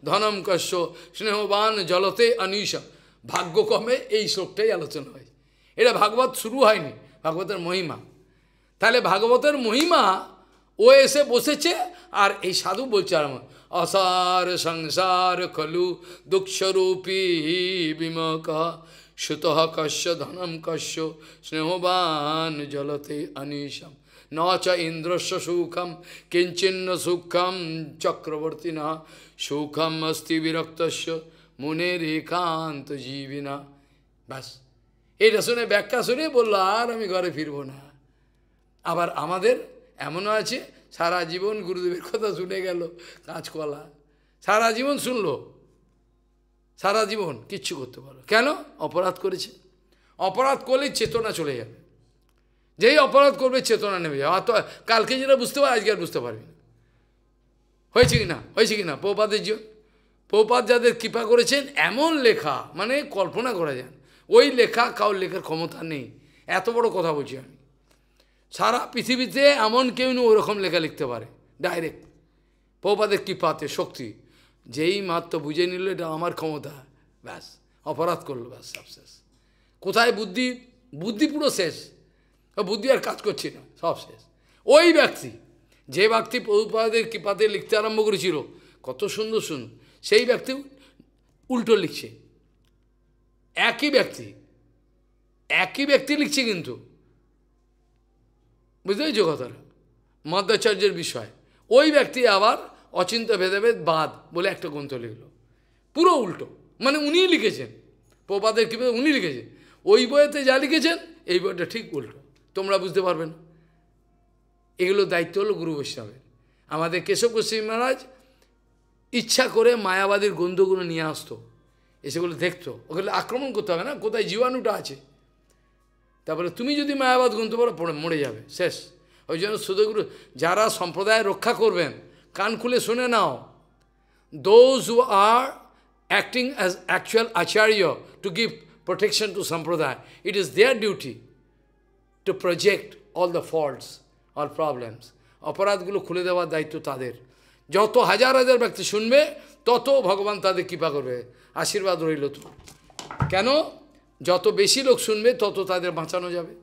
ধনম কশ্য স্নেহবান জলতে অনিস ভাগ্যক্রমে এই শ্লোকটাই আলোচনা হয় এটা ভাগবত শুরু হয়নি ভাগবতের মহিমা তাহলে ভাগবতের মহিমা ও এসে বসেছে আর এই সাধু বলছে আর অসার সংসার খলু দুঃখরূপী বিমক সুত কশ্য ধনম কশ্য স্নেহবান জলতে অনিশম ন চ ইন্দ্রস্য সুখম কিঞ্চিন্ন সুখম চক্রবর্তী না সুখম অস্তি বিরক্তস্য মুনের একান্ত না ব্যাস এটা শুনে ব্যাখ্যা শুনে বললো আর আমি ঘরে ফিরবো না আবার আমাদের এমনও আছে সারা জীবন গুরুদেবের কথা শুনে গেল কাঁচকলা সারা জীবন শুনল সারা জীবন কিচ্ছু করতে পারো কেন অপরাধ করেছে অপরাধ করলে চেতনা চলে যাবে যেই অপরাধ করবে চেতনা নেমে যাবে অত কালকে যেটা বুঝতে পারবে আজকে আর বুঝতে পারবি না হয়েছে কি না হয়েছে কি না পৌপাতের জীবন পৌপাত যাদের কৃপা করেছেন এমন লেখা মানে কল্পনা করা যান ওই লেখা কাউর লেখার ক্ষমতা নেই এত বড় কথা বলছি আমি সারা পৃথিবীতে এমন কেউ না ওরকম লেখা লিখতে পারে ডাইরেক্ট পৌপাদের কৃপাতে শক্তি যেই মাত্র বুঝে নিল এটা আমার ক্ষমতা ব্যাস অপরাধ করলো ব্যাস সব শেষ কোথায় বুদ্ধি বুদ্ধি পুরো শেষ বুদ্ধি আর কাজ করছি না সব শেষ ওই ব্যক্তি যে ব্যক্তি পৌপাদের কৃপাতে লিখতে আরম্ভ করেছিল কত সুন্দর সুন্দর সেই ব্যক্তি উল্টো লিখছে একই ব্যক্তি একই ব্যক্তি লিখছে কিন্তু বুঝতে পেরেছো কথাটা মধ্যাচার্যের বিষয় ওই ব্যক্তি আবার অচিন্ত ভেদাভেদ বাদ বলে একটা গ্রন্থ লিখল পুরো উল্টো মানে উনিই লিখেছেন প্রপাদের কী উনি লিখেছেন ওই বইতে যা লিখেছেন এই বইটা ঠিক উল্টো তোমরা বুঝতে পারবে না এগুলো দায়িত্ব হলো গুরু বৈষ্ণবের আমাদের কেশব গোস্বামী মহারাজ ইচ্ছা করে মায়াবাদীর গন্ধগুলো নিয়ে আসতো এসেগুলো দেখতো ওগুলো আক্রমণ করতে হবে না কোথায় জীবাণুটা আছে তারপরে তুমি যদি মায়াবাদ গুনতে পারো পড়ে মরে যাবে শেষ ওই জন্য সুদগুরু যারা সম্প্রদায় রক্ষা করবেন কান খুলে শুনে নাও those who are acting as actual acharya to give protection to সম্প্রদায় it is their duty to project all the faults all problems অপরাধগুলো খুলে দেওয়ার দায়িত্ব তাদের যত হাজার হাজার ব্যক্তি শুনবে তত ভগবান তাদের কৃপা করবে আশীর্বাদ রইল তো কেন যত বেশি লোক শুনবে তত তাদের বাঁচানো যাবে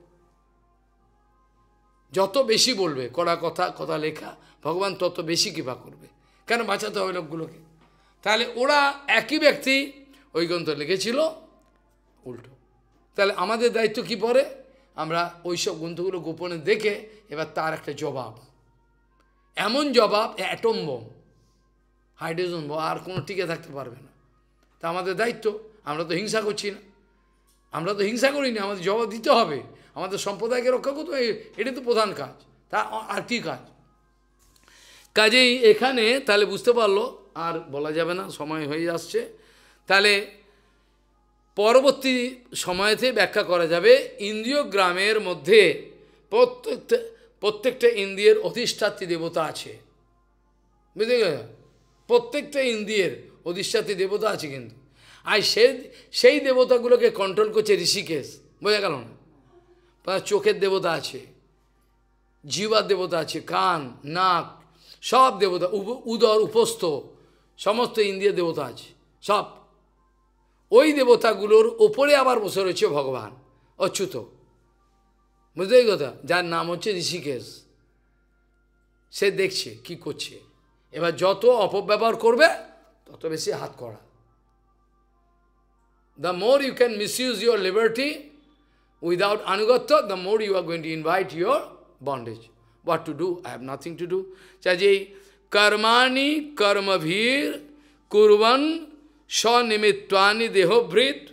যত বেশি বলবে কড়া কথা কথা লেখা ভগবান তত বেশি কৃপা করবে কেন বাঁচাতে হবে লোকগুলোকে তাহলে ওরা একই ব্যক্তি ওই গ্রন্থ লিখেছিল উল্টো তাহলে আমাদের দায়িত্ব কি পড়ে আমরা ওই সব গ্রন্থগুলো গোপনে দেখে এবার তার একটা জবাব এমন জবাব অ্যাটম বোম হাইড্রোজেন বোম আর কোনো টিকে থাকতে পারবে না তা আমাদের দায়িত্ব আমরা তো হিংসা করছি না আমরা তো হিংসা করি না আমাদের জবাব দিতে হবে আমাদের সম্প্রদায়কে রক্ষা করতে হবে এটা তো প্রধান কাজ তা আর কী কাজ কাজেই এখানে তাহলে বুঝতে পারলো আর বলা যাবে না সময় হয়ে আসছে তাহলে পরবর্তী সময়তে ব্যাখ্যা করা যাবে ইন্দ্রিয় গ্রামের মধ্যে প্রত্যেকটা প্রত্যেকটা ইন্দ্রিয়ের অধিষ্ঠাত্রী দেবতা আছে বুঝতে গেছে প্রত্যেকটা ইন্দ্রিয়ের অধিষ্ঠাত্রী দেবতা আছে কিন্তু আর সে সেই দেবতাগুলোকে কন্ট্রোল করছে ঋষিকেশ বোঝা গেল না চোখের দেবতা আছে জিবার দেবতা আছে কান নাক সব দেবতা উদর উপস্থ সমস্ত ইন্দ্রিয় দেবতা আছে সব ওই দেবতাগুলোর ওপরে আবার বসে রয়েছে ভগবান অচ্যুত বুঝতে কথা যার নাম হচ্ছে ঋষিকেশ সে দেখছে কি করছে এবার যত অপব্যবহার করবে তত বেশি হাত করা The more you can misuse your liberty without anugatya, the more you are going to invite your bondage. What to do? I have nothing to do. Chaji, karmani karmabhir kurvan sanimitwani dehobhrit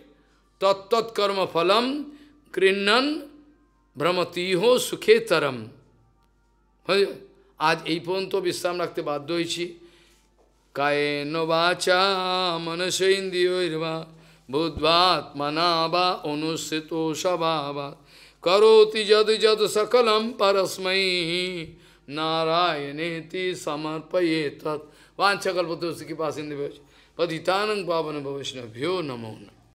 tattat karma phalam krinnan ভ্রমতিহ সুখে তরম আজ এই পর্যন্ত বিশ্রাম রাখতে বাধ্য হয়েছি কায়ে indiyo মনসেন্দ্রিয় बुद्ध्वात्मना वा अनुस्थितो सभावात करोति जद जद सकलम परस्मयी नारायणेति समर्पये तत् वाछकल्पतोष की पास पतितानंग पावन भविष्य भ्यो नमो नम